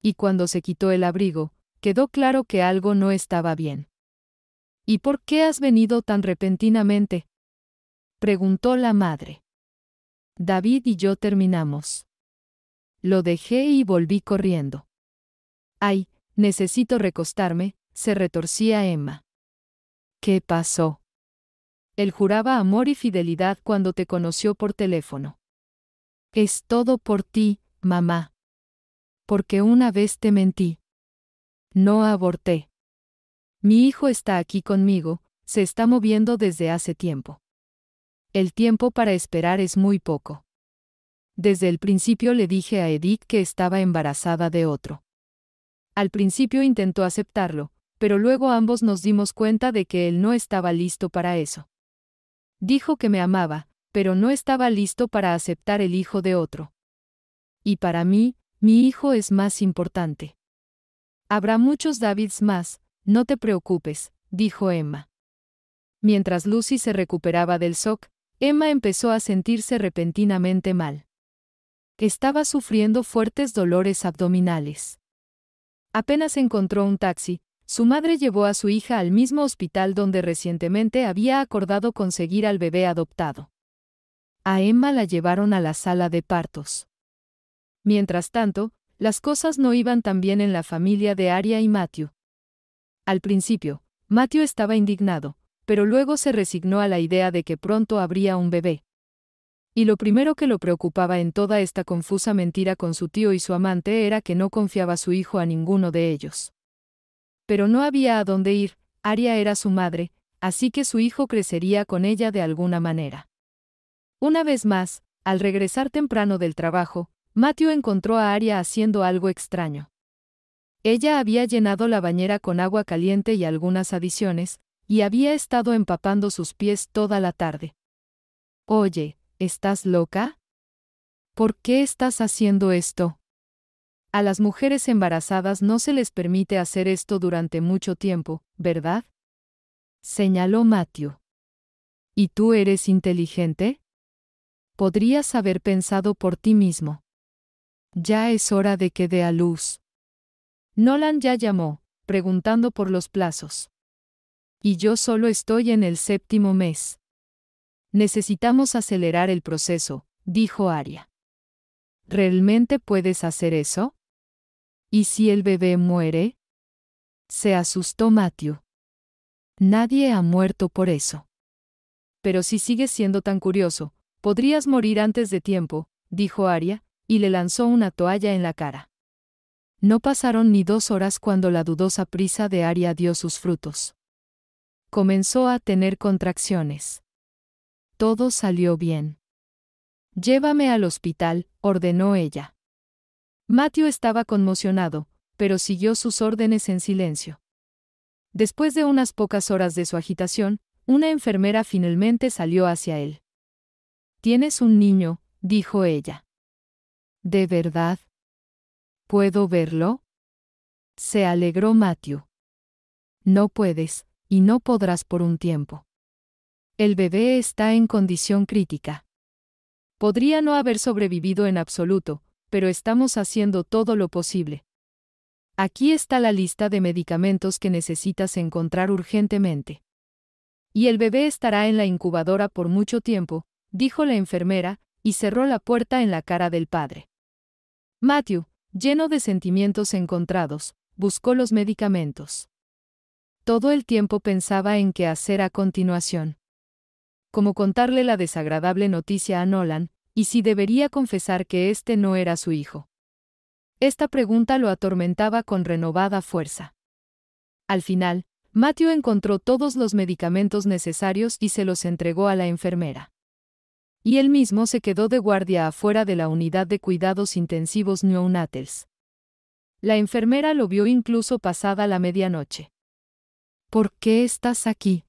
Y cuando se quitó el abrigo, quedó claro que algo no estaba bien. ¿Y por qué has venido tan repentinamente? preguntó la madre. David y yo terminamos. Lo dejé y volví corriendo. Ay, necesito recostarme, se retorcía Emma. ¿Qué pasó? Él juraba amor y fidelidad cuando te conoció por teléfono. Es todo por ti, mamá. Porque una vez te mentí. No aborté. Mi hijo está aquí conmigo, se está moviendo desde hace tiempo. El tiempo para esperar es muy poco. Desde el principio le dije a Edith que estaba embarazada de otro. Al principio intentó aceptarlo, pero luego ambos nos dimos cuenta de que él no estaba listo para eso. Dijo que me amaba, pero no estaba listo para aceptar el hijo de otro. Y para mí, mi hijo es más importante. Habrá muchos Davids más, no te preocupes, dijo Emma. Mientras Lucy se recuperaba del shock, Emma empezó a sentirse repentinamente mal. Estaba sufriendo fuertes dolores abdominales. Apenas encontró un taxi, su madre llevó a su hija al mismo hospital donde recientemente había acordado conseguir al bebé adoptado. A Emma la llevaron a la sala de partos. Mientras tanto, las cosas no iban tan bien en la familia de Aria y Matthew. Al principio, Matthew estaba indignado, pero luego se resignó a la idea de que pronto habría un bebé. Y lo primero que lo preocupaba en toda esta confusa mentira con su tío y su amante era que no confiaba su hijo a ninguno de ellos. Pero no había a dónde ir, Aria era su madre, así que su hijo crecería con ella de alguna manera. Una vez más, al regresar temprano del trabajo, Matthew encontró a Aria haciendo algo extraño. Ella había llenado la bañera con agua caliente y algunas adiciones, y había estado empapando sus pies toda la tarde. Oye, ¿estás loca? ¿Por qué estás haciendo esto? A las mujeres embarazadas no se les permite hacer esto durante mucho tiempo, ¿verdad? Señaló Matthew. ¿Y tú eres inteligente? podrías haber pensado por ti mismo. Ya es hora de que dé a luz. Nolan ya llamó, preguntando por los plazos. Y yo solo estoy en el séptimo mes. Necesitamos acelerar el proceso, dijo Aria. ¿Realmente puedes hacer eso? ¿Y si el bebé muere? Se asustó Matthew. Nadie ha muerto por eso. Pero si sigues siendo tan curioso, Podrías morir antes de tiempo, dijo Aria, y le lanzó una toalla en la cara. No pasaron ni dos horas cuando la dudosa prisa de Aria dio sus frutos. Comenzó a tener contracciones. Todo salió bien. Llévame al hospital, ordenó ella. Matthew estaba conmocionado, pero siguió sus órdenes en silencio. Después de unas pocas horas de su agitación, una enfermera finalmente salió hacia él. Tienes un niño, dijo ella. ¿De verdad? ¿Puedo verlo? Se alegró Matthew. No puedes, y no podrás por un tiempo. El bebé está en condición crítica. Podría no haber sobrevivido en absoluto, pero estamos haciendo todo lo posible. Aquí está la lista de medicamentos que necesitas encontrar urgentemente. Y el bebé estará en la incubadora por mucho tiempo, dijo la enfermera, y cerró la puerta en la cara del padre. Matthew, lleno de sentimientos encontrados, buscó los medicamentos. Todo el tiempo pensaba en qué hacer a continuación. ¿Cómo contarle la desagradable noticia a Nolan, y si debería confesar que este no era su hijo. Esta pregunta lo atormentaba con renovada fuerza. Al final, Matthew encontró todos los medicamentos necesarios y se los entregó a la enfermera y él mismo se quedó de guardia afuera de la unidad de cuidados intensivos neonatals. La enfermera lo vio incluso pasada la medianoche. ¿Por qué estás aquí?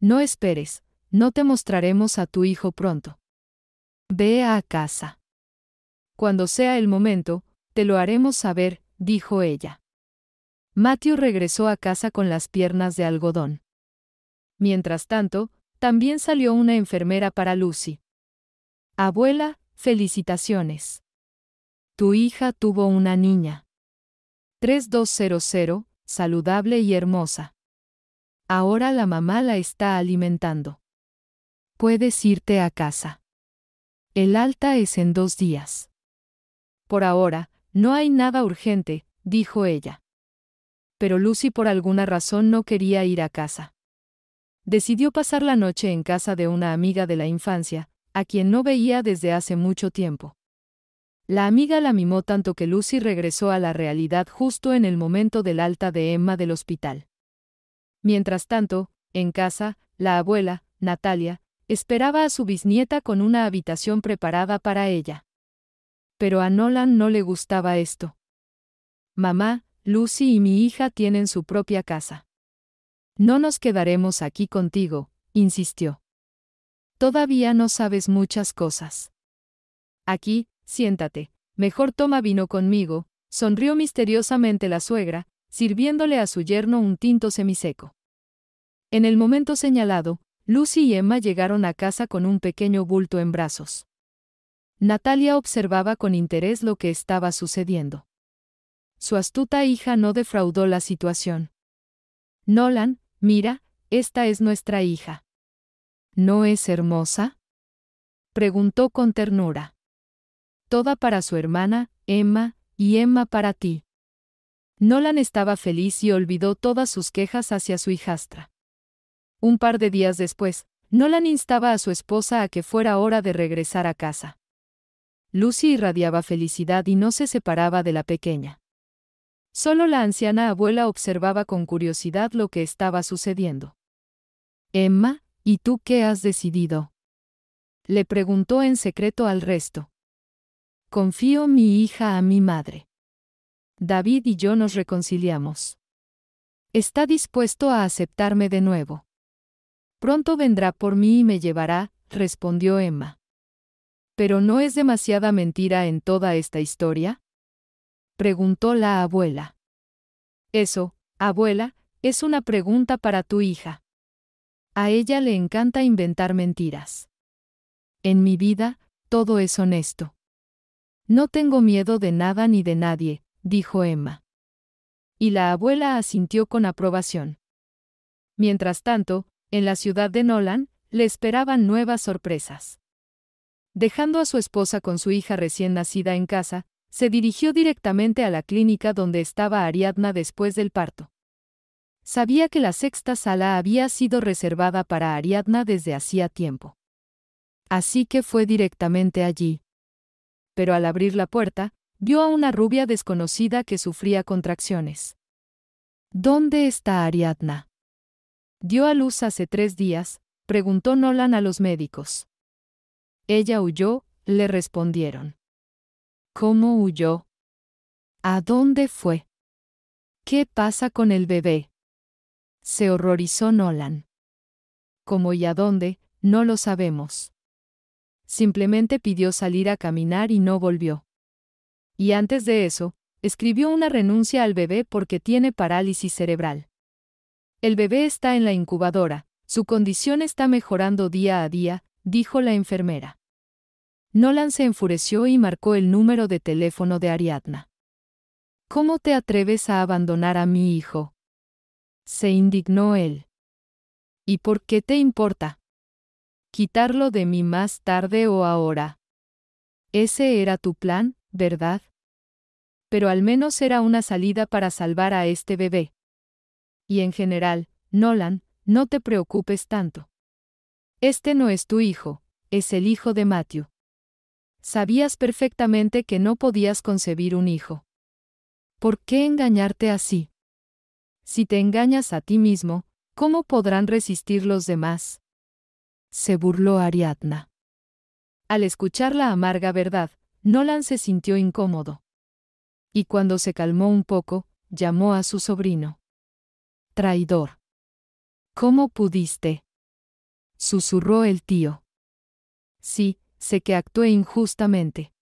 No esperes, no te mostraremos a tu hijo pronto. Ve a casa. Cuando sea el momento, te lo haremos saber, dijo ella. Matthew regresó a casa con las piernas de algodón. Mientras tanto, también salió una enfermera para Lucy. Abuela, felicitaciones. Tu hija tuvo una niña. 3200, saludable y hermosa. Ahora la mamá la está alimentando. Puedes irte a casa. El alta es en dos días. Por ahora, no hay nada urgente, dijo ella. Pero Lucy por alguna razón no quería ir a casa decidió pasar la noche en casa de una amiga de la infancia, a quien no veía desde hace mucho tiempo. La amiga la mimó tanto que Lucy regresó a la realidad justo en el momento del alta de Emma del hospital. Mientras tanto, en casa, la abuela, Natalia, esperaba a su bisnieta con una habitación preparada para ella. Pero a Nolan no le gustaba esto. Mamá, Lucy y mi hija tienen su propia casa. No nos quedaremos aquí contigo, insistió. Todavía no sabes muchas cosas. Aquí, siéntate, mejor toma vino conmigo, sonrió misteriosamente la suegra, sirviéndole a su yerno un tinto semiseco. En el momento señalado, Lucy y Emma llegaron a casa con un pequeño bulto en brazos. Natalia observaba con interés lo que estaba sucediendo. Su astuta hija no defraudó la situación. Nolan, Mira, esta es nuestra hija. ¿No es hermosa? Preguntó con ternura. Toda para su hermana, Emma, y Emma para ti. Nolan estaba feliz y olvidó todas sus quejas hacia su hijastra. Un par de días después, Nolan instaba a su esposa a que fuera hora de regresar a casa. Lucy irradiaba felicidad y no se separaba de la pequeña. Solo la anciana abuela observaba con curiosidad lo que estaba sucediendo. Emma, ¿y tú qué has decidido? Le preguntó en secreto al resto. Confío mi hija a mi madre. David y yo nos reconciliamos. Está dispuesto a aceptarme de nuevo. Pronto vendrá por mí y me llevará, respondió Emma. Pero no es demasiada mentira en toda esta historia preguntó la abuela. Eso, abuela, es una pregunta para tu hija. A ella le encanta inventar mentiras. En mi vida, todo es honesto. No tengo miedo de nada ni de nadie, dijo Emma. Y la abuela asintió con aprobación. Mientras tanto, en la ciudad de Nolan, le esperaban nuevas sorpresas. Dejando a su esposa con su hija recién nacida en casa, se dirigió directamente a la clínica donde estaba Ariadna después del parto. Sabía que la sexta sala había sido reservada para Ariadna desde hacía tiempo. Así que fue directamente allí. Pero al abrir la puerta, vio a una rubia desconocida que sufría contracciones. ¿Dónde está Ariadna? Dio a luz hace tres días, preguntó Nolan a los médicos. Ella huyó, le respondieron. ¿Cómo huyó? ¿A dónde fue? ¿Qué pasa con el bebé? Se horrorizó Nolan. ¿Cómo y a dónde? No lo sabemos. Simplemente pidió salir a caminar y no volvió. Y antes de eso, escribió una renuncia al bebé porque tiene parálisis cerebral. El bebé está en la incubadora, su condición está mejorando día a día, dijo la enfermera. Nolan se enfureció y marcó el número de teléfono de Ariadna. ¿Cómo te atreves a abandonar a mi hijo? Se indignó él. ¿Y por qué te importa? Quitarlo de mí más tarde o ahora. Ese era tu plan, ¿verdad? Pero al menos era una salida para salvar a este bebé. Y en general, Nolan, no te preocupes tanto. Este no es tu hijo, es el hijo de Matthew. Sabías perfectamente que no podías concebir un hijo. ¿Por qué engañarte así? Si te engañas a ti mismo, ¿cómo podrán resistir los demás? Se burló Ariadna. Al escuchar la amarga verdad, Nolan se sintió incómodo. Y cuando se calmó un poco, llamó a su sobrino. Traidor. ¿Cómo pudiste? susurró el tío. Sí, sé que actué injustamente.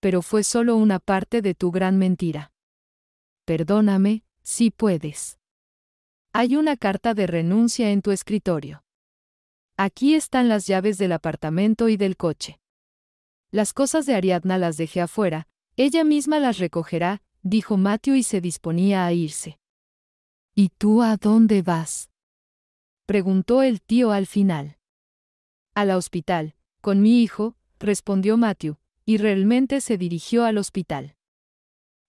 Pero fue solo una parte de tu gran mentira. Perdóname, si puedes. Hay una carta de renuncia en tu escritorio. Aquí están las llaves del apartamento y del coche. Las cosas de Ariadna las dejé afuera, ella misma las recogerá, dijo Matthew y se disponía a irse. ¿Y tú a dónde vas? preguntó el tío al final. Al hospital, con mi hijo, respondió Matthew, y realmente se dirigió al hospital.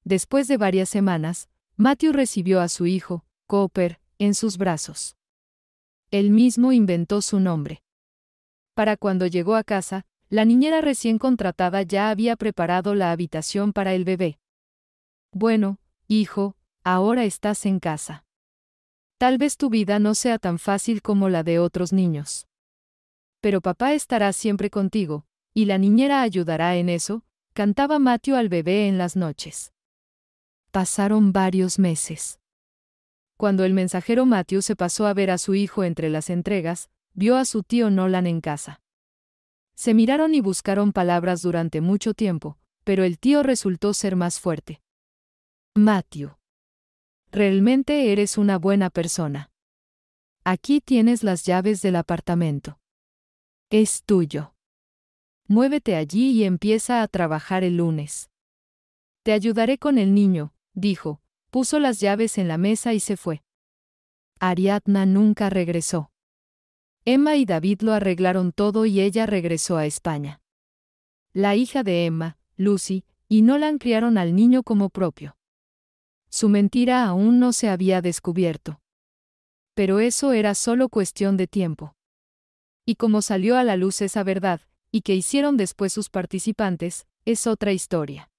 Después de varias semanas, Matthew recibió a su hijo, Cooper, en sus brazos. Él mismo inventó su nombre. Para cuando llegó a casa, la niñera recién contratada ya había preparado la habitación para el bebé. Bueno, hijo, ahora estás en casa. Tal vez tu vida no sea tan fácil como la de otros niños pero papá estará siempre contigo, y la niñera ayudará en eso, cantaba Matthew al bebé en las noches. Pasaron varios meses. Cuando el mensajero Matthew se pasó a ver a su hijo entre las entregas, vio a su tío Nolan en casa. Se miraron y buscaron palabras durante mucho tiempo, pero el tío resultó ser más fuerte. Matthew. Realmente eres una buena persona. Aquí tienes las llaves del apartamento. Es tuyo. Muévete allí y empieza a trabajar el lunes. Te ayudaré con el niño, dijo, puso las llaves en la mesa y se fue. Ariadna nunca regresó. Emma y David lo arreglaron todo y ella regresó a España. La hija de Emma, Lucy, y Nolan criaron al niño como propio. Su mentira aún no se había descubierto. Pero eso era solo cuestión de tiempo y cómo salió a la luz esa verdad, y qué hicieron después sus participantes, es otra historia.